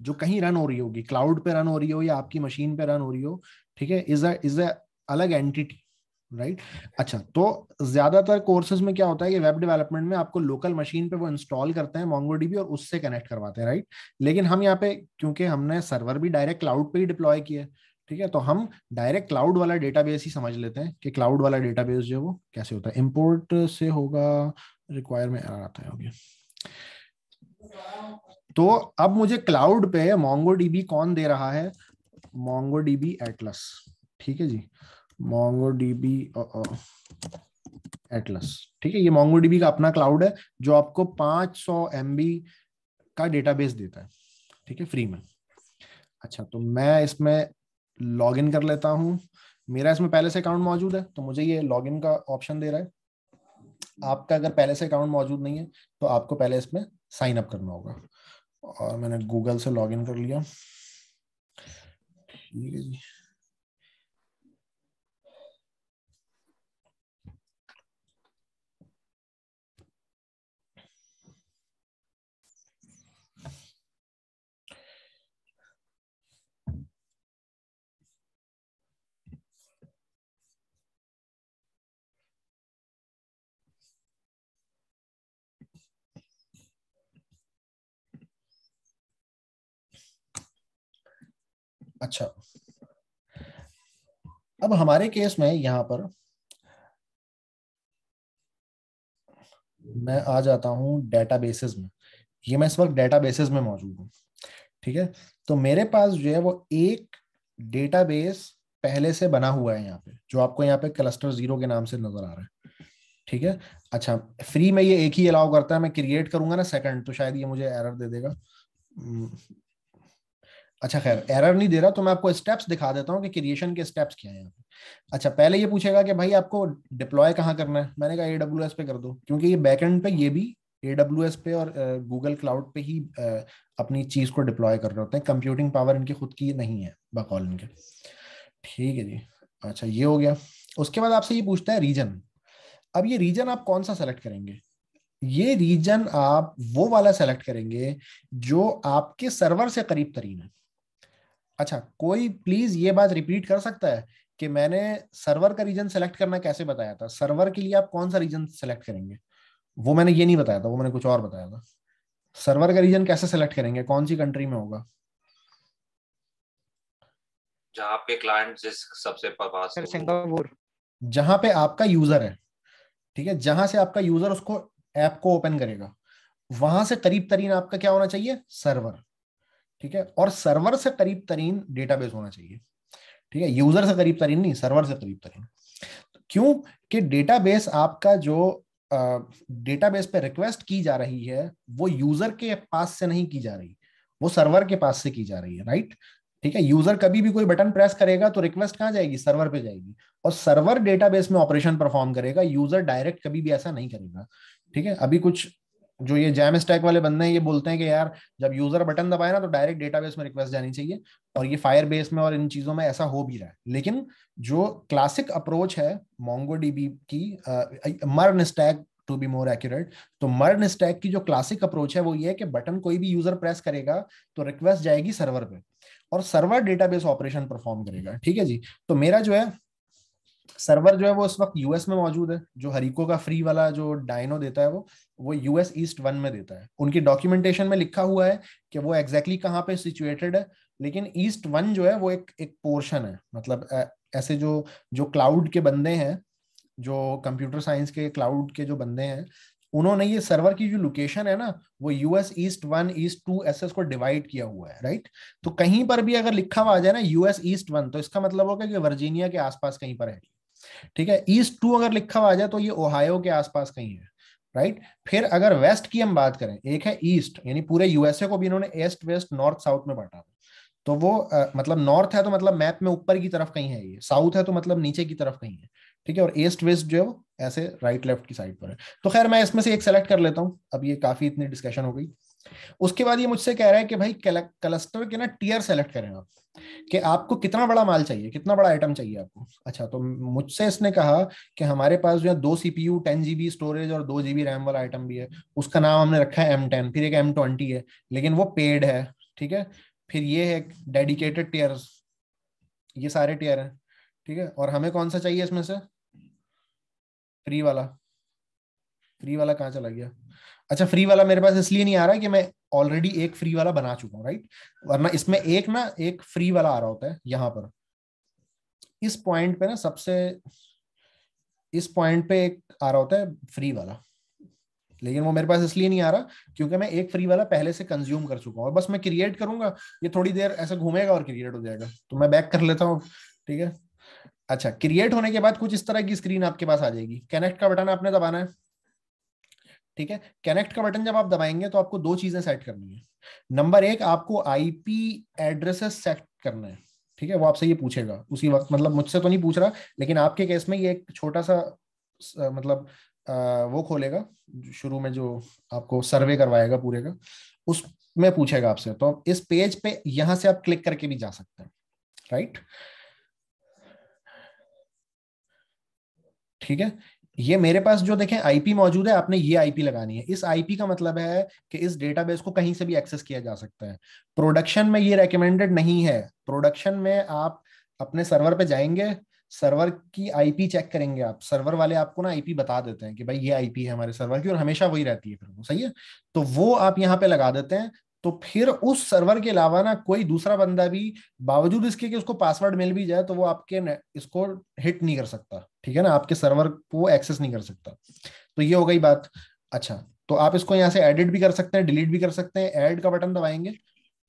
जो कहीं रन हो रही होगी क्लाउड पे रन हो रही हो या आपकी मशीन पे रन हो रही हो ठीक है इज अ इज अ अलग एंटिटी राइट अच्छा तो ज्यादातर कोर्सेज में क्या होता है कि वेब डेवलपमेंट में आपको लोकल मशीन पे वो इंस्टॉल करते हैं मोंगोडीबी और उससे कनेक्ट करवाते हैं राइट लेकिन हम यहाँ पे क्योंकि हमने सर्वर भी डायरेक्ट क्लाउड पे ही डिप्लॉय किया ठीक है तो हम डायरेक्ट क्लाउड वाला डेटाबेस ही समझ लेते हैं कि क्लाउड वाला डेटाबेस जो है वो कैसे होता है इम्पोर्ट से होगा रिक्वायर में आता है तो अब मुझे क्लाउड पे मोंगो कौन दे रहा है मोंगो डीबी एटलस ठीक है जी मोंगो डीबी एटलस ठीक है ये मोंगो डीबी का अपना क्लाउड है जो आपको 500 सौ का डेटाबेस देता है ठीक है फ्री में अच्छा तो मैं इसमें लॉग इन कर लेता हूँ मेरा इसमें पहले से अकाउंट मौजूद है तो मुझे ये लॉग इन का ऑप्शन दे रहा है आपका अगर पहले से अकाउंट मौजूद नहीं है तो आपको पहले इसमें साइन अप करना होगा और मैंने गूगल से लॉग इन कर लिया ठीक है जी अच्छा अब हमारे केस में यहां पर मैं आ जाता हूं डेटाबेसेस में ये मैं इस वक्त डेटाबेसेस में मौजूद हूं ठीक है तो मेरे पास जो है वो एक डेटाबेस पहले से बना हुआ है यहाँ पे जो आपको यहाँ पे क्लस्टर जीरो के नाम से नजर आ रहा है ठीक है अच्छा फ्री में ये एक ही अलाउ करता है मैं क्रिएट करूंगा ना सेकंड तो शायद ये मुझे एरर दे देगा hmm, अच्छा खैर एरर नहीं दे रहा तो मैं आपको स्टेप्स दिखा देता हूँ कि क्रिएशन के स्टेप्स क्या हैं अच्छा पहले ये पूछेगा कि भाई आपको डिप्लॉय कहाँ करना है मैंने कहा ए पे कर दो क्योंकि ये बैकएंड पे ये भी ए पे और गूगल क्लाउड पे ही अपनी चीज़ को डिप्लॉय कर रहे होते हैं कंप्यूटिंग पावर इनकी खुद की नहीं है बकौल इनके ठीक है जी अच्छा ये हो गया उसके बाद आपसे ये पूछता है रीजन अब ये रीजन आप कौन सा सेलेक्ट करेंगे ये रीजन आप वो वाला सेलेक्ट करेंगे जो आपके सर्वर से करीब तरीन है अच्छा कोई प्लीज ये बात रिपीट कर सकता है कि मैंने सर्वर का रीजन सेलेक्ट करना कैसे बताया था सर्वर के लिए आप कौन सा रीजन सेलेक्ट करेंगे वो मैंने ये नहीं बताया था वो मैंने कुछ और बताया था सर्वर का रीजन कैसे सेलेक्ट करेंगे कौन सी कंट्री में होगा जहाँ पे क्लाइंट जिस सबसे सिंगापुर जहां पे आपका यूजर है ठीक है जहां से आपका यूजर उसको ऐप को ओपन करेगा वहां से करीब तरीन आपका क्या होना चाहिए सर्वर ठीक है और सर्वर से करीब तरीन डेटाबेस होना चाहिए ठीक है यूजर से करीब तरीन नहीं सर्वर से करीब तरीन तो क्यों कि डेटाबेस आपका जो डेटाबेस पे रिक्वेस्ट की जा रही है वो यूजर के पास से नहीं की जा रही वो सर्वर के पास से की जा रही है राइट ठीक है यूजर कभी भी कोई बटन प्रेस करेगा तो रिक्वेस्ट कहाँ जाएगी सर्वर पे जाएगी और सर्वर डेटाबेस में ऑपरेशन परफॉर्म करेगा यूजर डायरेक्ट कभी भी ऐसा नहीं करेगा ठीक है अभी कुछ जो ये जैम स्टैक वाले बंदे हैं ये बोलते हैं कि यार जब यूजर बटन दबाए ना तो डायरेक्ट डेटाबेस में रिक्वेस्ट जानी चाहिए और ये फायर बेस में और इन चीजों में ऐसा हो भी रहा है लेकिन जो क्लासिक अप्रोच है मोंगो डीबी की MERN stack to be more accurate तो मर्न स्टैक की जो क्लासिक अप्रोच है वो ये है कि बटन कोई भी यूजर प्रेस करेगा तो रिक्वेस्ट जाएगी सर्वर पे और सर्वर डेटाबेस ऑपरेशन परफॉर्म करेगा ठीक है जी तो मेरा जो है सर्वर जो है वो इस वक्त यूएस में मौजूद है जो हरिको का फ्री वाला जो डायनो देता है वो वो यूएस ईस्ट वन में देता है उनकी डॉक्यूमेंटेशन में लिखा हुआ है कि वो एग्जैक्टली exactly कहाँ पे सिचुएटेड है लेकिन ईस्ट वन जो है वो एक एक पोर्शन है मतलब ऐसे जो जो क्लाउड के बंदे हैं जो कंप्यूटर साइंस के क्लाउड के जो बंदे हैं उन्होंने ये सर्वर की जो लोकेशन है ना वो US east one east two ऐसे उसको डिवाइड किया हुआ है राइट तो कहीं पर भी अगर लिखा हुआ आ जाए ना यूएस ईस्ट वन तो इसका मतलब होगा कि वर्जीनिया के आसपास कहीं पर है ठीक है ईस्ट टू अगर लिखा हुआ आ जाए तो ये ओहायो के आसपास कहीं है राइट फिर अगर वेस्ट की हम बात करें एक है ईस्ट यानी पूरे यूएसए को भी इन्होंने ईस्ट वेस्ट नॉर्थ साउथ में बांटा तो वो आ, मतलब नॉर्थ है तो मतलब मैप में ऊपर की तरफ कहीं है ये साउथ है तो मतलब नीचे की तरफ कहीं है ठीक है और ईस्ट वेस्ट जो है ऐसे राइट लेफ्ट की साइड पर है तो खैर मैं इसमें से एक सेलेक्ट कर लेता हूँ अब ये काफी इतनी डिस्कशन हो गई उसके बाद ये मुझसे कह रहा है कि भाई क्लस्टर के ना टीयर सेलेक्ट करें आप कि आपको कितना बड़ा माल चाहिए कितना बड़ा आइटम चाहिए आपको अच्छा तो मुझसे इसने कहा कि हमारे पास जो है दो सीपीयू टेन जीबी स्टोरेज और दो जीबी रैम वाला आइटम भी है उसका नाम हमने रखा है एम टेन फिर एक एम ट्वेंटी है लेकिन वो पेड है ठीक है फिर ये है डेडिकेटेड टीयर ये सारे टीयर हैं ठीक है और हमें कौन सा चाहिए इसमें से फ्री वाला फ्री वाला कहाँ चला गया अच्छा फ्री वाला मेरे पास इसलिए नहीं आ रहा कि मैं ऑलरेडी एक फ्री वाला बना चुका हूँ राइट वरना इसमें एक ना एक फ्री वाला आ रहा होता है यहां पर इस पॉइंट पे ना सबसे इस पॉइंट पे एक आ रहा होता है फ्री वाला लेकिन वो मेरे पास इसलिए नहीं आ रहा क्योंकि मैं एक फ्री वाला पहले से कंज्यूम कर चुका हूँ बस मैं क्रिएट करूंगा ये थोड़ी देर ऐसा घूमेगा और क्रिएट हो जाएगा तो मैं बैक कर लेता हूँ ठीक है अच्छा क्रिएट होने के बाद कुछ इस तरह की स्क्रीन आपके पास आ जाएगी कनेक्ट का बटन आपने दबाना है ठीक है कनेक्ट का बटन जब आप दबाएंगे तो आपको दो चीजें सेट करनी है नंबर एक आपको आईपी एड्रेसेस सेट करना है ठीक है वो आपसे ये पूछेगा उसी वक्त मतलब मुझसे तो नहीं पूछ रहा लेकिन आपके केस में ये एक छोटा सा मतलब वो खोलेगा शुरू में जो आपको सर्वे करवाएगा पूरे का उसमें पूछेगा आपसे तो इस पेज पे यहां से आप क्लिक करके भी जा सकते हैं राइट ठीक है ये मेरे पास जो देखें आईपी मौजूद है आपने ये आईपी लगानी है इस आईपी का मतलब है कि इस डेटाबेस को कहीं से भी एक्सेस किया जा सकता है प्रोडक्शन में ये रेकमेंडेड नहीं है प्रोडक्शन में आप अपने सर्वर पे जाएंगे सर्वर की आईपी चेक करेंगे आप सर्वर वाले आपको ना आईपी बता देते हैं कि भाई ये आईपी है हमारे सर्वर की और हमेशा वही रहती है फिर वो सही है तो वो आप यहाँ पे लगा देते हैं तो फिर उस सर्वर के अलावा ना कोई दूसरा बंदा भी बावजूद इसके कि उसको पासवर्ड मिल भी जाए तो वो आपके इसको हिट नहीं कर सकता ठीक है ना आपके सर्वर को एक्सेस नहीं कर सकता तो ये हो गई बात अच्छा तो आप इसको यहाँ से एडिट भी कर सकते हैं डिलीट भी कर सकते हैं एड का बटन दबाएंगे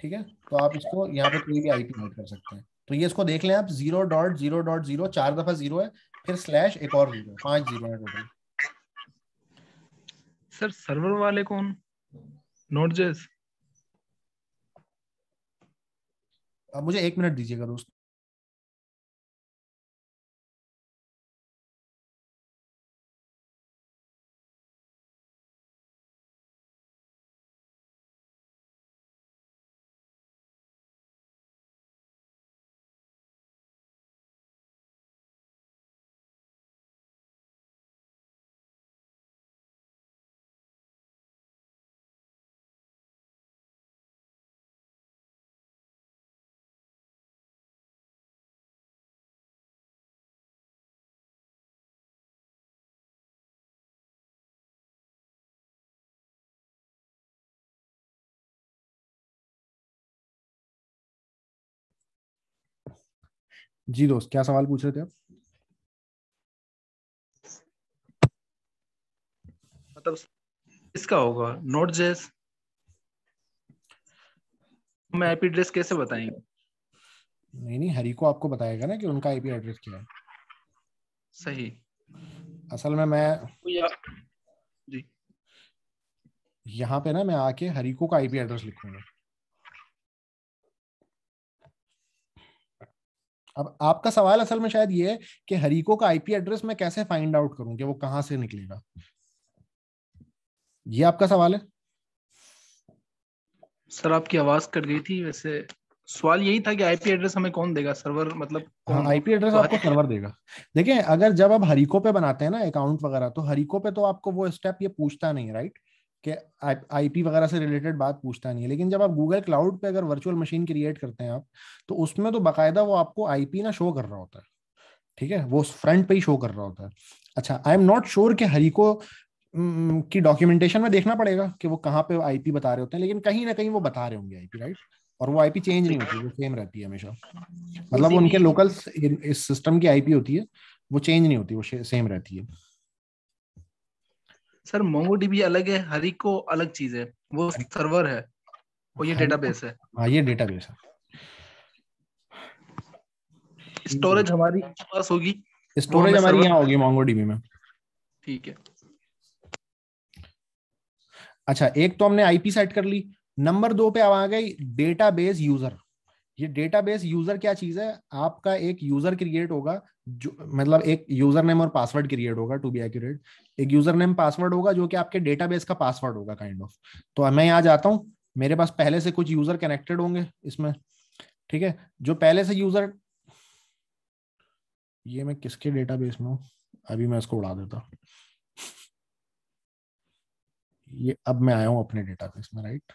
ठीक है तो आप इसको यहाँ पे कोई भी आईपी ऐड कर सकते हैं तो ये इसको देख लें आप zero dot zero dot zero चार दफा जीरो है फिर स्लैश एक और जीरो पांच जीरो है टोटल सर सर्वर वाले कौन नोट जेस मुझे एक मिनट दीजिएगा दोस्त जी दोस्त क्या सवाल पूछ रहे थे आप मतलब इसका होगा नोट जेस मैं आईपी एड्रेस कैसे बताएंगे नहीं नहीं हरी को आपको बताएगा ना कि उनका आईपी एड्रेस क्या है सही असल में मैं जी यहाँ पे ना मैं आके हरिको का आईपी एड्रेस लिखूंगा अब आपका सवाल असल में शायद ये है कि हरिको का आईपी एड्रेस मैं कैसे फाइंड आउट करूं कि वो कहां से निकलेगा ये आपका सवाल है सर आपकी आवाज कट गई थी वैसे सवाल यही था कि आईपी एड्रेस हमें कौन देगा सर्वर मतलब हाँ, आईपी एड्रेस आपको सर्वर देगा देखें अगर जब आप हरिको पे बनाते हैं ना अकाउंट वगैरह तो हरिको पे तो आपको वो स्टेप ये पूछता नहीं राइट कि आईपी वगैरह से रिलेटेड बात पूछता नहीं है लेकिन जब आप गूगल क्लाउड पे अगर वर्चुअल मशीन क्रिएट करते हैं आप तो उसमें तो बाकायदा वो आपको आईपी ना शो कर रहा होता है ठीक है वो फ्रंट पे ही शो कर रहा होता है अच्छा आई एम नॉट श्योर कि हरिको की डॉक्यूमेंटेशन में देखना पड़ेगा कि वो कहाँ पे आईपी बता रहे होते हैं लेकिन कहीं ना कहीं वो बता रहे होंगे आईपी राइट और वो आईपी चेंज नहीं होती वो सेम रहती है हमेशा मतलब उनके लोकल इस सिस्टम की आईपी होती है वो चेंज नहीं होती वो सेम रहती है सर मोंगो डीबी अलग है हरिको अलग चीज है वो सर्वर है वो ये डेटाबेस है हाँ ये डेटाबेस है स्टोरेज हमारी पास होगी स्टोरेज हमारी यहाँ होगी मोंगो डीबी में ठीक है अच्छा एक तो हमने आईपी सेट कर ली नंबर दो पे अब आ गई डेटाबेस यूजर ये डेटाबेस यूजर क्या चीज है आपका एक यूजर क्रिएट होगा जो मतलब एक यूजर नेम और पासवर्ड क्रिएट होगा टू बी एक्यूरेट एक यूजर नेम पासवर्ड होगा जो कि आपके डेटाबेस का पासवर्ड होगा काइंड ऑफ तो मैं यहाँ जाता हूँ मेरे पास पहले से कुछ यूजर कनेक्टेड होंगे इसमें ठीक है जो पहले से यूजर ये मैं किसके डेटाबेस में हूँ अभी मैं इसको उड़ा देता ये अब मैं आया हूँ अपने डेटाबेस में राइट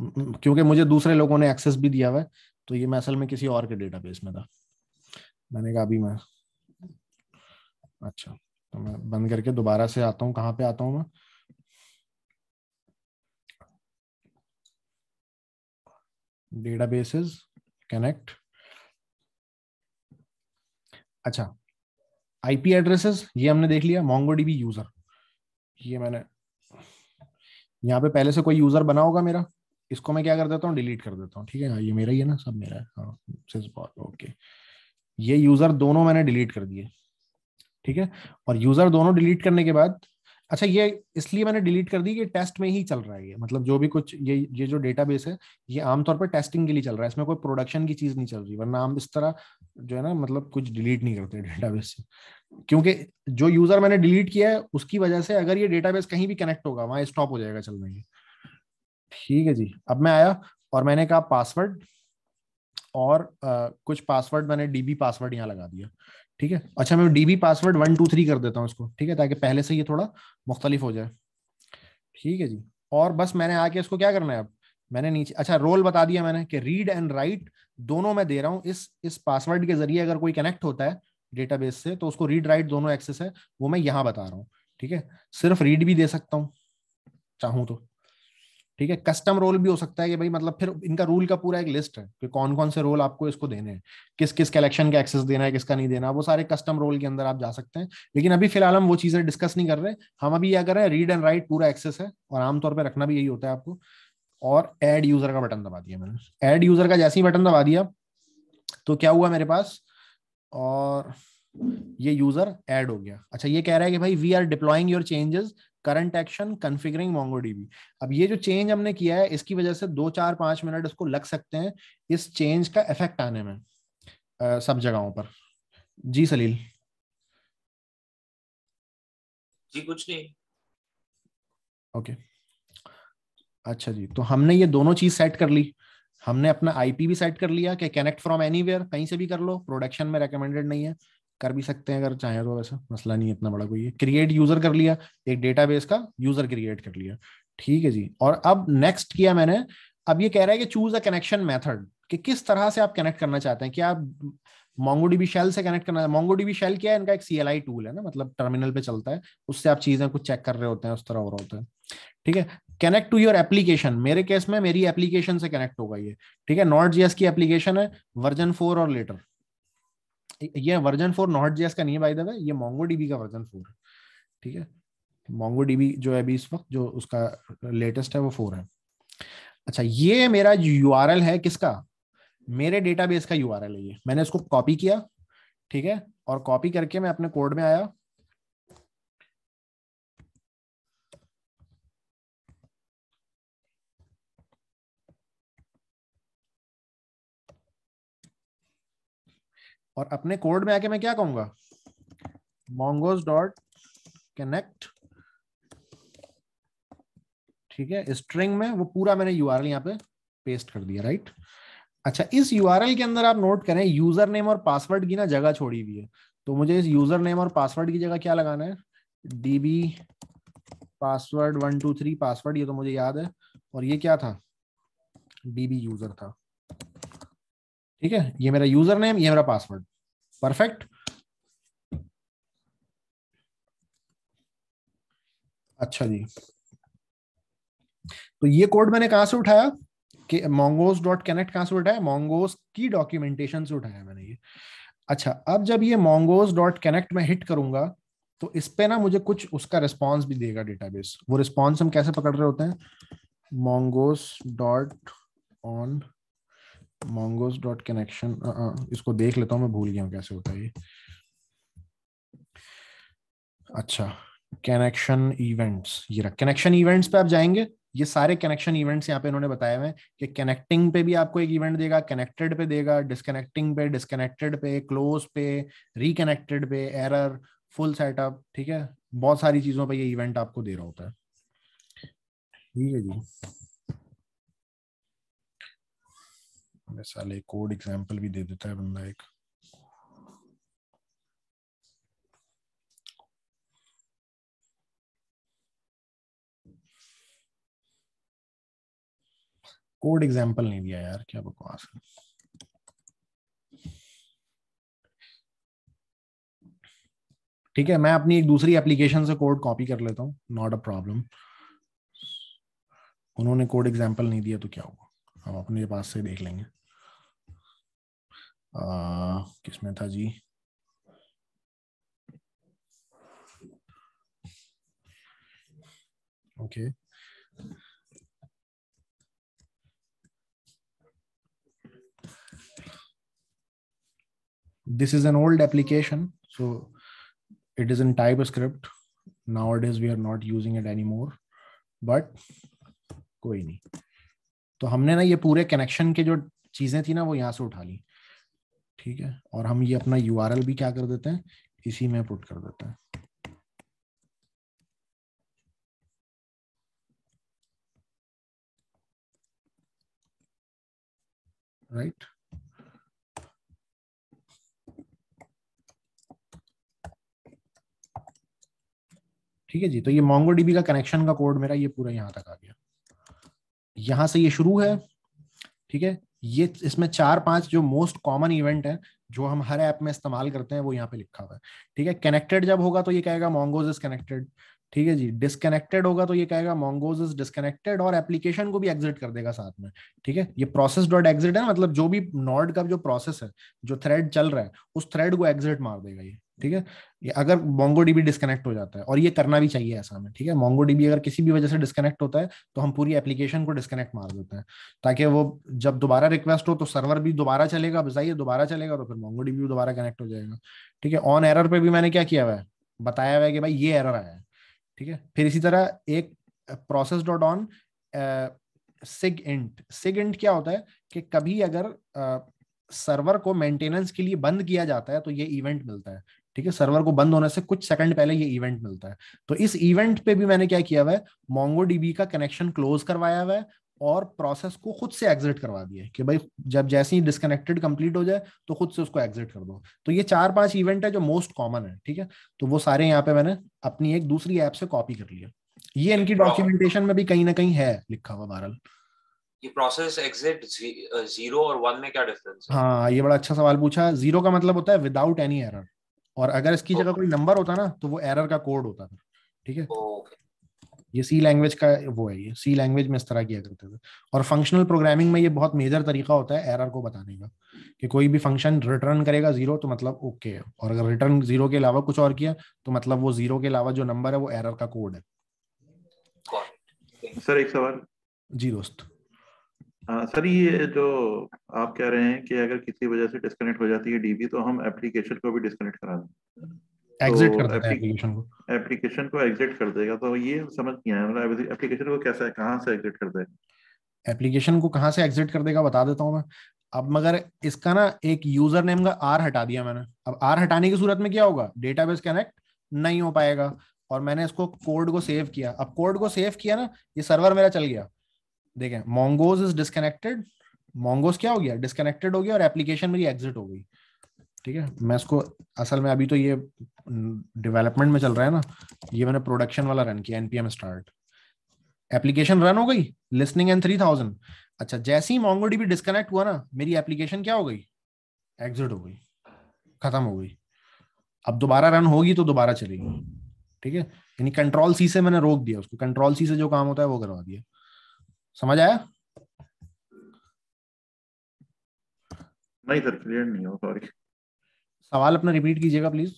क्योंकि मुझे दूसरे लोगों ने एक्सेस भी दिया हुआ है तो ये मैं असल में किसी और के डेटाबेस में था मैंने कहा अभी मैं अच्छा तो मैं बंद करके दोबारा से आता हूँ कहाँ पे आता हूँ मैं डेटाबेसेस कनेक्ट अच्छा आईपी एड्रेसेस ये हमने देख लिया मोंगोडीबी यूजर ये मैंने यहाँ पे पहले से कोई यूजर बना होगा मेरा इसको मैं क्या कर देता हूँ डिलीट कर देता हूँ ठीक है हाँ, ये मेरा ही है ना सब मेरा है हाँ ओके ये यूजर दोनों मैंने डिलीट कर दिए ठीक है और यूजर दोनों डिलीट करने के बाद अच्छा ये इसलिए मैंने डिलीट कर दी कि टेस्ट में ही चल रहा है ये मतलब जो भी कुछ ये ये जो डेटाबेस है ये आमतौर पर टेस्टिंग के लिए चल रहा है इसमें कोई प्रोडक्शन की चीज नहीं चल रही वरना हम इस तरह जो है ना मतलब कुछ डिलीट नहीं करते डेटाबेस से क्योंकि जो यूजर मैंने डिलीट किया है उसकी वजह से अगर ये डेटाबेस कहीं भी कनेक्ट होगा वहां स्टॉप हो जाएगा चलने ये ठीक है जी अब मैं आया और मैंने कहा पासवर्ड और आ, कुछ पासवर्ड मैंने डीबी पासवर्ड यहाँ लगा दिया ठीक है अच्छा मैं DB password one two three कर देता हूँ इसको ठीक है ताकि पहले से ये थोड़ा मुख्तलिफ हो जाए ठीक है जी और बस मैंने आके इसको क्या करना है अब मैंने नीचे अच्छा रोल बता दिया मैंने कि रीड एंड राइट दोनों मैं दे रहा हूँ इस इस पासवर्ड के जरिए अगर कोई कनेक्ट होता है डेटाबेस से तो उसको रीड राइट दोनों एक्सेस है वो मैं यहाँ बता रहा हूँ ठीक है सिर्फ रीड भी दे सकता हूँ चाहूँ तो ठीक है कस्टम रोल भी हो सकता है कि भाई मतलब फिर इनका रूल का पूरा एक लिस्ट है कि कौन कौन से रोल आपको इसको देने हैं किस किस कलेक्शन का एक्सेस देना है किसका नहीं देना वो सारे कस्टम रोल के अंदर आप जा सकते हैं लेकिन अभी फिलहाल हम वो चीजें डिस्कस नहीं कर रहे हम अभी यह कर रहे हैं रीड एंड राइट पूरा एक्सेस है और आमतौर पर रखना भी यही होता है आपको और एड यूजर का बटन दबा दिया मैंने एड यूजर का जैसे ही बटन दबा दिया तो क्या हुआ मेरे पास और ये यूजर ऐड हो गया अच्छा ये कह रहा है कि भाई we are deploying your changes current action configuring MongoDB अब ये जो चेंज हमने किया है इसकी वजह से दो चार पांच मिनट इसको लग सकते हैं इस चेंज का इफेक्ट आने में आ, सब जगहों पर जी सलील जी कुछ नहीं ओके okay. अच्छा जी तो हमने ये दोनों चीज सेट कर ली हमने अपना आईपी भी सेट कर लिया कि कनेक्ट फ्रॉम एनीवेयर कहीं से भी कर लो प्रोडक्शन में रेकमेंडेड नहीं है कर भी सकते हैं अगर चाहें तो वैसा मसला नहीं इतना बड़ा कोई क्रिएट यूजर कर लिया एक डेटा का यूजर क्रिएट कर लिया ठीक है जी और अब नेक्स्ट किया मैंने अब ये कह रहा है कि चूज अ कनेक्शन मेथड कि किस तरह से आप कनेक्ट करना चाहते हैं क्या आप मोंगोडीबी शेल से कनेक्ट करना मोंगोडीबी शेल क्या है इनका एक सीएलआई टूल है ना मतलब टर्मिनल पे चलता है उससे आप चीजें कुछ चेक कर रहे होते हैं उस तरह हो रहा होता है ठीक है कनेक्ट टू योर एप्लीकेशन मेरे केस में मेरी एप्लीकेशन से कनेक्ट होगा ये ठीक है नॉट जीएस की एप्लीकेशन है वर्जन फोर और लेटर ये वर्जन फोर नॉट जेस का नहीं है भाई द ये मोंगो डीबी का वर्जन फोर है ठीक है मोंगो डीबी जो है अभी इस वक्त जो उसका लेटेस्ट है वो फोर है अच्छा ये मेरा यू है किसका मेरे डेटाबेस का यू है ये मैंने इसको कॉपी किया ठीक है और कॉपी करके मैं अपने कोड में आया और अपने कोड में आके मैं क्या कहूंगा मोंगोज डॉट कनेक्ट ठीक है स्ट्रिंग में वो पूरा मैंने यू आर यहाँ पे पेस्ट कर दिया राइट अच्छा इस यू के अंदर आप नोट करें यूजर नेम और पासवर्ड की ना जगह छोड़ी हुई है तो मुझे इस यूजर नेम और पासवर्ड की जगह क्या लगाना है DB password one two three password ये तो मुझे याद है और ये क्या था डीबी यूजर था ठीक है ये मेरा यूजर नेम ये मेरा पासवर्ड परफेक्ट अच्छा जी तो ये कोड मैंने कहा से उठाया कि मोंगोस डॉट कनेक्ट कहाँ से उठाया मोंगोस की डॉक्यूमेंटेशन से उठाया मैंने ये अच्छा अब जब ये मोंगोस डॉट कनेक्ट में हिट करूंगा तो इस पे ना मुझे कुछ उसका रिस्पॉन्स भी देगा डेटाबेस वो रिस्पॉन्स हम कैसे पकड़ रहे होते हैं mongoose dot on mongoose dot connection इसको देख लेता हूँ मैं भूल गया हूँ कैसे होता है ये अच्छा कनेक्शन इवेंट्स ये रख कनेक्शन इवेंट्स पे आप जाएंगे ये सारे कनेक्शन इवेंट्स यहाँ पे इन्होंने बताए हुए हैं कि कनेक्टिंग पे भी आपको एक इवेंट देगा कनेक्टेड पे देगा डिसकनेक्टिंग पे डिसकनेक्टेड पे क्लोज पे रिकनेक्टेड पे एरर फुल सेटअप ठीक है बहुत सारी चीजों पे ये इवेंट आपको दे रहा होता है ठीक है जी मिसाल साले कोड एग्जांपल भी दे देता है बंदा एक कोड एग्जांपल नहीं दिया यार क्या बकवास है ठीक है मैं अपनी एक दूसरी एप्लीकेशन से कोड कॉपी कर लेता हूँ नॉट अ प्रॉब्लम उन्होंने कोड एग्जाम्पल नहीं दिया तो क्या होगा हम अपने पास से देख लेंगे किसमें था जी okay this is an old application so it is in TypeScript now it is we are not using it any more but कोई नहीं तो हमने ना ये पूरे कनेक्शन के जो चीजें थी ना वो यहां से उठा ली ठीक है और हम ये अपना यू भी क्या कर देते हैं इसी में पुट कर देते हैं राइट right? ठीक है जी तो ये मोंगो डीबी का कनेक्शन का कोड मेरा ये पूरा यहां तक आ गया यहां से ये शुरू है ठीक है ये इसमें चार पांच जो मोस्ट कॉमन इवेंट है जो हम हर ऐप में इस्तेमाल करते हैं वो यहाँ पे लिखा हुआ है ठीक है कनेक्टेड जब होगा तो ये कहेगा मोंगोज इज कनेक्टेड ठीक है जी डिसकनेक्टेड होगा तो ये कहेगा मोंगोज इज डिसकनेक्टेड और एप्लीकेशन को भी एग्जिट कर देगा साथ में ठीक है ये प्रोसेस डॉट एग्जिट है मतलब जो भी नॉड का जो प्रोसेस है जो थ्रेड चल रहा है उस थ्रेड को एग्जिट मार देगा ये ठीक है अगर मोंगो डीबी डिस्कनेक्ट हो जाता है और ये करना भी चाहिए ऐसा में ठीक है मोंगो डीबी अगर किसी भी वजह से डिस्कनेक्ट होता है तो हम पूरी एप्लीकेशन को डिस्कनेक्ट मार देते हैं ताकि वो जब दोबारा रिक्वेस्ट हो तो सर्वर भी दोबारा चलेगा बताइए दोबारा चलेगा तो फिर मोंगो डीबी भी दोबारा कनेक्ट हो जाएगा ठीक है ऑन एरर पर भी मैंने क्या किया हुआ है बताया हुआ है कि भाई ये एरर आया है ठीक है फिर इसी तरह एक process dot on SIGINT SIGINT क्या होता है कि कभी अगर सर्वर को मेंटेनेंस के लिए बंद किया जाता है तो ये इवेंट मिलता है ठीक है सर्वर को बंद होने से कुछ सेकंड पहले ये इवेंट मिलता है तो इस इवेंट पे भी मैंने क्या किया हुआ है मोंगो डीबी का कनेक्शन क्लोज करवाया हुआ है और प्रोसेस को खुद से एग्जिट करवा दिया कि भाई जब जैसे ही डिस्कनेक्टेड कंप्लीट हो जाए तो खुद से उसको एग्जिट कर दो तो ये चार पांच इवेंट है जो मोस्ट कॉमन है ठीक है तो वो सारे यहाँ पे मैंने अपनी एक दूसरी ऐप से कॉपी कर लिया ये इनकी डॉक्यूमेंटेशन में भी कहीं ना कहीं है लिखा हुआ बहरल ये प्रोसेस एग्जिट जीरो और वन में क्या डिफरेंस है हाँ ये बड़ा अच्छा सवाल पूछा जीरो का मतलब होता है विदाउट एनी एरर और अगर इसकी जगह कोई नंबर होता ना तो वो एरर का कोड होता था ठीक है ये सी लैंग्वेज का वो है ये सी लैंग्वेज में इस तरह किया करते थे और फंक्शनल प्रोग्रामिंग में ये बहुत मेजर तरीका होता है एरर को बताने का कि कोई भी फंक्शन रिटर्न करेगा जीरो तो मतलब ओके है और अगर रिटर्न जीरो के अलावा कुछ और किया तो मतलब वो जीरो के अलावा जो नंबर है वो एरर का कोड है सर एक सवाल जी दोस्त आ, सर ये जो आप कह रहे हैं कि अगर किसी वजह से डिस्कनेक्ट हो जाती है डीबी तो हम एप्लीकेशन को भी डिस्कनेक्ट करा दें एग्जिट तो कर एप्लीकेशन को एप्लीकेशन को एग्जिट कर देगा तो ये समझ नहीं आया मतलब एप्लीकेशन को से एग्जिट कर देगा एप्लीकेशन को से एग्जिट कर देगा बता देता मैं अब मगर इसका ना एक यूजर नेम का आर हटा दिया मैंने अब आर हटाने की सूरत में क्या होगा डेटाबेस कनेक्ट नहीं हो पाएगा और मैंने इसको कोड को सेव किया अब कोड को सेव किया ना ये सर्वर मेरा चल गया देखें मोंगोज इज डिस्कनेक्टेड मोंगोज क्या हो गया डिस्कनेक्टेड हो गया और एप्लीकेशन मेरी एग्जिट हो गई ठीक है मैं इसको असल में अभी तो ये डेवलपमेंट में चल रहा है ना ये मैंने प्रोडक्शन वाला रन किया एनपीएम स्टार्ट एप्लीकेशन रन हो गई लिस्निंग एन थ्री थाउजेंड अच्छा जैसे ही मोंगो डीबी डिस्कनेक्ट हुआ ना मेरी एप्लीकेशन क्या हो गई एग्जिट हो गई खत्म हो गई अब दोबारा रन होगी तो दोबारा चलेगी ठीक है यानी कंट्रोल सी से मैंने रोक दिया उसको कंट्रोल सी से जो काम होता है वो करवा दिया समझ आया नहीं सर क्लियर नहीं हो सॉरी सवाल अपना रिपीट कीजिएगा प्लीज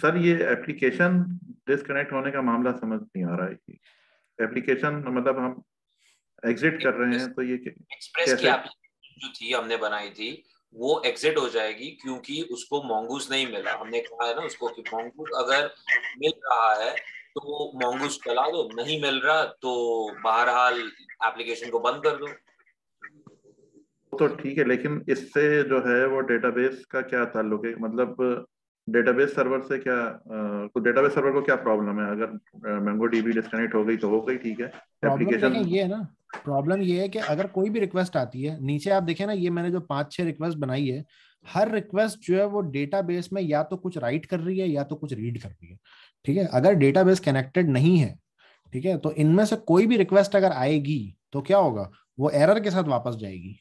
सर ये एप्लीकेशन डिस्कनेक्ट होने का मामला समझ नहीं आ रहा है एप्लीकेशन मतलब हम एग्जिट कर रहे हैं तो ये एक्सप्रेस की एप्लीकेशन जो थी हमने बनाई थी वो एग्जिट हो जाएगी क्योंकि उसको मोंगूस नहीं मिला हमने कहा है ना उसको कि मोंगूस अगर मिल रहा है तो मोंगूस चला दो नहीं मिल रहा तो बहरहाल एप्लीकेशन को बंद कर दो तो ठीक है लेकिन इससे जो है वो डेटाबेस का क्या ताल्लुक है मतलब डेटाबेस सर्वर से क्या तो डेटाबेस सर्वर को क्या प्रॉब्लम है अगर मैंगो डीबी डिस्कनेक्ट हो गई तो हो गई ठीक है एप्लीकेशन तो ये है ना प्रॉब्लम ये है कि अगर कोई भी रिक्वेस्ट आती है नीचे आप देखें ना ये मैंने जो पांच छह रिक्वेस्ट बनाई है हर रिक्वेस्ट जो है वो डेटाबेस में या तो कुछ राइट कर रही है या तो कुछ रीड कर रही है ठीक है अगर डेटाबेस कनेक्टेड नहीं है ठीक है तो इनमें से कोई भी रिक्वेस्ट अगर आएगी तो क्या होगा वो एरर के साथ वापस जाएगी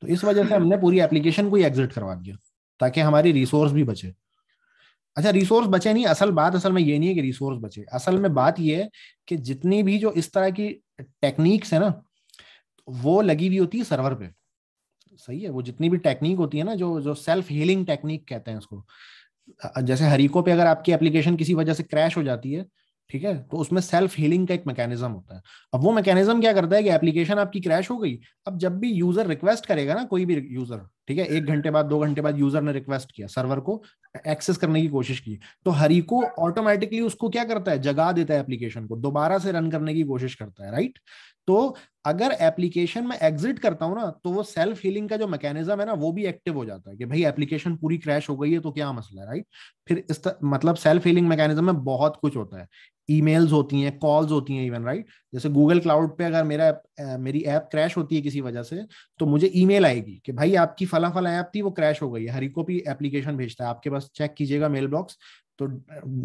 तो इस वजह से हमने पूरी एप्लीकेशन को ही एग्जिट करवा दिया ताकि हमारी रिसोर्स भी बचे अच्छा रिसोर्स बचे नहीं असल बात असल में ये नहीं है कि रिसोर्स बचे असल में बात ये है कि जितनी भी जो इस तरह की टेक्निक्स है ना वो लगी हुई होती है सर्वर पे सही है वो जितनी भी टेक्निक होती है ना जो जो सेल्फ हीलिंग टेक्निक कहते हैं उसको जैसे हरीको पे अगर आपकी एप्लीकेशन किसी वजह से क्रैश हो जाती है ठीक है तो उसमें सेल्फ हीलिंग का एक मैकेनिज्म होता है अब वो मैकेनिज्म क्या करता है कि एप्लीकेशन आपकी क्रैश हो गई अब जब भी यूजर रिक्वेस्ट करेगा ना कोई भी यूजर ठीक है एक घंटे बाद दो घंटे बाद यूजर ने रिक्वेस्ट किया सर्वर को एक्सेस करने की कोशिश की तो हरीको ऑटोमेटिकली उसको क्या करता है जगा देता है एप्लीकेशन को दोबारा से रन करने की कोशिश करता है राइट तो अगर एप्लीकेशन में एग्जिट करता हूँ ना तो वो सेल्फ हीलिंग का जो मैकेनिज्म है ना वो भी एक्टिव हो जाता है कि भाई एप्लीकेशन पूरी क्रैश हो गई है तो क्या मसला है राइट फिर इस तर, मतलब सेल्फ हीलिंग मैकेनिज्म में बहुत कुछ होता है ईमेल्स होती हैं कॉल्स होती हैं इवन राइट जैसे गूगल क्लाउड पे अगर मेरा मेरी ऐप क्रैश होती है किसी वजह से तो मुझे ईमेल आएगी कि भाई आपकी फला फला ऐप थी वो क्रैश हो गई है को भी एप्लीकेशन भेजता है आपके पास चेक कीजिएगा मेल बॉक्स तो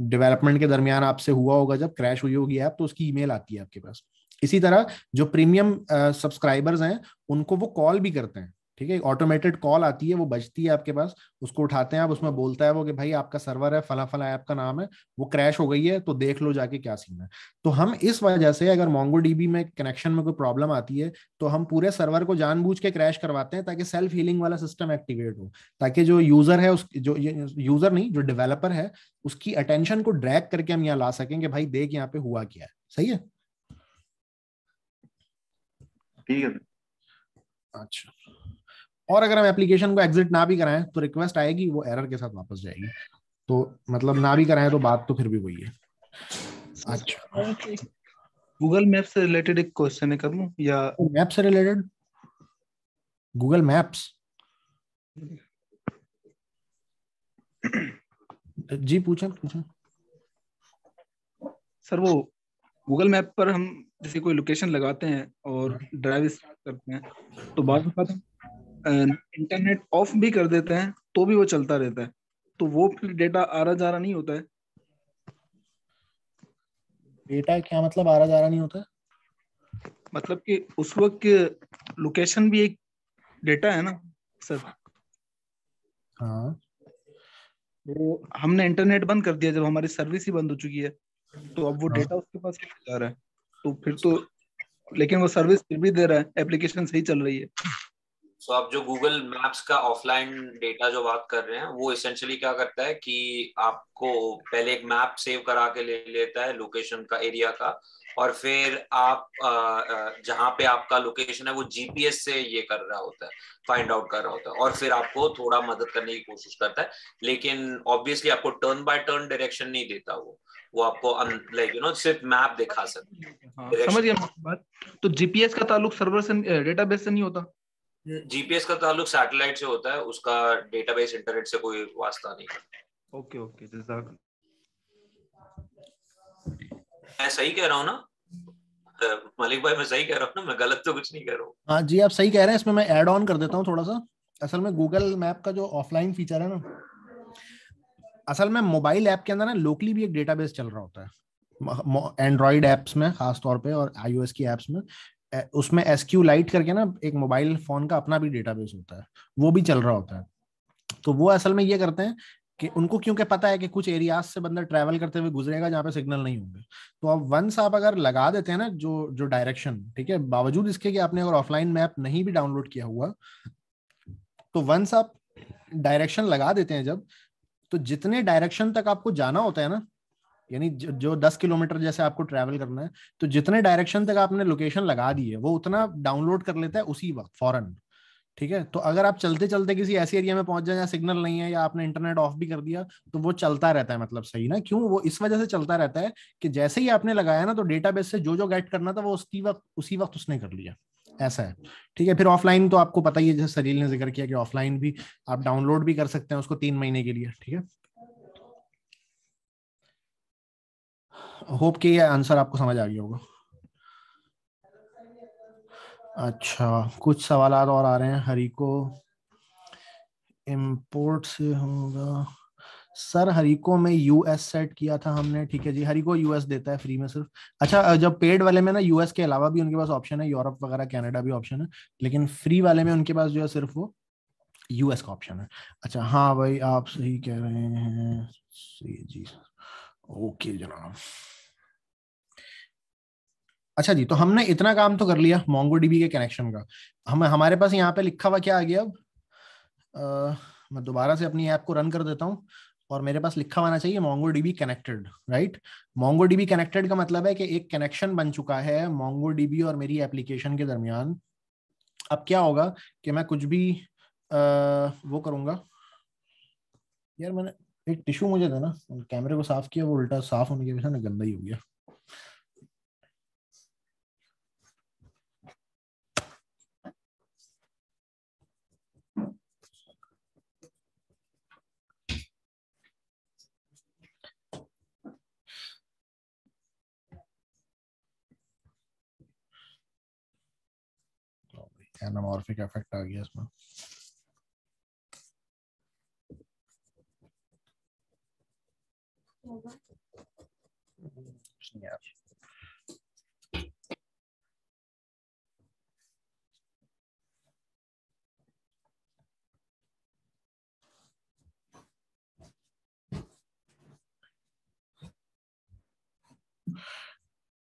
डेवलपमेंट के दरमियान आपसे हुआ होगा जब क्रैश हुई होगी ऐप तो उसकी ईमेल आती है आपके पास इसी तरह जो प्रीमियम सब्सक्राइबर्स हैं उनको वो कॉल भी करते हैं ठीक है ऑटोमेटेड कॉल आती है वो बजती है आपके पास उसको उठाते हैं आप उसमें बोलता है वो कि भाई आपका सर्वर है फला फला ऐप का नाम है वो क्रैश हो गई है तो देख लो जाके क्या सीन है तो हम इस वजह से अगर मोंगो डीबी में कनेक्शन में कोई प्रॉब्लम आती है तो हम पूरे सर्वर को जानबूझ के क्रैश करवाते हैं ताकि सेल्फ हीलिंग वाला सिस्टम एक्टिवेट हो ताकि जो यूजर है उस जो यूजर नहीं जो डेवलपर है उसकी अटेंशन को ड्रैग करके हम यहाँ ला सकें कि भाई देख यहाँ पे हुआ क्या है सही है ठीक है अच्छा और अगर हम एप्लीकेशन को एग्जिट ना भी कराएं तो रिक्वेस्ट आएगी वो एरर के साथ वापस जाएगी तो मतलब ना भी कराएं तो बात तो फिर भी वही है अच्छा गूगल मैप से रिलेटेड एक क्वेश्चन है या मैप से रिलेटेड गूगल मैप्स जी पूछें पूछें सर वो गूगल मैप पर हम जैसे कोई लोकेशन लगाते हैं और हाँ। ड्राइव स्टार्ट करते हैं तो बाद में इंटरनेट ऑफ भी कर देते हैं तो भी वो चलता रहता है तो वो फिर डेटा रहा जा रहा नहीं होता है डेटा क्या मतलब रहा जा रहा नहीं होता है मतलब कि उस वक्त लोकेशन भी एक डेटा है ना सर हाँ वो तो हमने इंटरनेट बंद कर दिया जब हमारी सर्विस ही बंद हो चुकी है तो अब वो डेटा हाँ। उसके पास जा रहा है तो फिर तो लेकिन वो सर्विस फिर भी दे रहा है एप्लीकेशन सही चल रही है सो so, आप जो गूगल मैप्स का ऑफलाइन डेटा जो बात कर रहे हैं वो इसेंशियली क्या करता है कि आपको पहले एक मैप सेव करा के ले लेता है लोकेशन का एरिया का और फिर आप जहाँ पे आपका लोकेशन है वो जीपीएस से ये कर रहा होता है फाइंड आउट कर रहा होता है और फिर आपको थोड़ा मदद करने की कोशिश करता है लेकिन ऑब्वियसली आपको टर्न बाय टर्न डायरेक्शन नहीं देता वो वो आपको लाइक यू नो सिर्फ मैप दिखा हाँ, सकते हाँ, समझ गया बात तो जीपीएस का ताल्लुक सर्वर से डेटाबेस से नहीं होता जीपीएस का ताल्लुक सैटेलाइट से होता है उसका डेटाबेस इंटरनेट से कोई वास्ता नहीं ओके ओके जजाक मैं सही कह रहा हूं ना मलिक भाई मैं सही कह रहा हूं ना मैं गलत तो कुछ नहीं कह रहा हूं हां जी आप सही कह रहे हैं इसमें मैं ऐड ऑन कर देता हूं थोड़ा सा असल में गूगल मैप का जो ऑफलाइन फीचर है ना असल में मोबाइल ऐप के अंदर ना लोकली भी एक डेटाबेस चल रहा होता है एंड्रॉइड ऐप्स में खास तौर पे और आईओएस की एप्स में उसमें एस क्यू लाइट करके ना एक मोबाइल फोन का अपना भी डेटाबेस होता है वो भी चल रहा होता है तो वो असल में ये करते हैं कि उनको क्योंकि पता है कि कुछ एरियाज से बंदर ट्रैवल करते हुए गुजरेगा जहाँ पे सिग्नल नहीं होंगे तो अब वंस आप अगर लगा देते हैं ना जो जो डायरेक्शन ठीक है बावजूद इसके कि आपने अगर ऑफलाइन मैप नहीं भी डाउनलोड किया हुआ तो वंस आप डायरेक्शन लगा देते हैं जब तो जितने डायरेक्शन तक आपको जाना होता है ना यानी जो दस किलोमीटर जैसे आपको ट्रैवल करना है तो जितने डायरेक्शन तक आपने लोकेशन लगा दी है वो उतना डाउनलोड कर लेता है उसी वक्त फॉरन ठीक है तो अगर आप चलते चलते किसी ऐसे एरिया में पहुंच जाए जहाँ सिग्नल नहीं है या आपने इंटरनेट ऑफ भी कर दिया तो वो चलता रहता है मतलब सही ना क्यों वो इस वजह से चलता रहता है कि जैसे ही आपने लगाया ना तो डेटाबेस से जो जो गेट करना था वो उसी वक्त उसी वक्त उसने कर लिया ऐसा है ठीक है फिर ऑफलाइन तो आपको पता ही है जैसे सलील ने जिक्र किया कि ऑफलाइन भी आप डाउनलोड भी कर सकते हैं उसको तीन महीने के लिए ठीक है होप कि ये आंसर आपको समझ आ गया होगा अच्छा कुछ सवाल और आ रहे हैं हरी को इम्पोर्ट से होगा सर हरिको में यूएस सेट किया था हमने ठीक है जी हरिको यूएस देता है फ्री में सिर्फ अच्छा जब पेड वाले में ना यूएस के अलावा भी उनके पास ऑप्शन है यूरोप वगैरह कनाडा भी ऑप्शन है लेकिन फ्री वाले में उनके पास जो है सिर्फ वो यूएस का ऑप्शन है अच्छा हाँ भाई आप सही कह रहे हैं सही जी ओके जनाब अच्छा जी तो हमने इतना काम तो कर लिया मोंगो डीबी के कनेक्शन का हम हमारे पास यहाँ पे लिखा हुआ क्या आ गया अब आ, मैं दोबारा से अपनी ऐप को रन कर देता हूँ और मेरे पास लिखा होना चाहिए MongoDB connected right MongoDB connected का मतलब है कि एक कनेक्शन बन चुका है मोंगो डीबी और मेरी एप्लीकेशन के दरमियान अब क्या होगा कि मैं कुछ भी आ, वो करूंगा यार मैंने एक टिश्यू मुझे देना कैमरे को साफ किया वो उल्टा साफ होने की वजह से गंदा ही हो गया एनामॉर्फिक इफेक्ट आ गया इसमें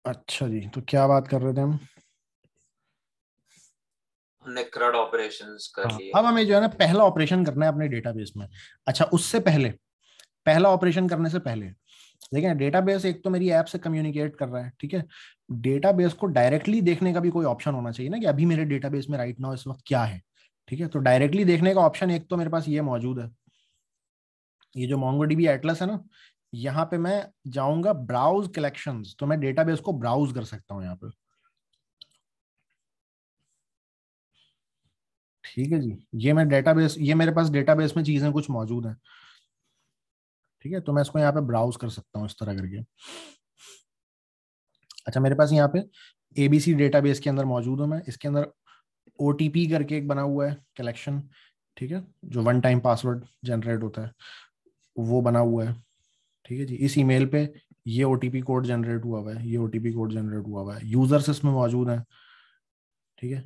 अच्छा जी तो क्या बात कर रहे थे हम अपने क्रड ऑपरेशंस कर हाँ, लिए अब हमें जो है ना पहला ऑपरेशन करना है अपने डेटाबेस में अच्छा उससे पहले पहला ऑपरेशन करने से पहले देखिए डेटाबेस एक तो मेरी ऐप से कम्युनिकेट कर रहा है ठीक है डेटाबेस को डायरेक्टली देखने का भी कोई ऑप्शन होना चाहिए ना कि अभी मेरे डेटाबेस में राइट नाउ इस वक्त क्या है ठीक है तो डायरेक्टली देखने का ऑप्शन एक तो मेरे पास ये मौजूद है ये जो मोंगो डीबी एटलस है ना यहाँ पे मैं जाऊंगा ब्राउज कलेक्शन तो मैं डेटाबेस को ब्राउज कर सकता हूँ यहाँ पे ठीक है जी ये मैं डेटाबेस ये मेरे पास डेटाबेस में चीजें कुछ मौजूद हैं ठीक है तो मैं इसको यहाँ पे ब्राउज कर सकता हूँ इस तरह करके अच्छा मेरे पास यहाँ पे एबीसी डेटाबेस के अंदर मौजूद हूँ मैं इसके अंदर ओ करके एक बना हुआ है कलेक्शन ठीक है जो वन टाइम पासवर्ड जनरेट होता है वो बना हुआ है ठीक है जी इस ईमेल पे ये ओ कोड जनरेट हुआ हुआ है ये ओ कोड जनरेट हुआ हुआ है यूजर्स इसमें मौजूद हैं ठीक है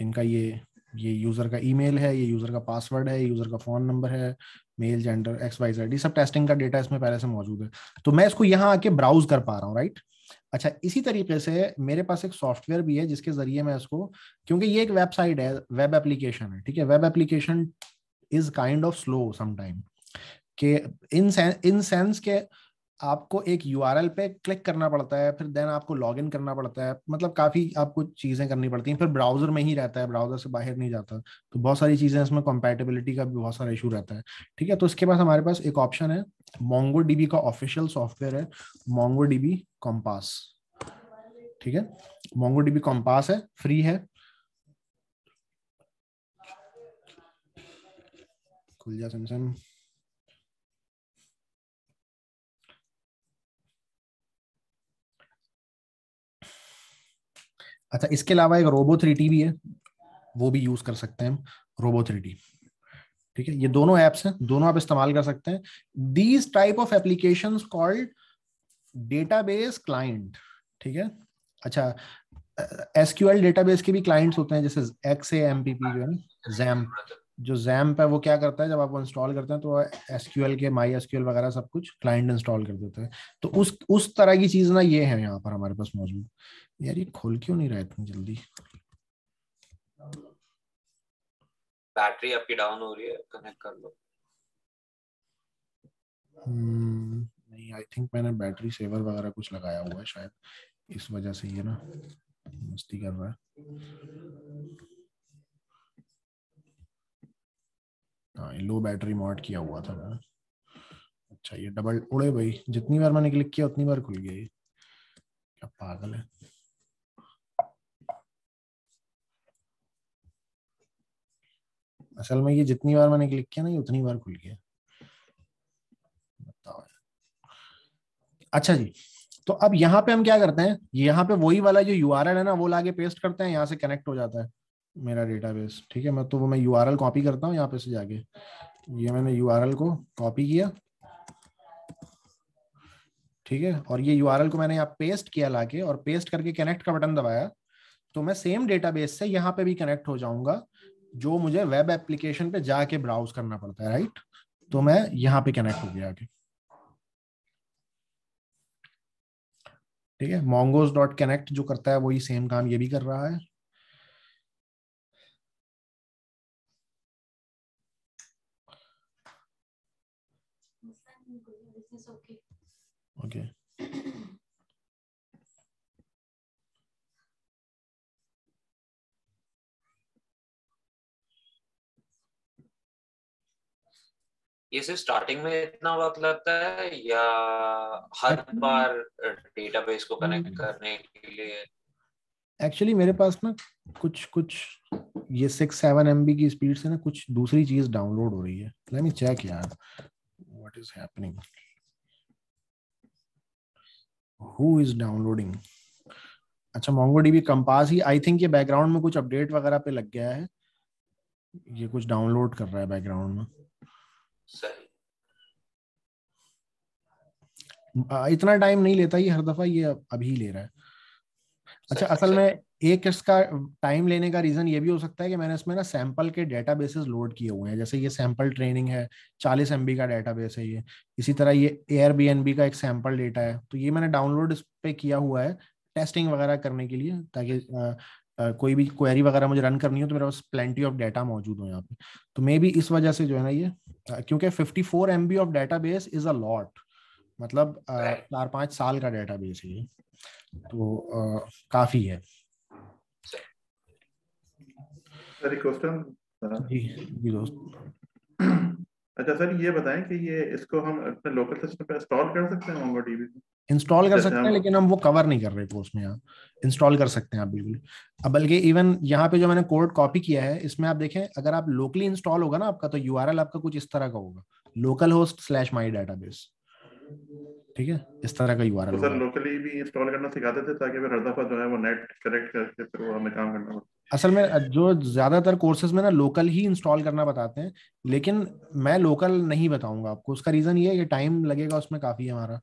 इनका ये ये यूजर का ईमेल है ये यूजर का पासवर्ड है यूजर का फोन नंबर है male gender X Y Z ये सब टेस्टिंग का डेटा इसमें पहले से मौजूद है तो मैं इसको यहाँ आके ब्राउज कर पा रहा हूँ राइट अच्छा इसी तरीके से मेरे पास एक सॉफ्टवेयर भी है जिसके जरिए मैं इसको क्योंकि ये एक वेबसाइट है वेब एप्लीकेशन है ठीक है web application is kind of slow sometime के इन इन सेंस के आपको एक यू आर एल पे क्लिक करना पड़ता है फिर देन आपको लॉग इन करना पड़ता है मतलब काफ़ी आपको चीज़ें करनी पड़ती हैं फिर ब्राउज़र में ही रहता है ब्राउज़र से बाहर नहीं जाता तो बहुत सारी चीज़ें इसमें कंपैटिबिलिटी का भी बहुत सारा इशू रहता है ठीक है तो इसके पास हमारे पास एक ऑप्शन है मोंगो डीबी का ऑफिशियल सॉफ्टवेयर है मोंगो डीबी कॉम्पास ठीक है मोंगो डीबी कॉम्पास है फ्री है खुल जा सैमसंग अच्छा इसके अलावा एक रोबो थ्री भी है वो भी यूज कर सकते हैं हम रोबो थ्री ठीक है ये दोनों ऐप्स हैं दोनों आप इस्तेमाल कर सकते हैं these type of application called database client ठीक है अच्छा एसक्यूएल डेटाबेस के भी क्लाइंट्स होते हैं जैसे एक्स एम पी पी जो है ना जैम जो जैम्प है वो क्या करता है जब आप इंस्टॉल करते हैं तो एस के माई एस वगैरह सब कुछ क्लाइंट इंस्टॉल कर देते हैं तो उस उस तरह की चीज ना ये है यहाँ पर हमारे पास मौजूद यार ये खोल क्यों नहीं रहा इतनी जल्दी बैटरी आपकी डाउन हो रही है कनेक्ट कर लो hmm, नहीं आई थिंक मैंने बैटरी सेवर वगैरह कुछ लगाया हुआ है शायद इस वजह से ये ना मस्ती कर रहा है हाँ लो बैटरी मॉड किया हुआ था मैं अच्छा ये डबल उड़े भाई जितनी बार मैंने क्लिक किया उतनी बार खुल गया ये क्या पागल है असल में ये जितनी बार मैंने क्लिक किया ना ये उतनी बार खुल गया अच्छा जी तो अब यहाँ पे हम क्या करते हैं यहाँ पे वही वाला जो यू है ना वो लाके पेस्ट करते हैं यहाँ से कनेक्ट हो जाता है मेरा डेटाबेस ठीक है मैं तो वो मैं यू कॉपी करता हूँ यहाँ पे से जाके ये मैंने यू को कॉपी किया ठीक है और ये यू को मैंने यहाँ पेस्ट किया लाके और पेस्ट करके कनेक्ट का बटन दबाया तो मैं सेम डेटाबेस से यहाँ पे भी कनेक्ट हो जाऊंगा जो मुझे वेब एप्लीकेशन पे जाके ब्राउज करना पड़ता है राइट तो मैं यहाँ पे कनेक्ट हो गया आगे ठीक है मोंगोज डॉट कनेक्ट जो करता है वही सेम काम ये भी कर रहा है okay. ये सिर्फ स्टार्टिंग में इतना वक्त लगता है या हर बार डेटाबेस को कनेक्ट hmm. करने के लिए एक्चुअली मेरे पास ना कुछ कुछ ये सिक्स सेवन एम की स्पीड से ना कुछ दूसरी चीज डाउनलोड हो रही है लेट मी चेक यार what is happening who is downloading अच्छा मोंगो डीबी कंपास ही आई थिंक ये बैकग्राउंड में कुछ अपडेट वगैरह पे लग गया है ये कुछ डाउनलोड कर रहा है बैकग्राउंड में इतना टाइम नहीं लेता ये हर दफा ये अभी ले रहा है अच्छा असल में एक इसका टाइम लेने का रीजन ये भी हो सकता है कि मैंने इसमें ना सैंपल के डेटा बेसेस लोड किए हुए हैं जैसे ये सैंपल ट्रेनिंग है चालीस एम का डेटा बेस है ये इसी तरह ये एयर का एक सैंपल डेटा है तो ये मैंने डाउनलोड इस पर किया हुआ है टेस्टिंग वगैरह करने के लिए ताकि आ, कोई भी क्वेरी वगैरह मुझे रन करनी हो तो मेरे पास प्लेंटी ऑफ डाटा मौजूद हो यहाँ पे तो मे बी इस वजह से जो है ना ये क्योंकि fifty four M B of database is a lot मतलब चार पांच पाँच साल का डाटा बेस है ये तो काफ़ी है सर क्वेश्चन जी दोस्त अच्छा सर ये बताएं कि ये इसको हम अपने लोकल सिस्टम पे इंस्टॉल कर सकते हैं MongoDB पे इंस्टॉल कर सकते हैं लेकिन हम वो कवर नहीं कर रहे कोर्स उसमें यहाँ इंस्टॉल कर सकते हैं आप बिल्कुल अब बल्कि इवन यहाँ पे जो मैंने कोड कॉपी किया है इसमें आप देखें अगर आप लोकली इंस्टॉल होगा ना आपका तो यू आपका कुछ इस तरह का होगा localhost slash my database ठीक है इस तरह का यूआरएल तो सर लोकली भी इंस्टॉल करना सिखाते थे ताकि फिर हर दफा जो है वो नेट कनेक्ट करके फिर वो हमें काम करना पड़ता असल में जो ज्यादातर कोर्सेज में ना लोकल ही इंस्टॉल करना बताते हैं लेकिन मैं लोकल नहीं बताऊंगा आपको उसका रीजन ये है कि टाइम लगेगा उसमें काफी हमारा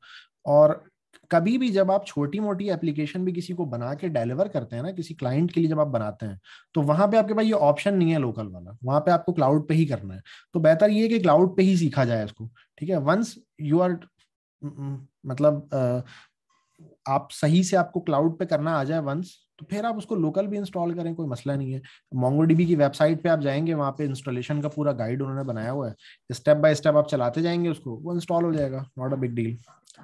और कभी भी जब आप छोटी मोटी एप्लीकेशन भी किसी को बना के डिलीवर करते हैं ना किसी क्लाइंट के लिए जब आप बनाते हैं तो वहां पे आपके पास ये ऑप्शन नहीं है लोकल वाला वहां पे आपको क्लाउड पे ही करना है तो बेहतर ये है कि क्लाउड पे ही सीखा जाए इसको ठीक है वंस यू आर मतलब आप सही से आपको क्लाउड पे करना आ जाए वंस तो फिर आप उसको लोकल भी इंस्टॉल करें कोई मसला नहीं है मोंगोडीबी की वेबसाइट पे आप जाएंगे वहाँ पे इंस्टॉलेशन का पूरा गाइड उन्होंने बनाया हुआ है स्टेप बाय स्टेप आप चलाते जाएंगे उसको वो इंस्टॉल हो जाएगा नॉट अ बिग डील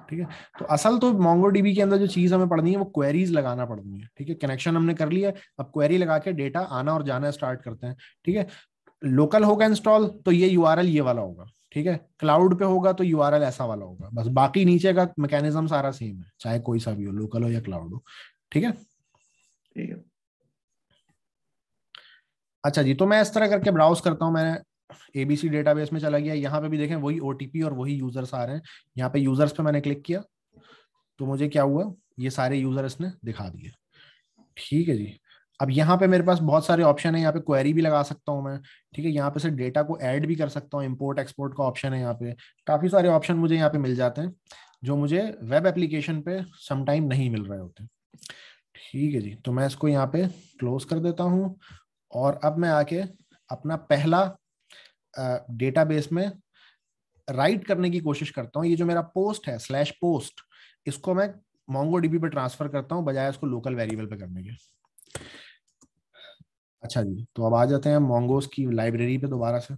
ठीक है तो असल तो मोंगोडीबी के अंदर जो चीज हमें पढ़नी है वो क्वेरीज लगाना पड़नी है ठीक है कनेक्शन हमने कर लिया अब क्वेरी लगा के डेटा आना और जाना स्टार्ट करते हैं ठीक है लोकल होगा इंस्टॉल तो ये यू ये वाला होगा ठीक है क्लाउड पे होगा तो यू ऐसा वाला होगा बस बाकी नीचे का मैकेनिज्म सारा सेम है चाहे कोई सा भी हो लोकल हो या क्लाउड हो ठीक है ठीक है अच्छा जी तो मैं इस तरह करके ब्राउज करता हूँ मैंने एबीसी डेटाबेस में चला गया यहाँ पे भी देखें वही ओटीपी और वही यूजर्स आ रहे हैं यहाँ पे यूजर्स पे मैंने क्लिक किया तो मुझे क्या हुआ ये सारे यूजर इसने दिखा दिए ठीक है जी अब यहाँ पे मेरे पास बहुत सारे ऑप्शन है यहाँ पे क्वेरी भी लगा सकता हूँ मैं ठीक है यहाँ पे से डेटा को ऐड भी कर सकता हूँ इम्पोर्ट एक्सपोर्ट का ऑप्शन है यहाँ पे काफ़ी सारे ऑप्शन मुझे यहाँ पे मिल जाते हैं जो मुझे वेब एप्लीकेशन पे समटाइम नहीं मिल रहे होते ठीक है जी तो मैं इसको यहाँ पे क्लोज कर देता हूँ और अब मैं आके अपना पहला डेटाबेस में राइट करने की कोशिश करता हूँ ये जो मेरा पोस्ट है स्लैश पोस्ट इसको मैं मोंगो डीबी पे ट्रांसफर करता हूँ बजाय इसको लोकल वेरिएबल पे करने के अच्छा जी तो अब आ जाते हैं मोंगोस की लाइब्रेरी पे दोबारा से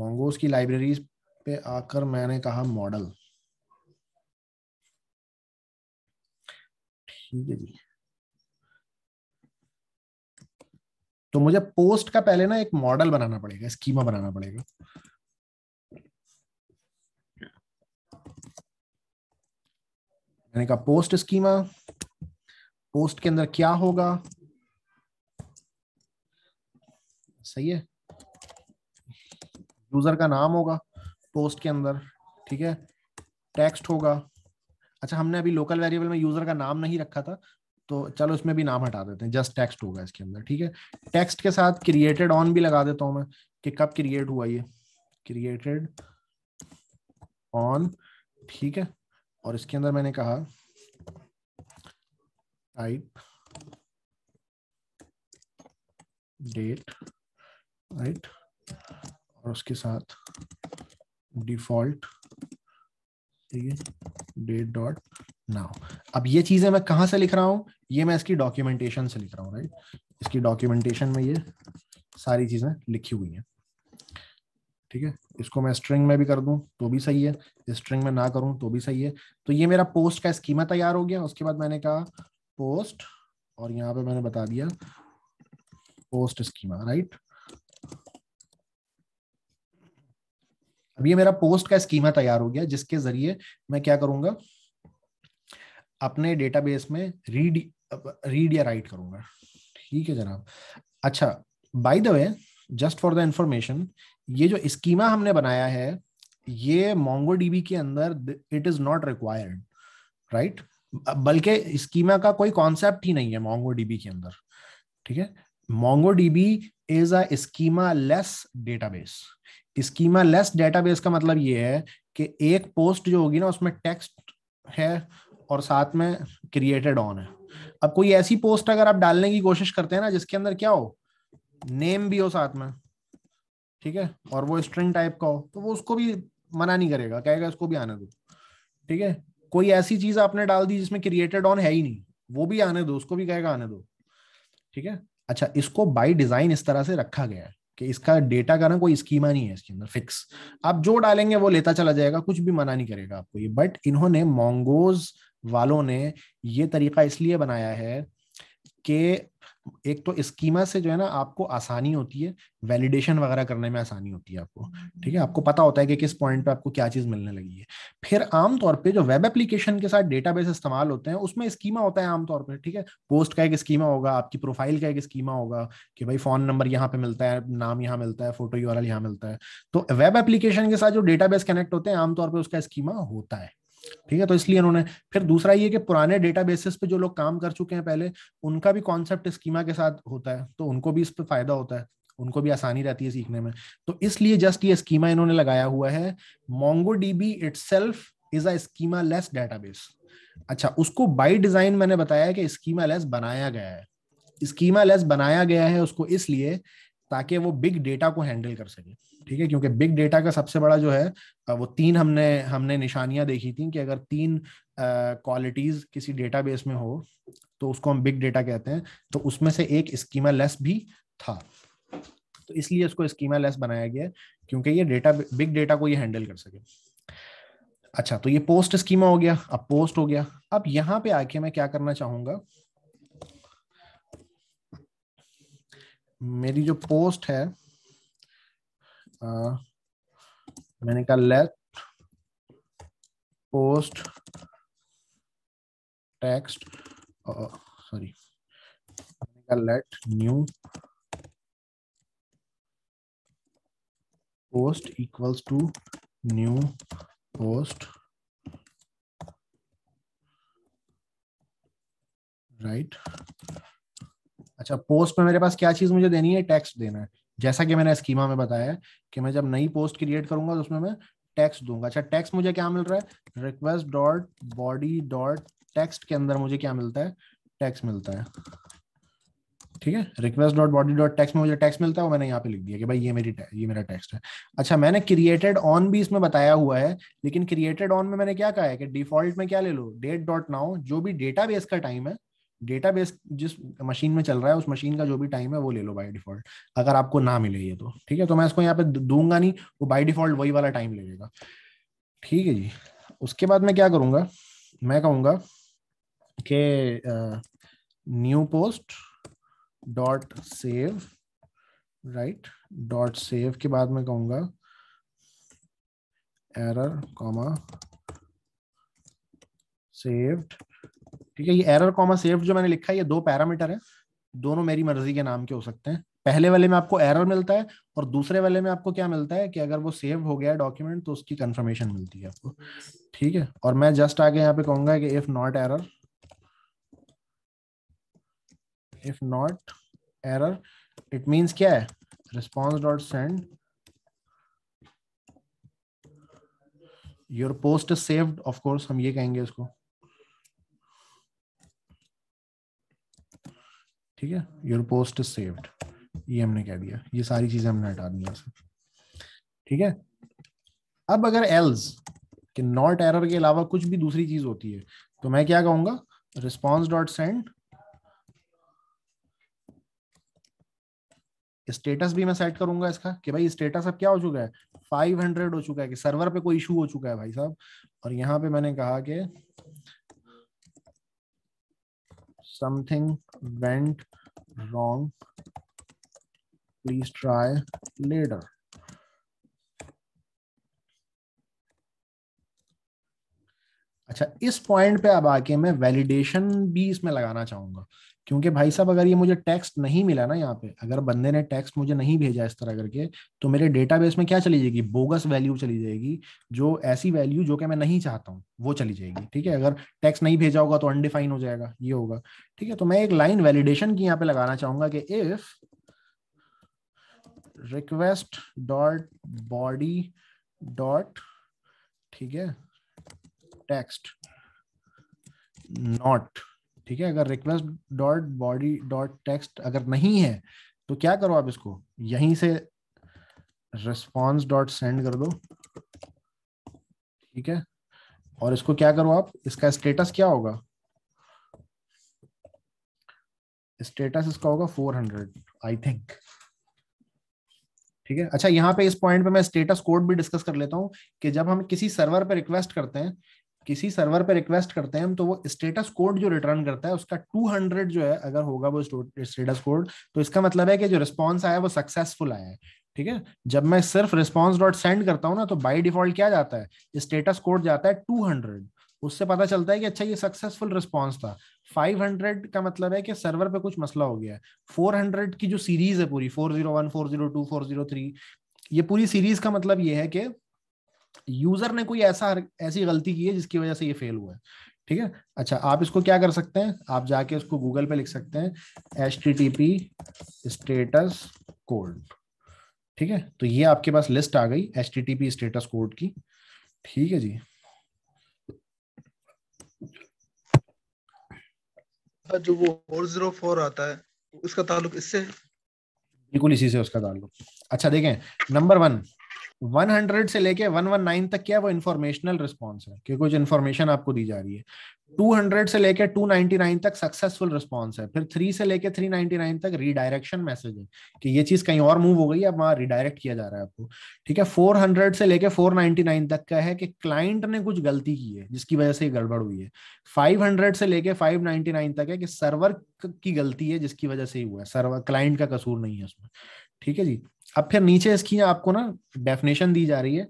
मोंगोस की लाइब्रेरी पे आकर मैंने कहा मॉडल ठीक है जी तो मुझे पोस्ट का पहले ना एक मॉडल बनाना पड़ेगा स्कीमा बनाना पड़ेगा मैंने कहा पोस्ट स्कीमा पोस्ट के अंदर क्या होगा सही है यूजर का नाम होगा पोस्ट के अंदर ठीक है टेक्स्ट होगा अच्छा हमने अभी लोकल वेरिएबल में यूजर का नाम नहीं रखा था तो चलो इसमें भी नाम हटा देते हैं जस्ट टेक्स्ट होगा इसके अंदर ठीक है टेक्स्ट के साथ क्रिएटेड ऑन भी लगा देता हूं मैं कि कब क्रिएट हुआ ये क्रिएटेड ऑन ठीक है और इसके अंदर मैंने कहा टाइप डेट राइट और उसके साथ डिफॉल्ट ठीक है डेट डॉट नाउ अब ये चीजें मैं कहा से लिख रहा हूँ ये मैं इसकी डॉक्यूमेंटेशन से लिख रहा हूँ राइट इसकी डॉक्यूमेंटेशन में ये सारी चीजें लिखी हुई हैं ठीक है इसको मैं स्ट्रिंग में भी कर दूं तो भी सही है स्ट्रिंग में ना करूं तो भी सही है तो ये मेरा पोस्ट का स्कीमा तैयार हो गया उसके बाद मैंने कहा पोस्ट और यहाँ पे मैंने बता दिया पोस्ट स्कीमा राइट अब ये मेरा पोस्ट का स्कीमा तैयार हो गया जिसके जरिए मैं क्या करूंगा अपने डेटाबेस में रीड रीड या राइट करूंगा ठीक है जनाब अच्छा by the way just for the information ये जो स्कीमा हमने बनाया है ये मोंगो डीबी के अंदर it is not required right बल्कि स्कीमा का कोई कॉन्सेप्ट ही नहीं है मोंगो डीबी के अंदर ठीक है MongoDB is a schemaless database schemaless database का मतलब ये है कि एक पोस्ट जो होगी ना उसमें टेक्स्ट है और साथ में क्रिएटेड ऑन है अब कोई ऐसी पोस्ट अगर आप डालने की कोशिश करते हैं ना जिसके अंदर क्या हो नेम भी हो साथ में ठीक है और वो स्ट्रिंग टाइप का हो तो वो उसको भी मना नहीं करेगा कहेगा इसको भी आने दो ठीक है कोई ऐसी चीज आपने डाल दी जिसमें क्रिएटेड ऑन है ही नहीं वो भी आने दो उसको भी कहेगा आने दो ठीक है अच्छा इसको बाई डिजाइन इस तरह से रखा गया है कि इसका डेटा का ना कोई स्कीमा नहीं है इसके अंदर फिक्स आप जो डालेंगे वो लेता चला जाएगा कुछ भी मना नहीं करेगा आपको ये बट इन्होंने मोंगोज वालों ने ये तरीका इसलिए बनाया है कि एक तो स्कीमा से जो है ना आपको आसानी होती है वैलिडेशन वगैरह करने में आसानी होती है आपको ठीक है आपको पता होता है कि किस पॉइंट पे आपको क्या चीज़ मिलने लगी है फिर आमतौर पे जो वेब एप्लीकेशन के साथ डेटाबेस इस्तेमाल होते हैं उसमें स्कीमा होता है आमतौर पे ठीक है पोस्ट का एक स्कीमा होगा आपकी प्रोफाइल का एक स्कीमा होगा कि भाई फ़ोन नंबर यहाँ पे मिलता है नाम यहाँ मिलता है फोटो यू यहाँ मिलता है तो वेब एप्लीकेशन के साथ जो डेटाबेस कनेक्ट होते हैं आमतौर पर उसका स्कीमा होता है ठीक है तो इसलिए उन्होंने फिर दूसरा ये कि पुराने डेटा बेसिस पे जो लोग काम कर चुके हैं पहले उनका भी कॉन्सेप्ट स्कीमा के साथ होता है तो उनको भी इस पर फायदा होता है उनको भी आसानी रहती है सीखने में तो इसलिए जस्ट ये स्कीमा इन्होंने लगाया हुआ है MongoDB itself is a schema schemaless base अच्छा उसको बाई डिजाइन मैंने बताया कि स्कीमा लेस बनाया गया है स्कीमा लेस बनाया गया है उसको इसलिए ताकि वो बिग डेटा को हैंडल कर सके ठीक है क्योंकि बिग डेटा का सबसे बड़ा जो है वो तीन हमने हमने निशानियां देखी थी कि अगर तीन क्वालिटीज किसी डेटाबेस में हो तो उसको हम बिग डेटा कहते हैं तो उसमें से एक स्कीमा लेस भी था तो इसलिए इसको स्कीमा लेस बनाया गया क्योंकि ये डेटा बिग डेटा को ये हैंडल कर सके अच्छा तो ये पोस्ट स्कीमा हो गया अब पोस्ट हो गया अब यहाँ पे आके मैं क्या करना चाहूंगा मेरी जो पोस्ट है आ, मैंने कहा लेट पोस्ट टेक्स्ट सॉरी मैंने कहा let new post equals to new post right अच्छा पोस्ट में मेरे पास क्या चीज मुझे देनी है टेक्स्ट देना है जैसा कि मैंने स्कीमा में बताया कि मैं जब नई पोस्ट क्रिएट करूंगा तो उसमें मैं टेक्स्ट दूंगा अच्छा टेक्स्ट मुझे क्या मिल रहा है request dot body dot text के अंदर मुझे क्या मिलता है टेक्स्ट मिलता है ठीक है request dot body dot text में मुझे टेक्स्ट मिलता है वो मैंने यहाँ पे लिख दिया कि भाई ये मेरी ये मेरा टेक्स्ट है अच्छा मैंने क्रिएटेड ऑन भी इसमें बताया हुआ है लेकिन क्रिएटेड ऑन में मैंने क्या कहा है कि डिफॉल्ट में क्या ले लो डेट डॉट नाउ जो भी डेटा बेस का टाइम है डेटा बेस जिस मशीन में चल रहा है उस मशीन का जो भी टाइम है वो ले लो बाई डिफॉल्ट अगर आपको ना मिले ये तो ठीक है तो मैं इसको यहाँ पे दूंगा नहीं वो बाई डिफॉल्ट वही वाला टाइम ले लेगा ठीक है जी उसके बाद मैं क्या करूंगा मैं कहूंगा कि new post dot save right dot save के बाद मैं कहूंगा एरर कॉमा सेव्ड ठीक है ये एरर कॉमा सेफ जो मैंने लिखा है ये दो पैरामीटर है दोनों मेरी मर्जी के नाम के हो सकते हैं पहले वाले में आपको एरर मिलता है और दूसरे वाले में आपको क्या मिलता है कि अगर वो सेव हो गया है डॉक्यूमेंट तो उसकी कंफर्मेशन मिलती है आपको ठीक है और मैं जस्ट आगे यहाँ पे कहूंगा कि if not error if not error it means क्या है response dot send your post is saved of course हम ये कहेंगे इसको ठीक है योर पोस्ट इज सेव्ड ये हमने कह दिया ये सारी चीजें हमने हटा दी यहाँ ठीक है अब अगर एल्स कि नॉट एरर के अलावा कुछ भी दूसरी चीज होती है तो मैं क्या कहूंगा रिस्पॉन्स डॉट सेंड स्टेटस भी मैं सेट करूंगा इसका कि भाई स्टेटस अब क्या हो चुका है 500 हो चुका है कि सर्वर पे कोई इशू हो चुका है भाई साहब और यहाँ पे मैंने कहा कि something went wrong please try later अच्छा इस पॉइंट पे अब आके मैं वैलिडेशन भी इसमें लगाना चाहूंगा क्योंकि भाई साहब अगर ये मुझे टैक्स नहीं मिला ना यहाँ पे अगर बंदे ने टैक्स मुझे नहीं भेजा इस तरह करके तो मेरे डेटाबेस में क्या चली जाएगी बोगस वैल्यू चली जाएगी जो ऐसी वैल्यू जो कि मैं नहीं चाहता हूँ वो चली जाएगी ठीक है अगर टैक्स नहीं भेजा होगा तो अनडिफाइन हो जाएगा ये होगा ठीक है तो मैं एक लाइन वैलिडेशन की यहाँ पे लगाना चाहूंगा कि if request dot body dot ठीक है टेक्स्ट नॉट ठीक है अगर request dot body dot text अगर नहीं है तो क्या करो आप इसको यहीं से रिस्पॉन्स डॉट सेंड कर दो ठीक है और इसको क्या करो आप इसका स्टेटस क्या होगा स्टेटस इसका होगा 400 आई थिंक ठीक है अच्छा यहाँ पे इस पॉइंट पे मैं स्टेटस कोड भी डिस्कस कर लेता हूँ कि जब हम किसी सर्वर पे रिक्वेस्ट करते हैं किसी सर्वर पे रिक्वेस्ट करते हैं हम तो वो स्टेटस कोड जो रिटर्न करता है उसका 200 जो है अगर होगा वो स्टेटस कोड तो इसका मतलब है कि जो रिस्पॉन्स आया वो सक्सेसफुल आया है ठीक है जब मैं सिर्फ रिस्पॉन्स डॉट सेंड करता हूँ ना तो बाई डिफॉल्ट क्या जाता है स्टेटस कोड जाता है टू उससे पता चलता है कि अच्छा ये सक्सेसफुल रिस्पॉन्स था 500 का मतलब है कि सर्वर पे कुछ मसला हो गया है 400 की जो सीरीज है पूरी 401, 402, 403 ये पूरी सीरीज का मतलब ये है कि यूजर ने कोई ऐसा ऐसी गलती की है जिसकी वजह से ये फेल हुआ है ठीक है अच्छा आप इसको क्या कर सकते हैं आप जाके उसको गूगल पे लिख सकते हैं H T T P status code ठीक है तो ये आपके पास लिस्ट आ गई H T T P status code की ठीक है जी हाँ, जो वो फोर जीरो फोर आता है उसका ताल्लुक इससे बिल्कुल इसी से उसका ताल्लुक अच्छा देखें नंबर वन 100 से लेके 119 तक क्या वो इन्फॉर्मेशनल रिस्पॉन्स है कि कुछ इन्फॉर्मेशन आपको दी जा रही है 200 से लेके 299 तक सक्सेसफुल रिस्पॉन्स है फिर 3 से लेके 399 तक रिडायरेक्शन मैसेज है कि ये चीज कहीं और मूव हो गई अब वहां रिडायरेक्ट किया जा रहा है आपको ठीक है 400 से लेके 499 तक का है कि क्लाइंट ने कुछ गलती की है जिसकी वजह से गड़बड़ हुई है 500 से लेके 599 तक है कि सर्वर की गलती है जिसकी वजह से ही हुआ है सर्वर क्लाइंट का कसूर नहीं है उसमें ठीक है जी अब फिर नीचे इसकी आपको ना डेफिनेशन दी जा रही है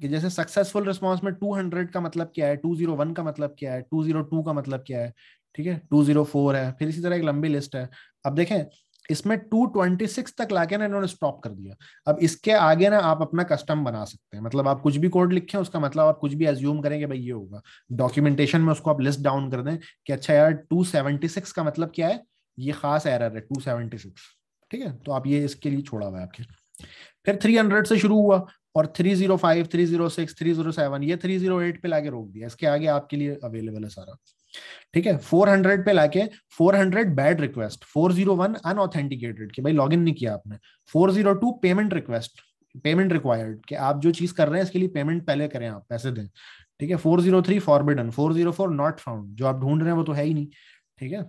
कि जैसे सक्सेसफुल रिस्पॉन्स में 200 का मतलब क्या है 201 का मतलब क्या है 202 का मतलब क्या है ठीक है 204 है फिर इसी तरह एक लंबी लिस्ट है अब देखें इसमें 226 तक लाके ना इन्होंने स्टॉप कर दिया अब इसके आगे ना आप अपना कस्टम बना सकते हैं मतलब आप कुछ भी कोड लिखे उसका मतलब आप कुछ भी एज्यूम करेंगे भाई ये होगा डॉक्यूमेंटेशन में उसको आप लिस्ट डाउन कर दें कि अच्छा यार 276 का मतलब क्या है ये खास एरर है 276 ठीक है तो आप ये इसके लिए छोड़ा हुआ है आपके फिर 300 से शुरू हुआ और 305, 306, 307 ये 308 पे लाके रोक दिया इसके आगे आपके लिए अवेलेबल है सारा ठीक है 400 पे लाके 400 बैड रिक्वेस्ट 401 अनऑथेंटिकेटेड कि भाई लॉगिन नहीं किया आपने 402 पेमेंट रिक्वेस्ट पेमेंट रिक्वायर्ड कि आप जो चीज कर रहे हैं इसके लिए पेमेंट पहले करें आप पैसे दें ठीक है 403 फॉरबिडन फोर नॉट फाउंड जो आप ढूंढ रहे हैं वो तो है ही नहीं ठीक है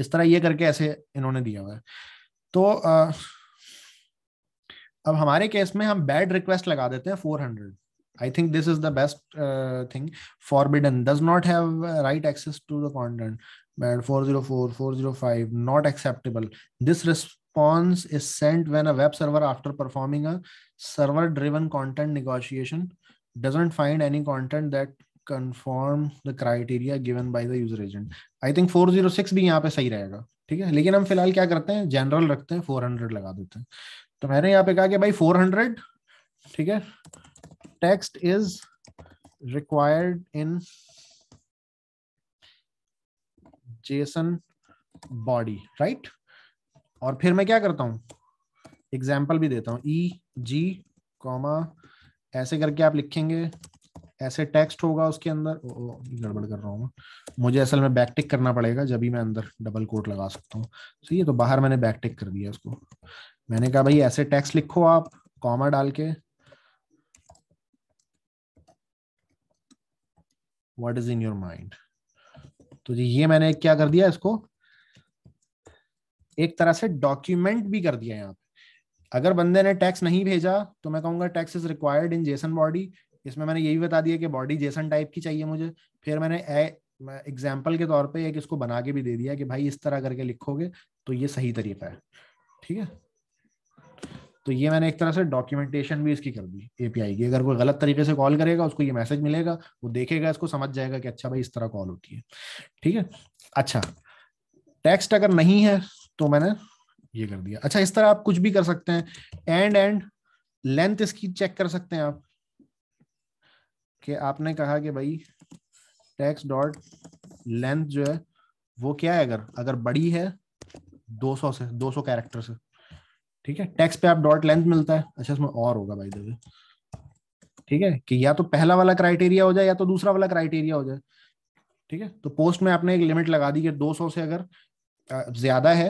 इस तरह ये करके ऐसे इन्होंने दिया हुआ है तो अब हमारे केस में हम बैड रिक्वेस्ट लगा देते हैं four hundred I think this is the best thing forbidden does not है right access to the content bad four zero four four zero five not acceptable this response is sent when a web server after performing a server driven content negotiation doesn't find any content that confirm the criteria given by the user agent I think four zero six भी यहाँ पे सही रहेगा ठीक है लेकिन हम फिलहाल क्या करते हैं जनरल रखते हैं फोर हंड्रेड लगा देते हैं तो मैंने यहाँ पे कहा कि भाई फोर हंड्रेड ठीक है text is required in JSON body right और फिर मैं क्या करता हूं एग्जाम्पल भी देता हूं ई जी कॉमा ऐसे करके आप लिखेंगे ऐसे टेक्स्ट होगा उसके अंदर गड़बड़ कर रहा हूँ मुझे असल में बैकटिक करना पड़ेगा जब भी मैं अंदर डबल कोट लगा सकता हूँ सही है तो बाहर मैंने बैकटिक कर दिया उसको मैंने कहा भाई ऐसे टेक्स्ट लिखो आप कॉमा डाल के what is in your mind तो जी ये मैंने क्या कर दिया इसको एक तरह से डॉक्यूमेंट भी कर दिया यहाँ पे अगर बंदे ने टैक्स नहीं भेजा तो मैं कहूंगा text is required in JSON body इसमें मैंने ये भी बता दिया कि बॉडी जेसन टाइप की चाहिए मुझे फिर मैंने एग्जाम्पल के तौर पे एक इसको बना के भी दे दिया कि भाई इस तरह करके लिखोगे तो ये सही तरीका है ठीक है तो ये मैंने एक तरह से डॉक्यूमेंटेशन भी इसकी कर दी एपीआई की अगर कोई गलत तरीके से कॉल करेगा उसको ये मैसेज मिलेगा वो देखेगा इसको समझ जाएगा कि अच्छा भाई इस तरह कॉल होती है ठीक है अच्छा टेक्स्ट अगर नहीं है तो मैंने ये कर दिया अच्छा इस तरह आप कुछ भी कर सकते हैं एंड एंड लेंथ इसकी चेक कर सकते हैं आप कि आपने कहा कि भाई टैक्स डॉट लेंथ जो है वो क्या है अगर अगर बड़ी है 200 से 200 कैरेक्टर से ठीक है टैक्स पे आप डॉट लेंथ मिलता है अच्छा इसमें और होगा भाई देवे ठीक है कि या तो पहला वाला क्राइटेरिया हो जाए या तो दूसरा वाला क्राइटेरिया हो जाए ठीक है तो पोस्ट में आपने एक लिमिट लगा दी कि 200 से अगर ज्यादा है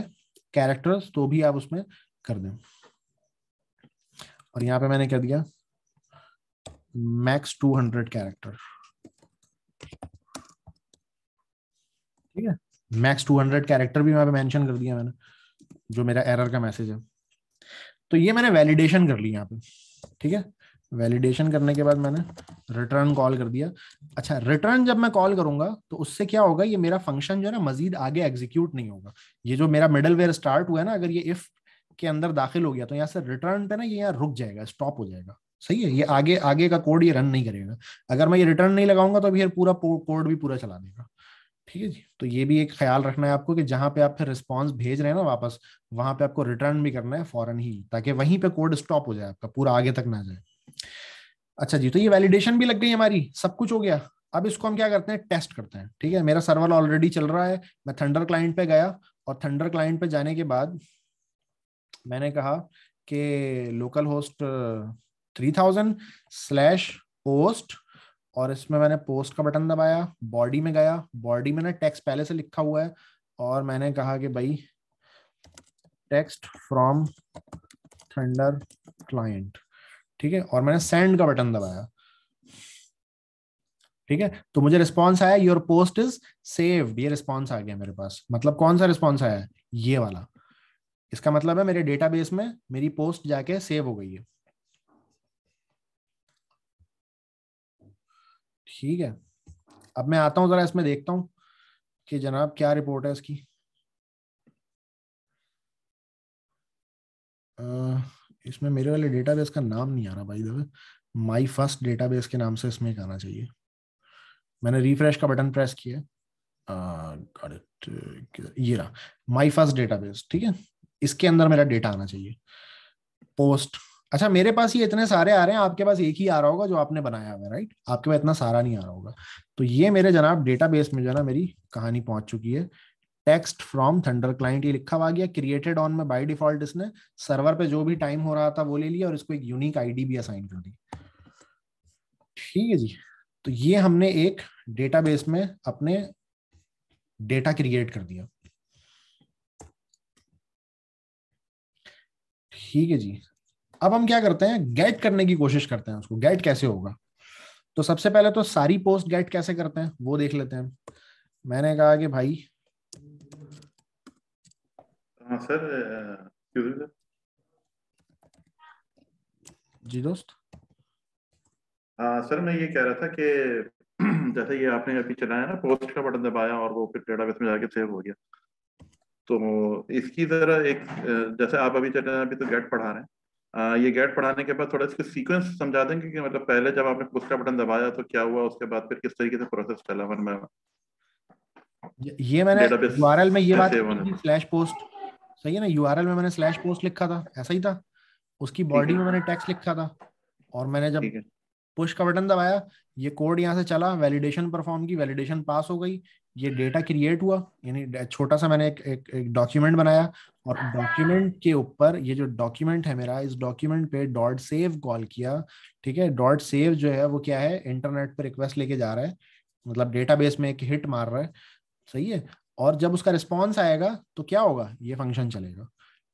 कैरेक्टर्स तो भी आप उसमें कर दें और यहाँ पे मैंने कह दिया max 200 character ठीक है max 200 character भी वहां पे mention कर दिया मैंने जो मेरा error का message है तो ये मैंने validation कर ली यहाँ पे ठीक है वैलिडेशन करने के बाद मैंने रिटर्न कॉल कर दिया अच्छा रिटर्न जब मैं कॉल करूंगा तो उससे क्या होगा ये मेरा फंक्शन जो है ना मजीद आगे एग्जीक्यूट नहीं होगा ये जो मेरा मिडल वेयर स्टार्ट हुआ है ना अगर ये इफ के अंदर दाखिल हो गया तो यहाँ से रिटर्न पे ना ये यहाँ रुक जाएगा स्टॉप हो जाएगा सही है ये आगे आगे का कोड ये रन नहीं करेगा अगर मैं ये रिटर्न नहीं लगाऊंगा तो फिर पूरा कोड भी पूरा चला देगा ठीक है जी तो ये भी एक ख्याल रखना है आपको कि जहां पे आप फिर रिस्पॉन्स भेज रहे हैं ना वापस वहां पे आपको रिटर्न भी करना है फॉरन ही ताकि वहीं पे कोड स्टॉप हो जाए आपका पूरा आगे तक ना जाए अच्छा जी तो ये वैलिडेशन भी लग गई हमारी सब कुछ हो गया अब इसको हम क्या करते हैं टेस्ट करते हैं ठीक है मेरा सर्वर ऑलरेडी चल रहा है मैं थंडर क्लाइंट पे गया और थंडर क्लाइंट पे जाने के बाद मैंने कहा कि local host three thousand slash post और इसमें मैंने पोस्ट का बटन दबाया बॉडी में गया बॉडी में ना टेक्स्ट पहले से लिखा हुआ है और मैंने कहा कि भाई टेक्स्ट फ्रॉम थंडर क्लाइंट ठीक है और मैंने सेंड का बटन दबाया ठीक है तो मुझे रिस्पॉन्स आया योर पोस्ट इज सेव्ड ये रिस्पॉन्स आ गया मेरे पास मतलब कौन सा रिस्पॉन्स आया ये वाला इसका मतलब है मेरे डेटाबेस में मेरी पोस्ट जाके सेव हो गई है ठीक है अब मैं आता हूँ जरा इसमें देखता हूँ कि जनाब क्या रिपोर्ट है इसकी इसमें मेरे वाले डेटाबेस का नाम नहीं आ रहा भाई देखो माई फर्स्ट डेटाबेस के नाम से इसमें एक आना चाहिए मैंने रिफ्रेश का बटन प्रेस किया ये रहा माई फर्स्ट डेटाबेस ठीक है इसके अंदर मेरा डेटा आना चाहिए पोस्ट अच्छा मेरे पास ये इतने सारे आ रहे हैं आपके पास एक ही आ रहा होगा जो आपने बनाया हुआ राइट आपके पास इतना सारा नहीं आ रहा होगा तो ये मेरे जनाब डेटाबेस में जो है ना मेरी कहानी पहुंच चुकी है टेक्स्ट फ्रॉम थंडर क्लाइंट ये लिखा हुआ गया क्रिएटेड ऑन में बाई डिफॉल्ट इसने सर्वर पे जो भी टाइम हो रहा था वो ले लिया और इसको एक यूनिक आईडी भी असाइन कर दी ठीक है जी तो ये हमने एक डेटाबेस में अपने डेटा क्रिएट कर दिया ठीक है जी अब हम क्या करते हैं गेट करने की कोशिश करते हैं उसको गेट कैसे होगा तो सबसे पहले तो सारी पोस्ट गेट कैसे करते हैं वो देख लेते हैं मैंने कहा कि भाई हाँ सर जी दोस्त आ, हाँ सर मैं ये कह रहा था कि जैसे ये आपने अभी चलाया ना पोस्ट का बटन दबाया और वो फिर डेटाबेस में जाके सेव हो गया तो इसकी जरा एक जैसे आप अभी चल रहे हैं अभी तो गेट पढ़ा रहे हैं ये गेट पढ़ाने के बाद थोड़ा इसके सीक्वेंस समझा देंगे कि मतलब पहले जब आपने पुश का बटन दबाया तो क्या हुआ उसके बाद फिर किस तरीके से प्रोसेस चला वन बाय वन ये मैंने यूआरएल में ये बात स्लैश पोस्ट सही है ना यूआरएल में मैंने स्लैश पोस्ट लिखा था ऐसा ही था उसकी बॉडी में मैंने टेक्स्ट लिखा था और मैंने जब पुश का बटन दबाया ये कोड यहाँ से चला वैलिडेशन परफॉर्म की वैलिडेशन पास हो गई ये डेटा क्रिएट हुआ यानी छोटा सा मैंने एक एक, एक डॉक्यूमेंट बनाया और डॉक्यूमेंट के ऊपर ये जो डॉक्यूमेंट है मेरा इस डॉक्यूमेंट पे डॉट सेव कॉल किया ठीक है डॉट सेव जो है वो क्या है इंटरनेट पर रिक्वेस्ट लेके जा रहा है मतलब डेटाबेस में एक हिट मार रहा है सही है और जब उसका रिस्पॉन्स आएगा तो क्या होगा ये फंक्शन चलेगा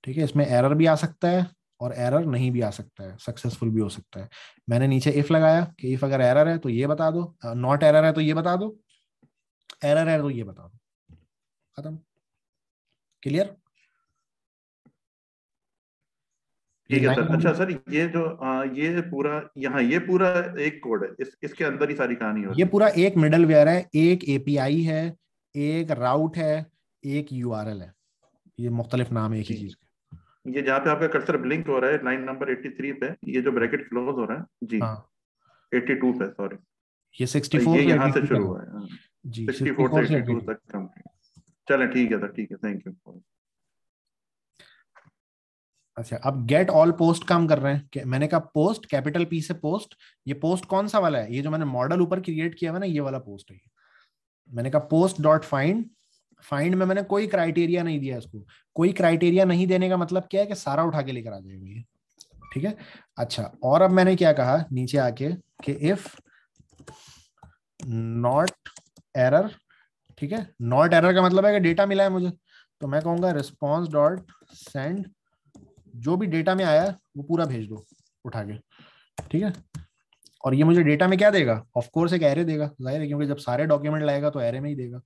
ठीक है इसमें एरर भी आ सकता है और एरर नहीं भी आ सकता है सक्सेसफुल भी हो सकता है मैंने नीचे इफ लगाया कि इफ अगर एरर है तो ये बता दो नॉट एरर है तो ये बता दो एरर है तो ये बता दो खत्म क्लियर ठीक है सर अच्छा सर ये जो आ, ये पूरा यहाँ ये पूरा एक कोड है इस इसके अंदर ही सारी कहानी हो ये पूरा एक मिडल है एक एपीआई है एक राउट है एक यूआरएल है ये मुख्तलिफ नाम है एक ही चीज के ये जहाँ पे आपका कर्सर ब्लिंक हो रहा है लाइन नंबर 83 पे ये जो ब्रैकेट क्लोज हो रहा है जी हाँ. 82 पे सॉरी ये 64 ये यहाँ से शुरू हुआ है हाँ। अच्छा अब गेट ऑल पोस्ट काम कर रहे हैं मैंने कहा पोस्ट कैपिटल पी से पोस्ट ये पोस्ट कौन सा वाला है ये जो मैंने मॉडल ऊपर क्रिएट किया है ना ये वाला पोस्ट है मैंने कहा पोस्ट डॉट फाइंड फाइंड में मैंने कोई क्राइटेरिया नहीं दिया इसको कोई क्राइटेरिया नहीं देने का मतलब क्या है कि सारा उठा के लेकर आ जाएगा ये ठीक है अच्छा और अब मैंने क्या कहा नीचे आके कि इफ नॉट एरर ठीक है नॉट एरर का मतलब है कि डेटा मिला है मुझे तो मैं कहूंगा रिस्पॉन्स डॉट सेंड जो भी डेटा में आया वो पूरा भेज दो उठा के ठीक है और ये मुझे डेटा में क्या देगा ऑफ कोर्स एक एरे देगा जाहिर है क्योंकि जब सारे डॉक्यूमेंट लाएगा तो एरे में ही देगा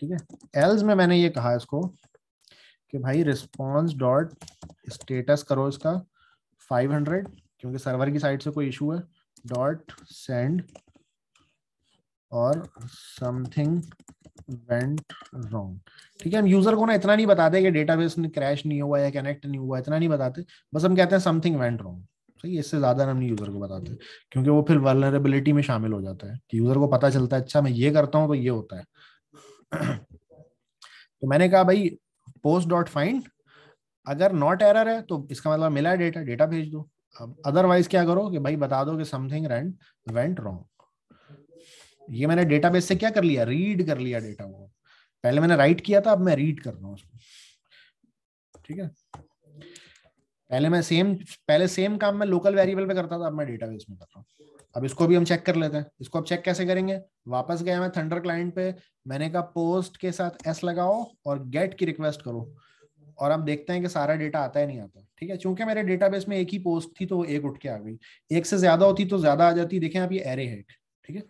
ठीक है एल्स में मैंने ये कहा इसको कि भाई रिस्पॉन्स डॉट स्टेटस करो इसका 500 क्योंकि सर्वर की साइड से कोई इशू है डॉट सेंड और समथिंग वेंट रॉन्ग ठीक है हम यूजर को ना इतना नहीं बताते कि डेटाबेस ने क्रैश नहीं हुआ या कनेक्ट नहीं हुआ इतना नहीं बताते बस हम कहते हैं समथिंग वेंट रॉन्ग सही इससे ज्यादा हम नहीं यूजर को बताते क्योंकि वो फिर वर्नरेबिलिटी में शामिल हो जाता है कि यूजर को पता चलता है अच्छा मैं ये करता हूँ तो ये होता है तो मैंने कहा भाई पोस्ट डॉट फाइंड अगर नॉट एरर है तो इसका मतलब मिला है डेटा डेटा भेज दो अब अदरवाइज क्या करो कि भाई बता दो कि समथिंग रेंट वेंट रॉन्ग ये मैंने डेटाबेस से क्या कर लिया रीड कर लिया डेटा को पहले मैंने राइट किया था अब मैं रीड कर रहा हूँ उसको ठीक है पहले मैं सेम पहले सेम काम मैं लोकल वेरिएबल पे करता था अब मैं डेटाबेस में कर रहा हूँ अब इसको भी हम चेक कर लेते हैं इसको अब चेक कैसे करेंगे वापस गया मैं थंडर क्लाइंट पे मैंने कहा पोस्ट के साथ एस लगाओ और गेट की रिक्वेस्ट करो और अब देखते हैं कि सारा डेटा आता है नहीं आता ठीक है चूंकि मेरे डेटाबेस में एक ही पोस्ट थी तो एक उठ के आ गई एक से ज्यादा होती तो ज्यादा आ जाती देखें आप ये एरे है ठीक है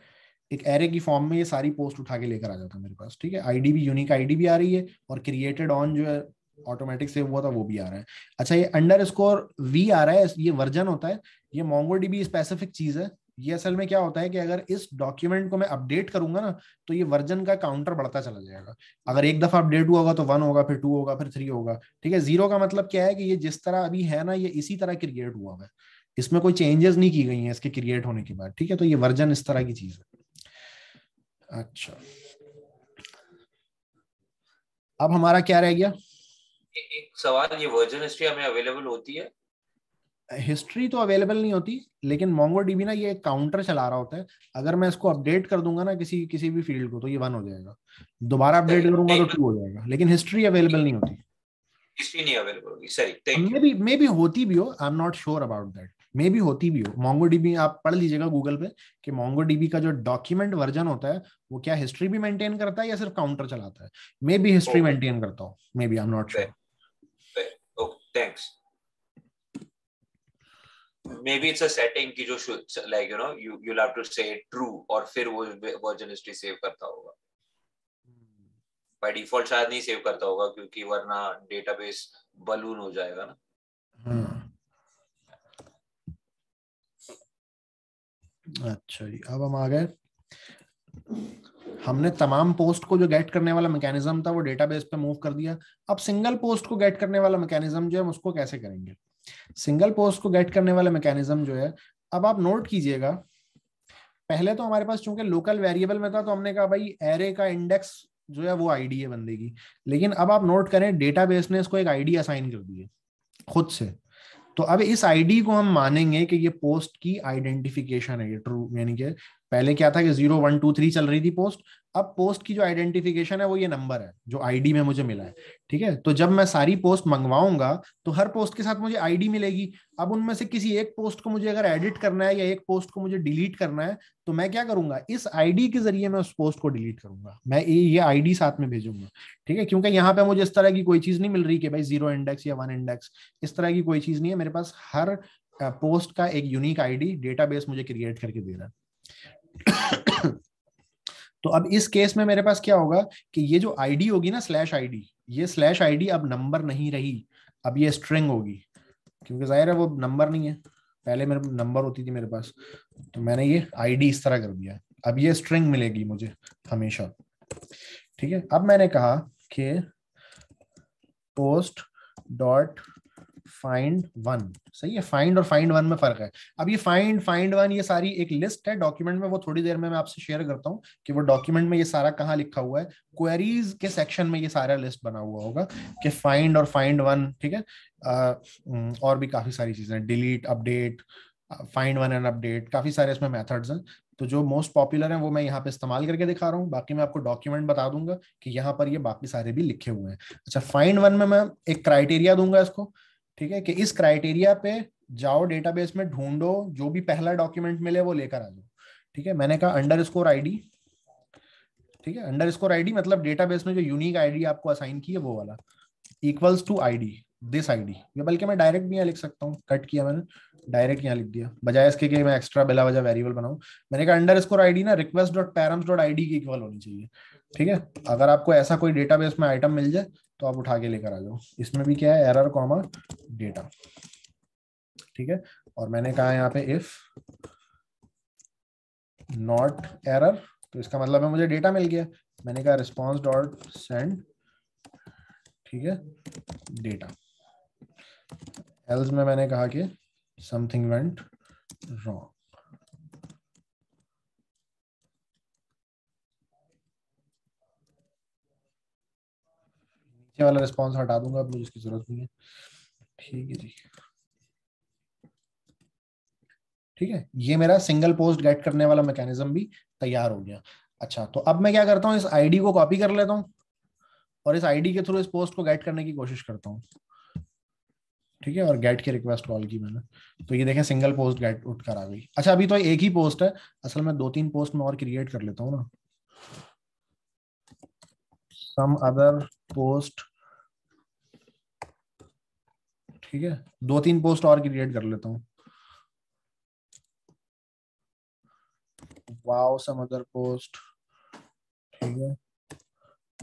एक एरे की फॉर्म में ये सारी पोस्ट उठा के लेकर आ जाता है मेरे पास ठीक है आईडी भी यूनिक आईडी भी आ रही है और क्रिएटेड ऑन जो है ऑटोमेटिक सेव हुआ था वो भी आ रहा है अच्छा ये अंडर स्कोर वी आ रहा है ये वर्जन होता है ये मोंगो डीबी स्पेसिफिक चीज है ये असल में क्या होता है कि अगर इस डॉक्यूमेंट को मैं अपडेट करूंगा ना तो ये वर्जन का काउंटर बढ़ता चला जाएगा अगर एक दफा अपडेट हुआ होगा तो वन होगा फिर टू होगा फिर थ्री होगा ठीक है जीरो का मतलब क्या है कि ये जिस तरह अभी है ना ये इसी तरह क्रिएट हुआ है इसमें कोई चेंजेस नहीं की गई है इसके क्रिएट होने के बाद ठीक है तो ये वर्जन इस तरह की चीज है अच्छा अब हमारा क्या रह गया एक सवाल ये वर्जन हिस्ट्री हमें अवेलेबल होती है हिस्ट्री तो अवेलेबल नहीं होती लेकिन मोंगो डीबी ना ये काउंटर चला रहा होता है अगर मैं इसको अपडेट कर दूंगा ना किसी किसी भी फील्ड को तो ये वन हो जाएगा दोबारा अपडेट करूंगा तो टू हो जाएगा लेकिन हिस्ट्री अवेलेबल नहीं होती हिस्ट्री नहीं अवेलेबल होगी sorry maybe maybe होती भी हो I am not sure about that मे भी होती भी हो मोंगो डीबी आप पढ़ लीजिएगा गूगल पे कि मोंगो डीबी का जो डॉक्यूमेंट वर्जन होता है वो क्या हिस्ट्री भी मेंटेन करता है या सिर्फ काउंटर चलाता है मे भी हिस्ट्री मेंटेन करता हो maybe I am not sure thanks और फिर वो वर्जन हिस्ट्री सेव करता होगा बाय hmm. डिफॉल्ट शायद नहीं सेव करता होगा क्योंकि वरना डेटाबेस बलून हो जाएगा ना hmm. अच्छा जी अब हम आ गए हमने तमाम पोस्ट को जो गेट करने वाला मैकेनिज्म था वो डेटाबेस पे मूव कर दिया अब सिंगल पोस्ट को गेट करने वाला मैकेनिज्म जो है हम उसको कैसे करेंगे सिंगल पोस्ट को गेट करने वाला मैकेनिज्म जो है अब आप नोट कीजिएगा पहले तो हमारे पास चूंकि लोकल वेरिएबल में था तो हमने कहा भाई एरे का इंडेक्स जो है वो आईडी है बंदे की लेकिन अब आप नोट करें डेटाबेस ने इसको एक आईडी असाइन कर दी है खुद से तो अब इस आईडी को हम मानेंगे कि ये पोस्ट की आइडेंटिफिकेशन है ये ट्रू यानी कि पहले क्या था कि जीरो वन टू थ्री चल रही थी पोस्ट अब पोस्ट की जो आइडेंटिफिकेशन है वो ये नंबर है जो आईडी में मुझे मिला है ठीक है तो जब मैं सारी पोस्ट मंगवाऊंगा तो हर पोस्ट के साथ मुझे आईडी मिलेगी अब उनमें से किसी एक पोस्ट को मुझे अगर एडिट करना है या एक पोस्ट को मुझे डिलीट करना है तो मैं क्या करूंगा इस आईडी के जरिए मैं उस पोस्ट को डिलीट करूंगा मैं ये आईडी साथ में भेजूंगा ठीक है क्योंकि यहाँ पे मुझे इस तरह की कोई चीज नहीं मिल रही कि भाई जीरो इंडेक्स या वन इंडेक्स इस तरह की कोई चीज नहीं है मेरे पास हर पोस्ट का एक यूनिक आईडी डेटाबेस मुझे क्रिएट करके दे रहा है तो अब इस केस में मेरे पास क्या होगा कि ये जो आईडी होगी ना स्लैश आईडी ये स्लैश आईडी अब नंबर नहीं रही अब ये स्ट्रिंग होगी क्योंकि जाहिर है वो नंबर नहीं है पहले मेरे नंबर होती थी मेरे पास तो मैंने ये आईडी इस तरह कर दिया अब ये स्ट्रिंग मिलेगी मुझे हमेशा ठीक है अब मैंने कहा कि पोस्ट डॉट फाइंड वन सही है फाइंड और फाइंड वन में फर्क है अब ये फाइंड फाइंड वन ये सारी एक लिस्ट है डॉक्यूमेंट में वो थोड़ी देर में मैं आपसे शेयर करता हूँ कि वो डॉक्यूमेंट में ये सारा कहाँ लिखा हुआ है क्वेरीज के सेक्शन में ये सारा लिस्ट बना हुआ होगा कि फाइंड और फाइंड वन ठीक है आ, और भी काफी सारी चीजें delete update find one and update काफी सारे इसमें मेथड्स हैं तो जो मोस्ट पॉपुलर हैं वो मैं यहाँ पे इस्तेमाल करके दिखा रहा हूँ बाकी मैं आपको डॉक्यूमेंट बता दूंगा कि यहाँ पर ये बाकी सारे भी लिखे हुए हैं अच्छा फाइंड वन में मैं एक क्राइटेरिया दूंगा इसको ठीक है कि इस क्राइटेरिया पे जाओ डेटाबेस में ढूंढो जो भी पहला डॉक्यूमेंट मिले वो लेकर आ जाओ ठीक है मैंने कहा अंडर स्कोर आईडी ठीक है अंडर स्कोर आईडी मतलब डेटाबेस में जो यूनिक आईडी आपको असाइन की है वो वाला equals to ID this ID D बल्कि मैं डायरेक्ट भी यहाँ लिख सकता हूँ कट किया मैंने डायरेक्ट यहाँ लिख दिया बजाय इसके कि मैं एक्स्ट्रा बेला वजह वेरिएबल बनाऊँ मैंने कहा अंडर स्कोर आई ना request dot params dot I की इक्वल होनी चाहिए ठीक है अगर आपको ऐसा कोई डेटाबेस में आइटम मिल जाए तो आप उठा के लेकर आ जाओ इसमें भी क्या है एरर कॉमा डेटा ठीक है और मैंने कहा यहाँ पे इफ नॉट एरर तो इसका मतलब है मुझे डेटा मिल गया मैंने कहा रिस्पॉन्स डॉट सेंड ठीक है डेटा एल्स में मैंने कहा कि समथिंग वेंट रॉन्ग ये वाला रिस्पॉन्स हटा दूंगा अब मुझे इसकी जरूरत नहीं है ठीक है जी ठीक है ये मेरा सिंगल पोस्ट गेट करने वाला मैकेनिज्म भी तैयार हो गया अच्छा तो अब मैं क्या करता हूँ इस आईडी को कॉपी कर लेता हूँ और इस आईडी के थ्रू इस पोस्ट को गेट करने की कोशिश करता हूँ ठीक है और गेट की रिक्वेस्ट कॉल की मैंने तो ये देखें सिंगल पोस्ट गेट उठ कर आ गई अच्छा अभी तो एक ही पोस्ट है असल में दो तीन पोस्ट में और क्रिएट कर लेता हूँ ना सम अदर पोस्ट ठीक है दो तीन पोस्ट और क्रिएट कर लेता हूँ वाओ समर पोस्ट ठीक है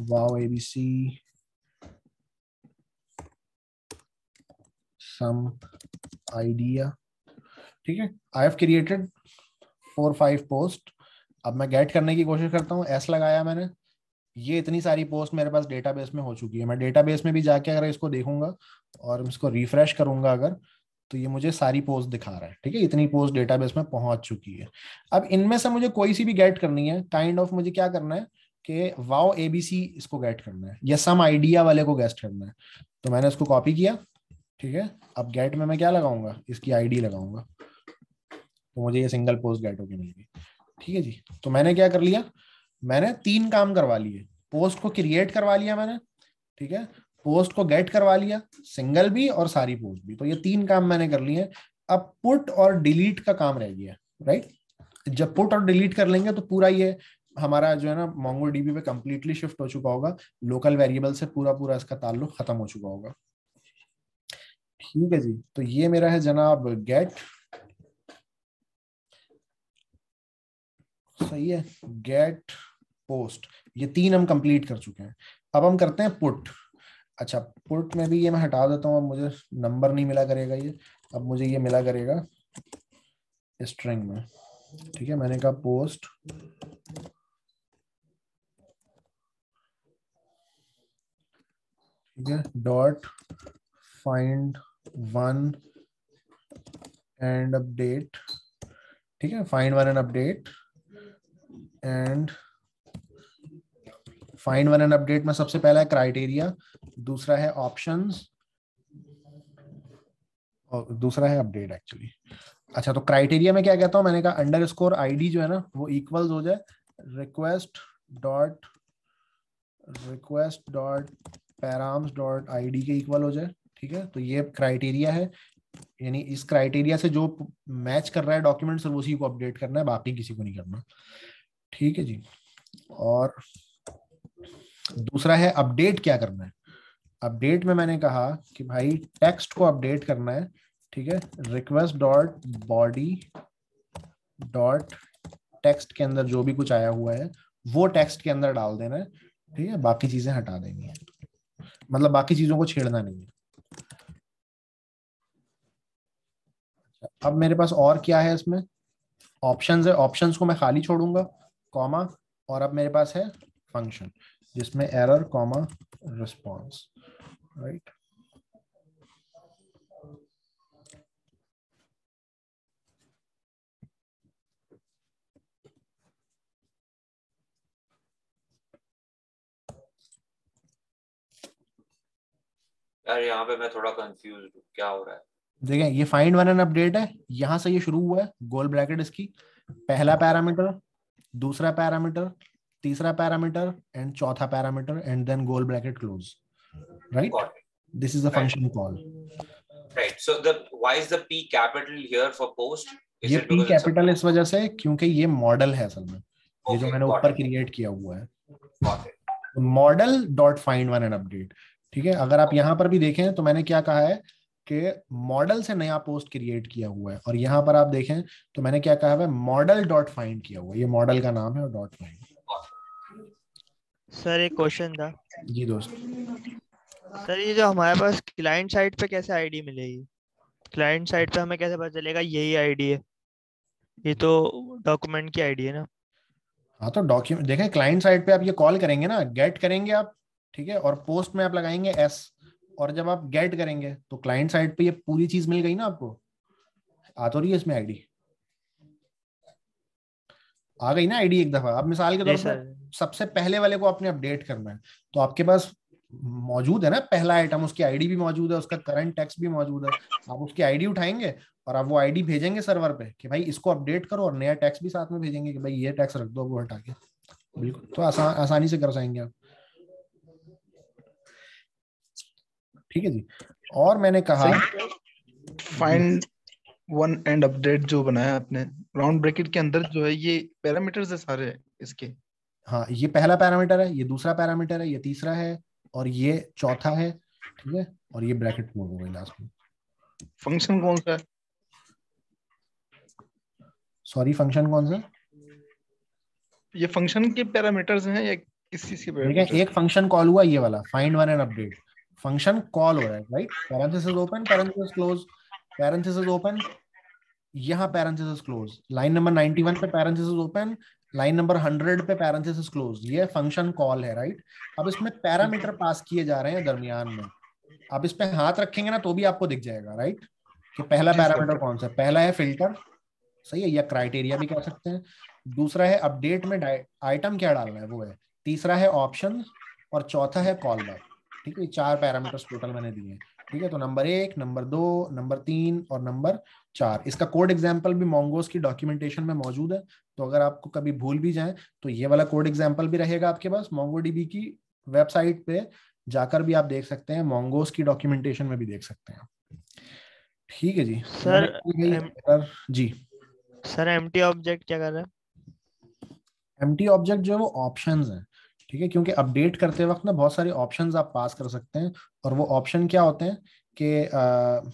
वाओ एबीसी सम आइडिया ठीक है I have created four five post अब मैं गेट करने की कोशिश करता हूँ एस लगाया मैंने ये इतनी सारी पोस्ट मेरे पास डेटाबेस में हो चुकी है मैं डेटाबेस में भी जाके अगर इसको देखूंगा और इसको रिफ्रेश करूंगा अगर तो ये मुझे सारी पोस्ट दिखा रहा है ठीक है इतनी पोस्ट डेटाबेस में पहुंच चुकी है अब इनमें से मुझे कोई सी भी गेट करनी है काइंड kind ऑफ of मुझे क्या करना है कि वाओ एबीसी इसको गेट करना है या सम आइडिया वाले को गेस्ट करना है तो मैंने उसको कॉपी किया ठीक है अब गेट में मैं क्या लगाऊंगा इसकी आईडी लगाऊंगा तो मुझे ये सिंगल पोस्ट गेट होगी मिल ठीक है जी तो मैंने क्या कर लिया मैंने तीन काम करवा लिए पोस्ट को क्रिएट करवा लिया मैंने ठीक है पोस्ट को गेट करवा लिया सिंगल भी और सारी पोस्ट भी तो ये तीन काम मैंने कर लिए अब पुट और डिलीट का काम रह गया राइट जब पुट और डिलीट कर लेंगे तो पूरा ये हमारा जो है ना मोंगो डीबी पे कंप्लीटली शिफ्ट हो चुका होगा लोकल वेरिएबल से पूरा पूरा इसका ताल्लुक खत्म हो चुका होगा ठीक है जी तो ये मेरा है जनाब गेट सही है गेट पोस्ट ये तीन हम कंप्लीट कर चुके हैं अब हम करते हैं पुट अच्छा पुट में भी ये मैं हटा देता हूँ अब मुझे नंबर नहीं मिला करेगा ये अब मुझे ये मिला करेगा स्ट्रिंग में ठीक है मैंने कहा पोस्ट ठीक है dot find one and update ठीक है find one and update and find one and update में सबसे पहला है क्राइटेरिया दूसरा है ऑप्शन और दूसरा है अपडेट एक्चुअली अच्छा तो क्राइटेरिया में क्या कहता हूँ मैंने कहा अंडर स्कोर आई जो है ना वो इक्वल हो जाए request dot request dot params dot I के इक्वल हो जाए ठीक है तो ये क्राइटेरिया है यानी इस क्राइटेरिया से जो मैच कर रहा है डॉक्यूमेंट सर उसी को अपडेट करना है बाकी किसी को नहीं करना ठीक है जी और दूसरा है अपडेट क्या करना है अपडेट में मैंने कहा कि भाई टेक्स्ट को अपडेट करना है ठीक है request dot body dot text के अंदर जो भी कुछ आया हुआ है वो टेक्स्ट के अंदर डाल देना है ठीक है बाकी चीजें हटा देनी है मतलब बाकी चीजों को छेड़ना नहीं है अब मेरे पास और क्या है इसमें ऑप्शंस है ऑप्शंस को मैं खाली छोड़ूंगा कॉमा और अब मेरे पास है फंक्शन जिसमें एरर कॉमा रिस्पॉन्स राइट यार यहाँ पे मैं थोड़ा कंफ्यूज हूँ क्या हो रहा है देखें ये फाइंड वन एन अपडेट है यहां से ये शुरू हुआ है गोल ब्रैकेट इसकी पहला पैरामीटर दूसरा पैरामीटर तीसरा पैरामीटर एंड चौथा पैरामीटर एंड देन गोल bracket close right this is a function call right so the why is the P capital here for post ये पी कैपिटल इस वजह से क्योंकि ये मॉडल है असल में okay, ये जो मैंने ऊपर क्रिएट किया हुआ है model dot find one and update ठीक है अगर आप यहाँ पर भी देखें तो मैंने क्या कहा है कि मॉडल से नया पोस्ट क्रिएट किया हुआ है और यहाँ पर आप देखें तो मैंने क्या कहा है मॉडल डॉट फाइंड किया हुआ है ये मॉडल का नाम है और डॉट फाइंड सर एक क्वेश्चन था जी दोस्त सर ये जो हमारे पास क्लाइंट साइट पे कैसे आईडी मिलेगी क्लाइंट साइट पे हमें कैसे पता चलेगा यही आईडी है ये तो डॉक्यूमेंट की आईडी है ना हाँ तो डॉक्यूमेंट देखें क्लाइंट साइट पे आप ये कॉल करेंगे ना गेट करेंगे आप ठीक है और पोस्ट में आप लगाएंगे एस और जब आप गेट करेंगे तो क्लाइंट साइट पे ये पूरी चीज मिल गई ना आपको आ हाँ, तो रही है इसमें आईडी आ गई ना आईडी एक दफा आप मिसाल के तौर पर सबसे पहले वाले को आपने अपडेट करना है तो आपके पास मौजूद है ना पहला आइटम उसकी आईडी भी मौजूद है उसका करंट टैक्स भी मौजूद है आप उसकी आईडी उठाएंगे और आप वो आईडी भेजेंगे सर्वर पे कि भाई इसको अपडेट करो और नया टैक्स भी साथ में भेजेंगे कि भाई ये टैक्स रख दो वो हटा के बिल्कुल तो आसान आसानी से कर जाएंगे आप ठीक है जी और मैंने कहा फाइंड वन एंड अपडेट जो बनाया आपने राउंड ब्रैकेट के अंदर जो है ये पैरामीटर्स है सारे इसके हाँ ये पहला पैरामीटर है ये दूसरा पैरामीटर है ये तीसरा है और ये चौथा है ठीक है और ये ब्रैकेट क्लोज हो गई लास्ट में फंक्शन कौन सा है सॉरी फंक्शन कौन सा ये फंक्शन के पैरामीटर्स हैं या किस चीज के एक फंक्शन कॉल हुआ ये वाला find one and update function call हो रहा है right parenthesis open parenthesis close parenthesis open यहां पैरेंथेसिस क्लोज लाइन नंबर 91 पे पैरेंथेसिस ओपन लाइन नंबर 100 पे पैरेंथेसिस क्लोज ये फंक्शन कॉल है राइट right? अब इसमें पैरामीटर पास किए जा रहे हैं दरमियान में आप इस पे हाथ रखेंगे ना तो भी आपको दिख जाएगा राइट right? कि पहला पैरामीटर कौन सा पहला है फिल्टर सही है या क्राइटेरिया भी कह सकते हैं दूसरा है अपडेट में आइटम क्या डालना है वो है तीसरा है ऑप्शन और चौथा है कॉल बैक ठीक है चार पैरामीटर्स टोटल मैंने दिए हैं ठीक है तो नंबर एक नंबर दो नंबर तीन और नंबर चार इसका कोड एग्जाम्पल भी मोंगोस की डॉक्यूमेंटेशन में मौजूद है तो अगर आपको कभी भूल भी जाए तो ये वाला कोड एग्जाम्पल भी रहेगा आपके पास मोंगो डीबी की वेबसाइट पे जाकर भी आप देख सकते हैं मोंगोस की डॉक्यूमेंटेशन में भी देख सकते हैं ठीक है जी सर जी सर एम ऑब्जेक्ट क्या कर रहे हैं एम ऑब्जेक्ट जो है वो ऑप्शन है ठीक है क्योंकि अपडेट करते वक्त ना बहुत सारे ऑप्शंस आप पास कर सकते हैं और वो ऑप्शन क्या होते हैं कि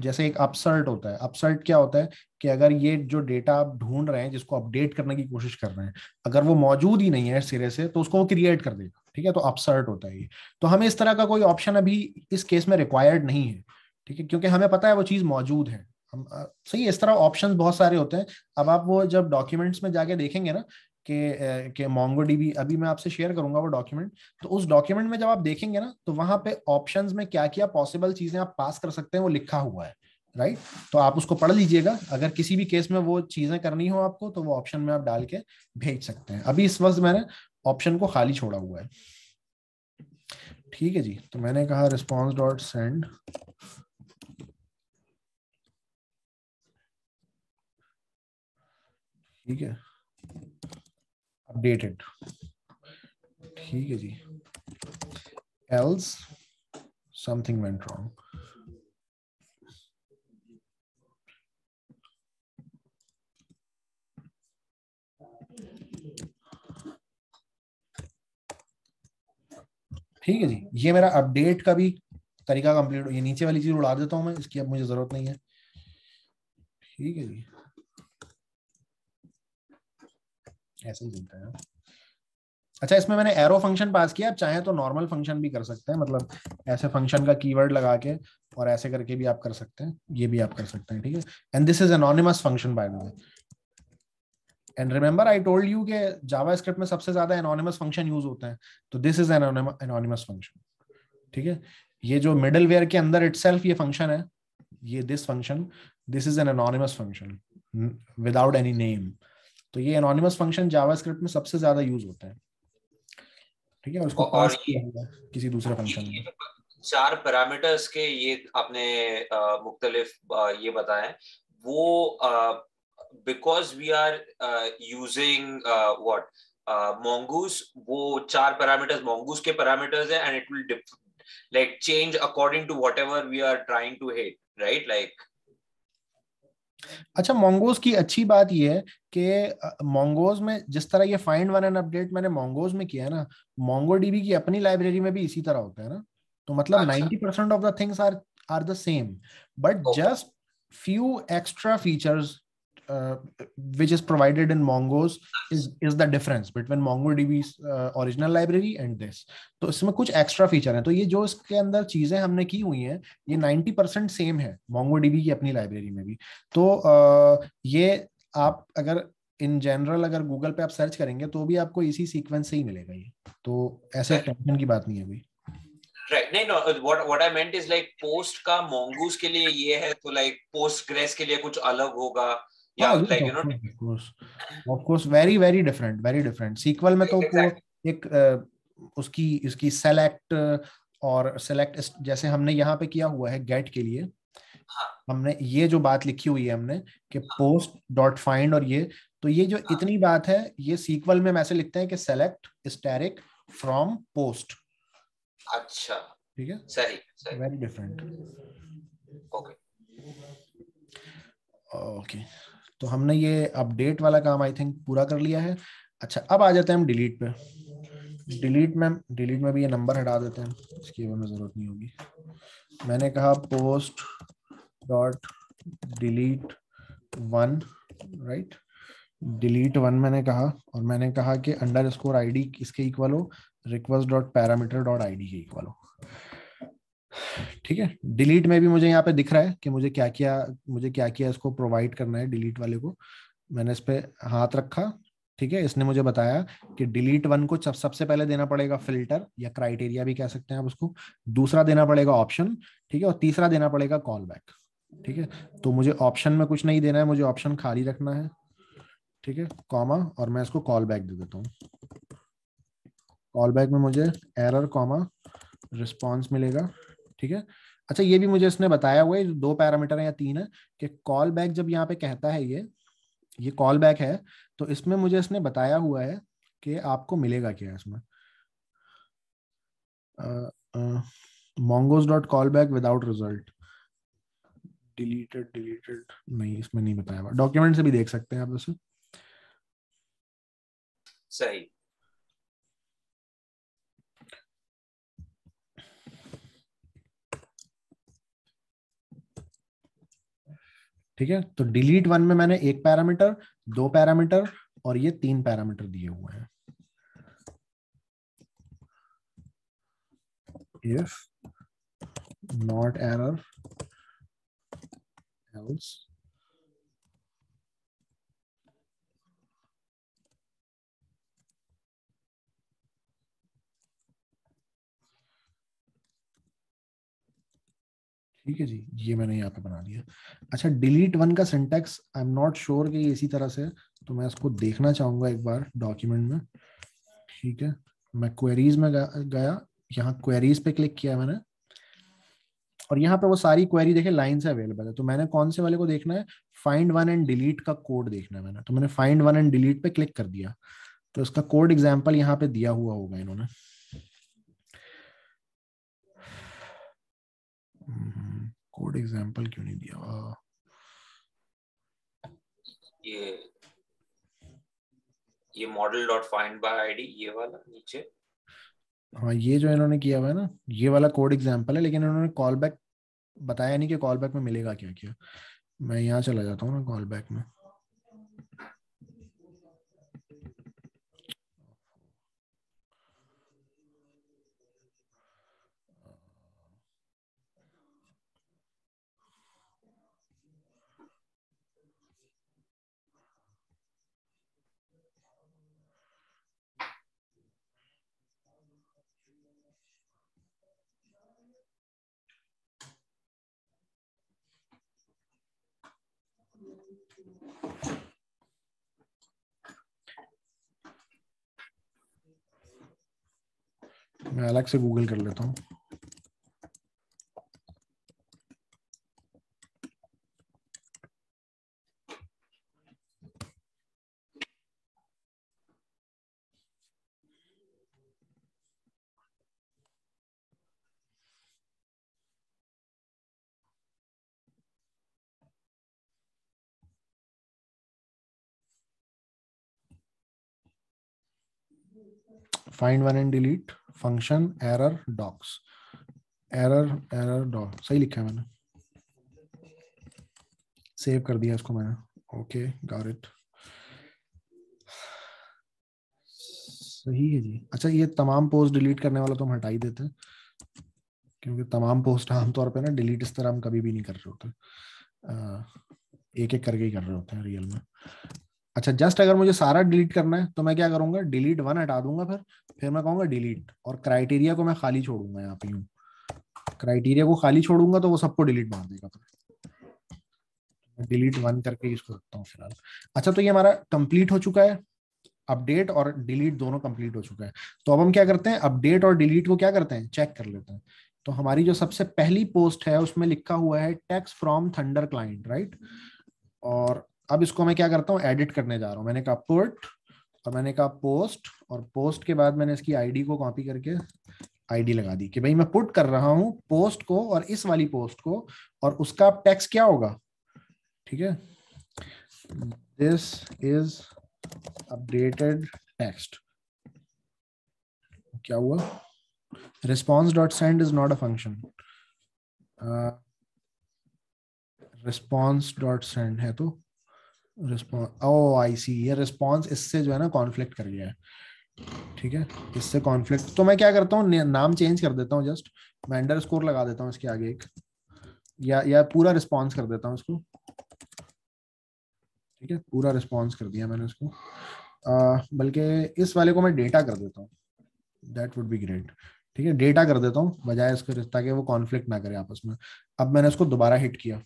जैसे एक अपसर्ट होता है अपसर्ट क्या होता है कि अगर ये जो डेटा आप ढूंढ रहे हैं जिसको अपडेट करने की कोशिश कर रहे हैं अगर वो मौजूद ही नहीं है सिरे से तो उसको वो क्रिएट कर देगा ठीक है तो अपसर्ट होता है ये तो हमें इस तरह का कोई ऑप्शन अभी इस केस में रिक्वायर्ड नहीं है ठीक है क्योंकि हमें पता है वो चीज़ मौजूद है हम सही इस तरह ऑप्शन बहुत सारे होते हैं अब आप वो जब डॉक्यूमेंट्स में जाके देखेंगे ना के के मोंगो डीबी अभी मैं आपसे शेयर करूंगा वो डॉक्यूमेंट तो उस डॉक्यूमेंट में जब आप देखेंगे ना तो वहां पे ऑप्शंस में क्या क्या पॉसिबल चीजें आप पास कर सकते हैं वो लिखा हुआ है राइट तो आप उसको पढ़ लीजिएगा अगर किसी भी केस में वो चीजें करनी हो आपको तो वो ऑप्शन में आप डाल के भेज सकते हैं अभी इस वक्त मैंने ऑप्शन को खाली छोड़ा हुआ है ठीक है जी तो मैंने कहा रिस्पॉन्स डॉट सेंड ठीक है अपडेटेड ठीक है जी एल्स समथिंग वेंट रॉन्ग ठीक है जी ये मेरा अपडेट का भी तरीका कंप्लीट ये नीचे वाली चीज उड़ा देता हूँ मैं इसकी अब मुझे जरूरत नहीं है ठीक है जी ऐसे ही चलता है अच्छा इसमें मैंने एरो फंक्शन पास किया आप चाहे तो नॉर्मल फंक्शन भी कर सकते हैं मतलब ऐसे फंक्शन का कीवर्ड लगा के और ऐसे करके भी आप कर सकते हैं ये भी आप कर सकते हैं ठीक है and this is anonymous function by the way and remember I told you के जावा स्क्रिप्ट में सबसे ज्यादा एनोनिमस फंक्शन यूज होते हैं तो दिस इज एनोनिमस फंक्शन ठीक है ये जो मिडल वेयर के अंदर इट ये फंक्शन है ये this function this is an anonymous function without any name तो ये एनोनिमस फंक्शन जावास्क्रिप्ट में सबसे ज्यादा यूज होता है ठीक है उसको और ये, किसी दूसरे फंक्शन में मतलब चार पैरामीटर्स के ये आपने मुख्तलिफ ये बताए वो because we are using what Mongoose वो चार पैरामीटर्स मोंगूस के पैरामीटर्स हैं and it will like change according to whatever we are trying to hate right like अच्छा मोंगोज की अच्छी बात यह है कि मोंगोज में जिस तरह ये फाइंड वन एंड अपडेट मैंने मोंगोज में किया है ना मोंगो डीबी की अपनी लाइब्रेरी में भी इसी तरह होता है ना तो मतलब ninety percent of the things are are the same but just few extra features uh, which is provided in Mongo's is is the difference between MongoDB's uh, original library and this. तो इसमें कुछ extra feature हैं तो ये जो इसके अंदर चीजें हमने की हुई हैं ये 90 परसेंट सेम है MongoDB की अपनी लाइब्रेरी में भी तो uh, ये आप अगर इन जनरल अगर गूगल पे आप सर्च करेंगे तो भी आपको इसी सीक्वेंस से ही मिलेगा ये तो ऐसे टेंशन की बात नहीं है भाई राइट नहीं no what what I meant is like post का मोंगूस के लिए ये है तो लाइक पोस्टग्रेस के लिए कुछ अलग होगा yeah, oh, like you know, of course, of course, very very different, very different. Sequel में तो exactly. एक uh, उसकी इसकी select uh, और select जैसे हमने यहाँ पे किया हुआ है get के लिए हाँ। हमने ये जो बात लिखी हुई है हमने कि पोस्ट डॉट फाइंड और ये तो ये जो हाँ। इतनी बात है ये सीक्वल में हम ऐसे लिखते हैं कि सेलेक्ट स्टेरिक फ्रॉम पोस्ट अच्छा ठीक है सही सही वेरी डिफरेंट ओके ओके तो हमने ये अपडेट वाला काम आई थिंक पूरा कर लिया है अच्छा अब आ जाते हैं हम डिलीट पे डिलीट में डिलीट में भी ये नंबर हटा देते हैं इसकी हमें ज़रूरत नहीं होगी मैंने कहा post dot delete one right delete one मैंने कहा और मैंने कहा कि अंडर स्कोर आई डी इसके इक्वल हो request dot parameter dot I D के इक्वल हो ठीक है डिलीट में भी मुझे यहाँ पे दिख रहा है कि मुझे क्या किया मुझे क्या किया इसको प्रोवाइड करना है डिलीट वाले को मैंने इस पर हाथ रखा ठीक है इसने मुझे बताया कि डिलीट वन को सबसे पहले देना पड़ेगा फिल्टर या क्राइटेरिया भी कह सकते हैं आप उसको दूसरा देना पड़ेगा ऑप्शन ठीक है और तीसरा देना पड़ेगा कॉल बैक ठीक है तो मुझे ऑप्शन में कुछ नहीं देना है मुझे ऑप्शन खाली रखना है ठीक है कॉमा और मैं इसको कॉल बैक दे देता हूँ कॉल बैक में मुझे एरर कॉमा रिस्पॉन्स मिलेगा ठीक है अच्छा ये भी मुझे इसने बताया हुआ है दो पैरामीटर है या तीन है कि कॉल बैक जब यहाँ पे कहता है ये ये कॉल बैक है तो इसमें मुझे इसने बताया हुआ है कि आपको मिलेगा क्या इसमें Mongoose dot callback without result deleted deleted नहीं इसमें नहीं बताया हुआ डॉक्यूमेंट से भी देख सकते हैं आप उसे सही ठीक है तो डिलीट वन में मैंने एक पैरामीटर दो पैरामीटर और ये तीन पैरामीटर दिए हुए हैं इफ नॉट एरर else ठीक है जी ये मैंने यहाँ पे बना दिया अच्छा डिलीट वन का syntax I am not sure कि इसी तरह से तो मैं इसको देखना चाहूंगा एक बार डॉक्यूमेंट में ठीक है मैं क्वेरीज में गया यहाँ क्वेरीज पे क्लिक किया मैंने और यहाँ पे वो सारी क्वेरी देखे लाइन से अवेलेबल है तो मैंने कौन से वाले को देखना है फाइंड वन एंड डिलीट का कोड देखना है मैंने तो मैंने फाइंड वन एंड डिलीट पे क्लिक कर दिया तो इसका कोड एग्जाम्पल यहाँ पे दिया हुआ होगा इन्होंने कोड एग्जांपल क्यों नहीं दिया ये ये model dot find by ID ये वाला नीचे हाँ ये जो इन्होंने किया हुआ है ना ये वाला कोड एग्जांपल है लेकिन इन्होंने कॉल बैक बताया नहीं कि कॉल बैक में मिलेगा क्या क्या मैं यहाँ चला जाता हूँ ना कॉल बैक में मैं अलग से गूगल कर लेता हूँ find one and delete function error docs error error doc सही लिखा है मैंने सेव कर दिया इसको मैंने ओके गॉट इट सही है जी अच्छा ये तमाम पोस्ट डिलीट करने वाला तो हम हटा ही देते हैं क्योंकि तमाम पोस्ट आमतौर पे ना डिलीट इस तरह हम कभी भी नहीं कर रहे होते एक एक करके ही कर रहे होते हैं रियल में अच्छा जस्ट अगर मुझे सारा डिलीट करना है तो मैं क्या करूंगा डिलीट वन हटा दूंगा फिर फिर मैं कहूंगा डिलीट और क्राइटेरिया को मैं खाली छोड़ूंगा यहाँ पे क्राइटेरिया को खाली छोड़ूंगा तो वो सबको डिलीट मार देगा फिर डिलीट वन करके इसको रखता हूँ फिलहाल अच्छा तो ये हमारा कंप्लीट हो चुका है अपडेट और डिलीट दोनों कंप्लीट हो चुका है तो अब हम क्या करते हैं अपडेट और डिलीट को क्या करते हैं चेक कर लेते हैं तो हमारी जो सबसे पहली पोस्ट है उसमें लिखा हुआ है text from Thunder Client right और अब इसको मैं क्या करता हूँ एडिट करने जा रहा हूँ मैंने कहा पुट और मैंने कहा पोस्ट और पोस्ट के बाद मैंने इसकी आईडी को कॉपी करके आईडी लगा दी कि भाई मैं पुट कर रहा हूँ पोस्ट को और इस वाली पोस्ट को और उसका टेक्स्ट क्या होगा ठीक है दिस इज अपडेटेड टेक्स्ट क्या हुआ response dot send is not a function response dot send है तो रिस्पॉन्स ओ आई सी ये रिस्पॉन्स इससे जो है ना कॉन्फ्लिक्ट कर गया है ठीक है इससे कॉन्फ्लिक्ट तो मैं क्या करता हूँ नाम चेंज कर देता हूँ जस्ट मैं अंडर स्कोर लगा देता हूँ इसके आगे एक या या पूरा रिस्पॉन्स कर देता हूँ इसको ठीक है पूरा रिस्पॉन्स कर दिया मैंने इसको बल्कि इस वाले को मैं डेटा कर देता हूँ दैट वुड बी ग्रेट ठीक है डेटा कर देता हूँ बजाय इसके ताकि वो कॉन्फ्लिक्ट ना करे आपस में अब मैंने उसको दोबारा हिट किया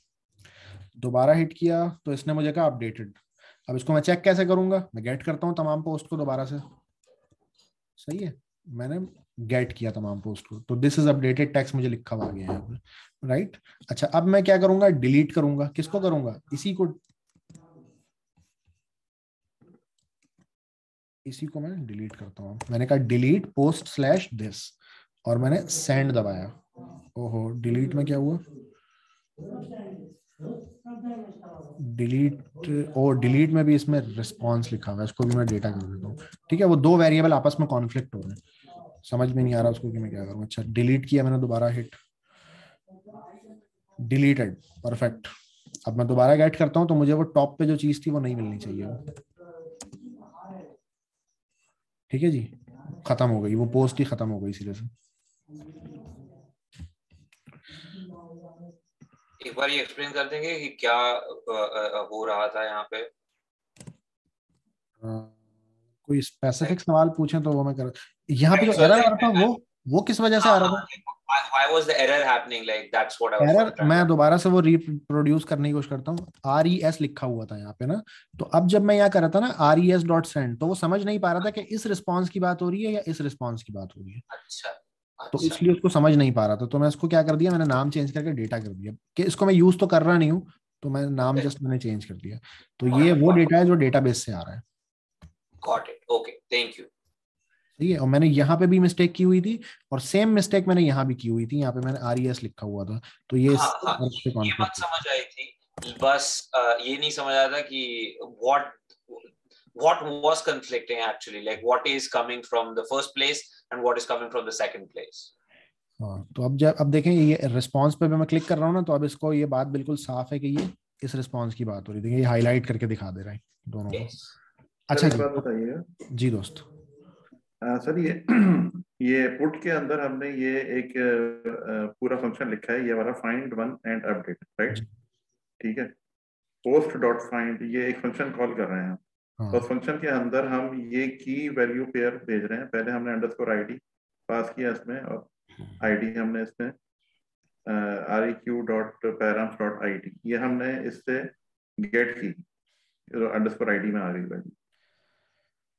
दोबारा हिट किया तो इसने मुझे कहा अपडेटेड अब इसको मैं चेक कैसे करूंगा मैं गेट करता हूँ तमाम पोस्ट को दोबारा से सही है मैंने गेट किया तमाम पोस्ट को तो दिस इज अपडेटेड टेक्स मुझे लिखा हुआ गया है राइट अच्छा अब मैं क्या करूंगा डिलीट करूंगा किसको करूंगा इसी को इसी को मैं डिलीट करता हूँ मैंने कहा डिलीट पोस्ट स्लैश दिस और मैंने सेंड दबाया ओहो डिलीट में क्या हुआ डिलीट और डिलीट में भी इसमें रिस्पॉन्स लिखा हुआ है इसको भी मैं डेटा कर देता हूँ ठीक है वो दो वेरिएबल आपस में कॉन्फ्लिक्ट हो रहे हैं समझ में नहीं आ रहा उसको कि मैं क्या करूँ अच्छा डिलीट किया मैंने दोबारा हिट डिलीटेड परफेक्ट अब मैं दोबारा गेट करता हूँ तो मुझे वो टॉप पे जो चीज़ थी वो नहीं मिलनी चाहिए ठीक है जी खत्म हो गई वो पोस्ट ही खत्म हो गई सिरे से एक बार ये एक्सप्लेन कर देंगे कि क्या हो रहा था यहाँ पे कोई स्पेसिफिक सवाल पूछे तो वो मैं कर यहाँ पे जो एरर आ रहा था वो वो किस वजह से आ रहा था हाँ, हाँ, why was the error happening like that's what i was error, मैं दोबारा से वो रिप्रोड्यूस करने की कोशिश करता हूँ आर ई एस लिखा हुआ था यहाँ पे ना तो अब जब मैं यहाँ कर रहा था ना R E S dot send तो वो समझ नहीं पा रहा था कि इस रिस्पॉन्स की बात हो रही है या इस रिस्पॉन्स की बात हो रही है अच्छा तो अच्छा। इसलिए उसको समझ नहीं पा रहा था तो मैं उसको क्या कर दिया मैंने नाम चेंज करके डेटा कर दिया कि इसको मैं यूज तो कर रहा नहीं हूँ तो मैं नाम जस्ट मैंने चेंज कर दिया तो ये वो डेटा है जो डेटा से आ रहा है got it okay thank you ठीक है और मैंने यहाँ पे भी मिस्टेक की हुई थी और सेम मिस्टेक मैंने यहाँ भी की हुई थी यहाँ पे मैंने आर e लिखा हुआ था तो ये हाँ, हाँ, ये बात समझ आई थी बस आ, ये नहीं समझ आया था कि what what was conflicting actually like what is coming from the first place and what is coming from the second place हाँ तो अब जब अब देखें ये रिस्पॉन्स पे मैं क्लिक कर रहा हूँ ना तो अब इसको ये बात बिल्कुल साफ है कि ये इस रिस्पॉन्स की बात हो रही है ये हाईलाइट करके दिखा दे रहा है दोनों yes. अच्छा जी बताइए जी दोस्त सर ये ये पुट के अंदर हमने ये एक पूरा फंक्शन लिखा है ये वाला find one and update right ठीक है पोस्ट डॉट फाइंड ये एक फंक्शन कॉल कर रहे हैं हाँ। तो फंक्शन के अंदर हम ये की वैल्यू पेयर भेज रहे हैं पहले हमने अंडरस्कोर आईडी पास किया इसमें और आईडी हमने इसमें R E Q dot params dot I D ये हमने इससे गेट की अंडरस्कोर आईडी में आ गई वैल्यू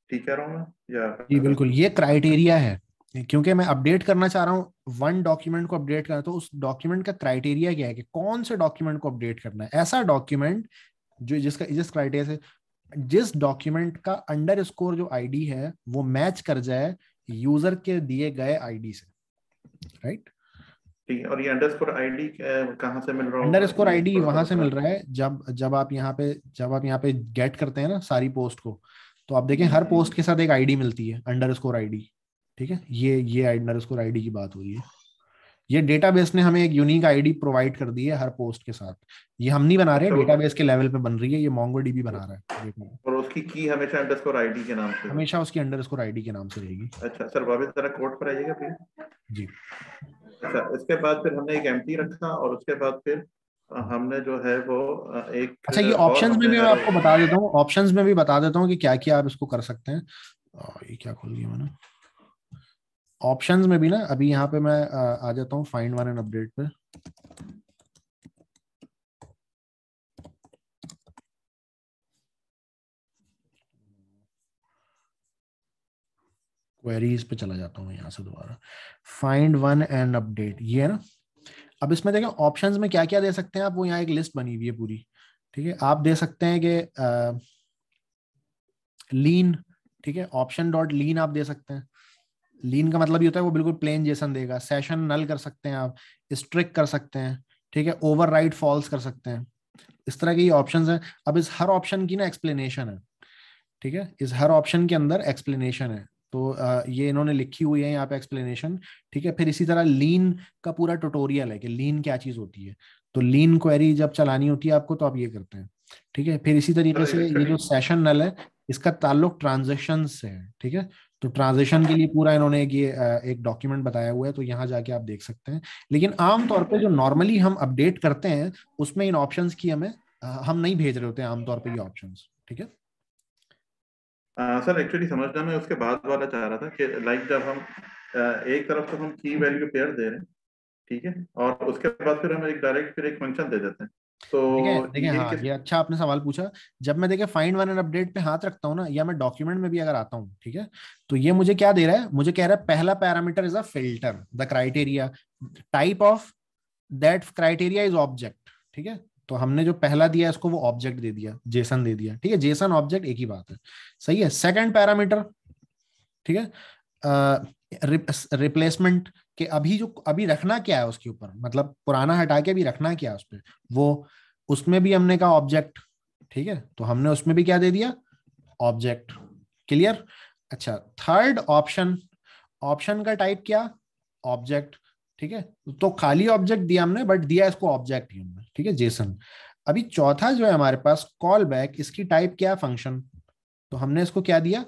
ठीक कह रहा हूँ मैं या जी बिल्कुल ये क्राइटेरिया है क्योंकि मैं अपडेट करना चाह रहा हूँ वन डॉक्यूमेंट को अपडेट करना तो उस डॉक्यूमेंट का क्राइटेरिया क्या है कि कौन से डॉक्यूमेंट को अपडेट करना है ऐसा डॉक्यूमेंट जो जिसका जिस क्राइटेरिया से जिस डॉक्यूमेंट का अंडर स्कोर जो आईडी है वो मैच कर जाए यूजर के दिए गए आईडी से राइट right? और ये अंडरस्कोर आईडी कहाँ से मिल रहा है अंडरस्कोर आईडी वहां से मिल रहा है जब जब आप यहाँ पे जब आप यहाँ पे गेट करते हैं ना सारी पोस्ट को तो आप देखें हर पोस्ट हम्म। के साथ एक आईडी मिलती है अंडर स्कोर आईडी ठीक है ये ये अंडर स्कोर आईडी की बात हो रही है ये डेटाबेस ने हमें एक यूनिक आईडी प्रोवाइड कर दी है हर पोस्ट के साथ ये हम नहीं बना रहे तो डेटाबेस के लेवल पे बन रही है ये मोंगो डीबी बना रहा है और उसकी की हमेशा अंडरस्कोर आईडी के नाम से हमेशा उसकी अंडरस्कोर आईडी के नाम से रहेगी अच्छा सर वापस जरा कोड पर आइएगा प्लीज जी अच्छा इसके बाद फिर हमने एक एम्प्टी रखा और उसके बाद फिर हमने जो है वो एक अच्छा ये ऑप्शंस में भी मैं आपको बता देता हूँ ऑप्शंस में भी बता देता हूँ कि क्या क्या आप इसको कर सकते हैं ये क्या खोल गया मैंने ऑप्शंस में भी ना अभी यहाँ पे मैं आ जाता हूँ फाइंड वन एंड अपडेट पे क्वेरीज पे चला जाता हूँ यहाँ से दोबारा फाइंड वन एंड अपडेट ये है ना अब इसमें देखें ऑप्शंस में क्या क्या दे सकते हैं आप वो यहाँ एक लिस्ट बनी हुई है पूरी ठीक है आप दे सकते हैं कि लीन ठीक है ऑप्शन डॉट लीन आप दे सकते हैं लीन का मतलब ये होता है वो बिल्कुल प्लेन जेसन देगा सेशन नल कर सकते हैं आप स्ट्रिक कर सकते हैं ठीक है ओवर राइट फॉल्स कर सकते हैं इस तरह के ऑप्शन है अब इस हर ऑप्शन की ना एक्सप्लेनेशन है ठीक है इस हर ऑप्शन के अंदर एक्सप्लेनेशन है तो ये इन्होंने लिखी हुई है यहाँ पे एक्सप्लेनेशन ठीक है फिर इसी तरह लीन का पूरा ट्यूटोरियल है कि लीन क्या चीज होती है तो लीन क्वेरी जब चलानी होती है आपको तो आप ये करते हैं ठीक है फिर इसी तरीके से ये जो सेशन नल है इसका ताल्लुक ट्रांजेक्शन से है ठीक है तो ट्रांजेक्शन के लिए पूरा इन्होंने एक ये एक डॉक्यूमेंट बताया हुआ है तो यहाँ जाके आप देख सकते हैं लेकिन आमतौर पर जो नॉर्मली हम अपडेट करते हैं उसमें इन ऑप्शन की हमें हम नहीं भेज रहे होते हैं आमतौर पर ये ऑप्शन ठीक है सर एक्चुअली समझना मैं उसके बाद वाला चाह रहा था कि लाइक जब हम एक तरफ तो हम की वैल्यू पेयर दे रहे हैं ठीक है और उसके बाद फिर हम एक डायरेक्ट फिर एक फंक्शन दे देते हैं तो हाँ, ये अच्छा आपने सवाल पूछा जब मैं देखे फाइंड वन एंड अपडेट पे हाथ रखता हूँ ना या मैं डॉक्यूमेंट में भी अगर आता हूँ ठीक है तो ये मुझे क्या दे रहा है मुझे कह रहा है पहला parameter is a filter the criteria type of that criteria is object ठीक है तो हमने जो पहला दिया इसको वो ऑब्जेक्ट दे दिया जेसन दे दिया ठीक है जेसन ऑब्जेक्ट एक ही बात है सही है सेकेंड पैरामीटर ठीक है रिप्लेसमेंट कि अभी जो अभी रखना क्या है उसके ऊपर मतलब पुराना हटा के अभी रखना क्या है उस पर वो उसमें भी हमने कहा ऑब्जेक्ट ठीक है तो हमने उसमें भी क्या दे दिया ऑब्जेक्ट क्लियर अच्छा थर्ड ऑप्शन ऑप्शन का टाइप क्या ऑब्जेक्ट ठीक है तो खाली ऑब्जेक्ट दिया हमने बट दिया इसको ऑब्जेक्ट ही हमने ठीक है जेसन अभी चौथा जो है हमारे पास कॉल बैक इसकी टाइप क्या फंक्शन तो हमने इसको क्या दिया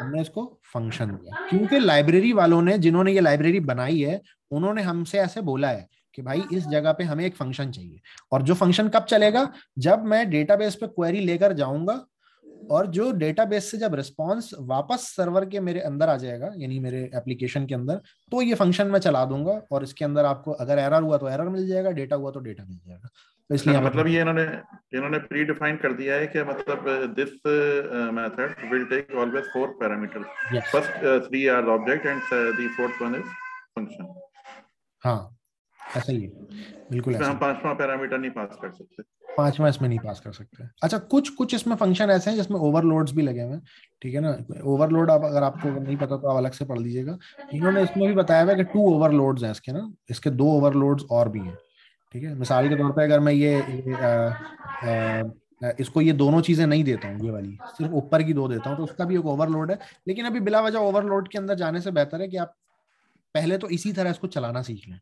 हमने इसको फंक्शन दिया क्योंकि लाइब्रेरी वालों ने जिन्होंने ये लाइब्रेरी बनाई है उन्होंने हमसे ऐसे बोला है कि भाई इस जगह पे हमें एक फंक्शन चाहिए और जो फंक्शन कब चलेगा जब मैं डेटाबेस पे क्वेरी लेकर जाऊंगा और जो डेटाबेस से जब रिस्पॉन्स वापस सर्वर के मेरे अंदर आ जाएगा यानी मेरे एप्लीकेशन के अंदर तो ये फंक्शन मैं चला दूंगा और इसके अंदर आपको अगर एरर हुआ तो एरर मिल जाएगा डेटा हुआ तो डेटा मिल जाएगा तो इसलिए हाँ, मतलब ये इन्होंने इन्होंने प्री डिफाइन कर दिया है कि मतलब this method will take always four parameter first three are object and the fourth one is function हां ऐसा ही है बिल्कुल ऐसा हम पांचवा पैरामीटर नहीं पास कर सकते पांचवा इसमें नहीं पास कर सकते अच्छा कुछ कुछ इसमें फंक्शन ऐसे हैं जिसमें ओवरलोड्स भी लगे हुए हैं ठीक है ना ओवरलोड आप अगर आपको नहीं पता तो आप अलग से पढ़ लीजिएगा इन्होंने इसमें भी बताया हुआ है कि टू ओवरलोड्स हैं इसके ना इसके दो ओवरलोड्स और भी हैं ठीक है मिसाल के तौर पे अगर मैं ये, ये आ, आ, इसको ये दोनों चीजें नहीं देता हूँ ये वाली सिर्फ ऊपर की दो देता हूँ तो उसका भी एक ओवरलोड है लेकिन अभी बिला वजह ओवरलोड के अंदर जाने से बेहतर है कि आप पहले तो इसी तरह इसको चलाना सीख लें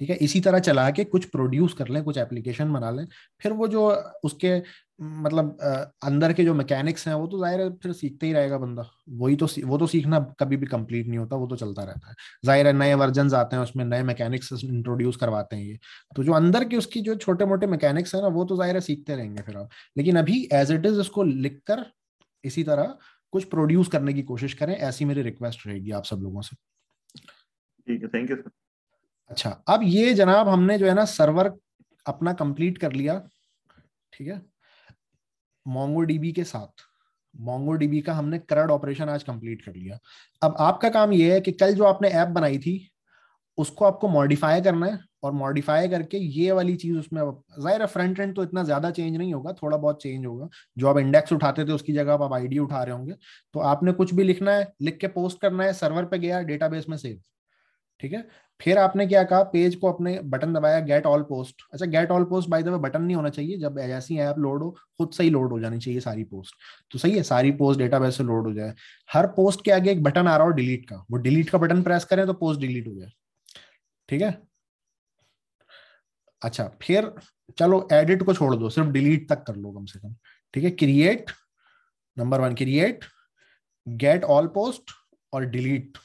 ठीक है इसी तरह चला के कुछ प्रोड्यूस कर लें कुछ एप्लीकेशन बना लें फिर वो जो उसके मतलब अंदर के जो मैकेनिक्स हैं वो तो जाहिर है फिर सीखते ही रहेगा बंदा वही तो वो तो सीखना कभी भी कंप्लीट नहीं होता वो तो चलता रहता है जाहिर है नए वर्जन आते हैं उसमें नए मैकेनिक्स इंट्रोड्यूस करवाते हैं ये तो जो अंदर के उसकी जो छोटे मोटे मैकेनिक्स हैं ना वो तो जाहिर है सीखते रहेंगे फिर आप लेकिन अभी एज इट इज इसको लिख कर इसी तरह कुछ प्रोड्यूस करने की कोशिश करें ऐसी मेरी रिक्वेस्ट रहेगी आप सब लोगों से ठीक है थैंक यू सर अच्छा अब ये जनाब हमने जो है ना सर्वर अपना कंप्लीट कर लिया ठीक है मोंगो डीबी के साथ मोंगो डीबी का हमने करड ऑपरेशन आज कंप्लीट कर लिया अब आपका काम यह है कि कल जो आपने ऐप बनाई थी उसको आपको मॉडिफाई करना है और मॉडिफाई करके ये वाली चीज उसमें जाहिर फ्रंट एंड तो इतना ज्यादा चेंज नहीं होगा थोड़ा बहुत चेंज होगा जो आप इंडेक्स उठाते थे उसकी जगह आप आईडी उठा रहे होंगे तो आपने कुछ भी लिखना है लिख के पोस्ट करना है सर्वर पे गया डेटाबेस में सेव ठीक है फिर आपने क्या कहा पेज को अपने बटन दबाया गेट ऑल पोस्ट अच्छा get all post by the way button नहीं होना चाहिए जब ऐसी ऐप लोड हो खुद से ही लोड हो जानी चाहिए सारी पोस्ट तो सही है सारी पोस्ट बेस से लोड हो जाए हर पोस्ट के आगे एक बटन आ रहा हो डिलीट का वो डिलीट का बटन प्रेस करें तो पोस्ट डिलीट हो जाए ठीक है अच्छा फिर चलो एडिट को छोड़ दो सिर्फ डिलीट तक कर लो कम से कम ठीक है create number one create get all post और डिलीट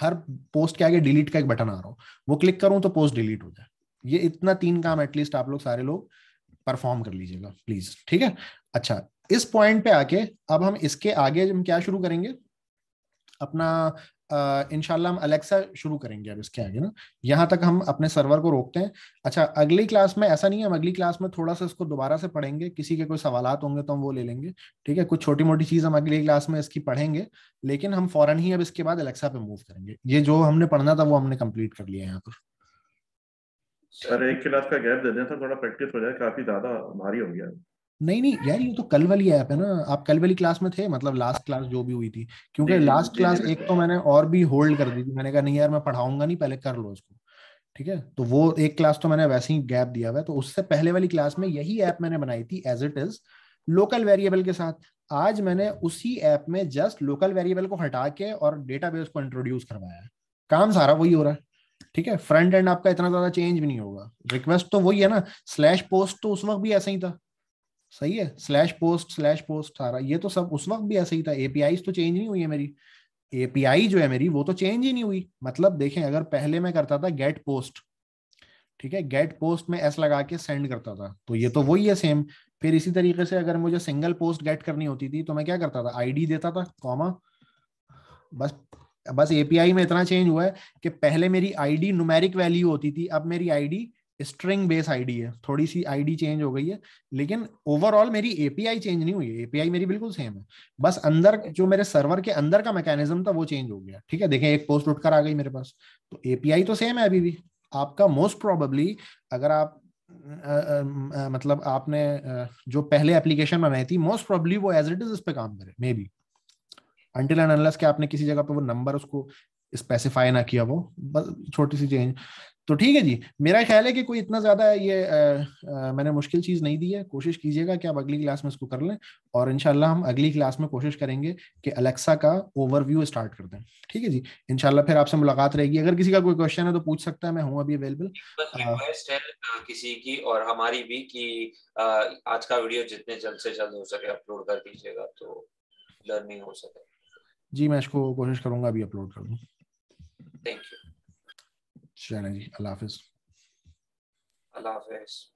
हर पोस्ट के आगे डिलीट का एक बटन आ रहा हो वो क्लिक करूं तो पोस्ट डिलीट हो जाए ये इतना तीन काम एटलीस्ट आप लोग सारे लोग परफॉर्म कर लीजिएगा प्लीज ठीक है अच्छा इस पॉइंट पे आके अब हम इसके आगे हम क्या शुरू करेंगे अपना इनशाला हम अलेक्सा शुरू करेंगे अब इसके आगे ना यहाँ तक हम अपने सर्वर को रोकते हैं अच्छा अगली क्लास में ऐसा नहीं है हम अगली क्लास में थोड़ा सा इसको दोबारा से पढ़ेंगे किसी के कोई सवाल होंगे तो हम वो ले लेंगे ठीक है कुछ छोटी मोटी चीज़ हम अगली क्लास में इसकी पढ़ेंगे लेकिन हम फॉरन ही अब इसके बाद अलेक्सा पे मूव करेंगे ये जो हमने पढ़ना था वो हमने कम्प्लीट कर लिया यहाँ पर सर एक क्लास का गैप दे दें तो थोड़ा प्रैक्टिस हो जाए काफ़ी ज़्यादा भारी हो गया नहीं नहीं यार ये तो कल वाली ऐप है ना आप कल वाली क्लास में थे मतलब लास्ट क्लास जो भी हुई थी क्योंकि लास्ट क्लास एक तो मैंने और भी होल्ड कर दी थी मैंने कहा नहीं यार मैं पढ़ाऊंगा नहीं पहले कर लो इसको ठीक है तो वो एक क्लास तो मैंने वैसे ही गैप दिया हुआ है तो उससे पहले वाली क्लास में यही ऐप मैंने बनाई थी as it is local variable के साथ आज मैंने उसी ऐप में जस्ट लोकल वेरिएबल को हटा के और डेटाबेस को इंट्रोड्यूस करवाया काम सारा वही हो रहा है ठीक है फ्रंट एंड आपका इतना ज्यादा चेंज भी नहीं होगा रिक्वेस्ट तो वही है ना स्लैश पोस्ट तो उस वक्त भी ऐसा ही था सही है स्लैश पोस्ट स्लैश पोस्ट सारा ये तो सब उस वक्त भी ऐसे ही था एपीआई तो चेंज नहीं हुई है मेरी एपीआई जो है मेरी वो तो चेंज ही नहीं हुई मतलब देखें अगर पहले मैं करता था गेट पोस्ट ठीक है गेट पोस्ट में एस लगा के सेंड करता था तो ये तो वही है सेम फिर इसी तरीके से अगर मुझे सिंगल पोस्ट गेट करनी होती थी तो मैं क्या करता था आईडी देता था कॉमा बस बस एपीआई में इतना चेंज हुआ है कि पहले मेरी आईडी न्यूमेरिक वैल्यू होती थी अब मेरी आईडी स्ट्रिंग बेस आईडी है थोड़ी सी आईडी चेंज हो गई है लेकिन ओवरऑल मेरी एपीआई चेंज नहीं हुई है एपीआई मेरी बिल्कुल सेम है बस अंदर जो मेरे सर्वर के अंदर का मैकेनिज्म था वो चेंज हो गया ठीक है देखें एक पोस्ट उठकर आ गई मेरे पास तो एपीआई तो सेम है अभी भी आपका मोस्ट प्रोबेबली अगर आप आ, आ, आ, मतलब आपने जो पहले एप्लीकेशन बनाई थी मोस्ट प्रोबेबली वो एज इट इज इस पे काम करे maybe until and unless के आपने किसी जगह पे वो नंबर उसको स्पेसिफाई ना किया वो बस छोटी सी चेंज तो ठीक है जी मेरा ख्याल है कि कोई इतना ज़्यादा ये आ, आ, मैंने मुश्किल चीज़ नहीं दी है कोशिश कीजिएगा कि आप अगली क्लास में इसको कर लें और इनशाला हम अगली क्लास में कोशिश करेंगे कि अलेक्सा का ओवरव्यू स्टार्ट कर दें ठीक है जी इनशाला फिर आपसे मुलाकात रहेगी अगर किसी का कोई क्वेश्चन है तो पूछ सकता है मैं हूँ अभी अवेलेबल रिक्वेस्ट है किसी की और हमारी भी की आज का वीडियो जितने जल्द से जल्द हो सके अपलोड कर दीजिएगा तो लर्निंग हो सके जी मैं इसको कोशिश करूंगा अभी अपलोड कर लूँ thank you Shana, Allah Hafiz. Allah Hafiz.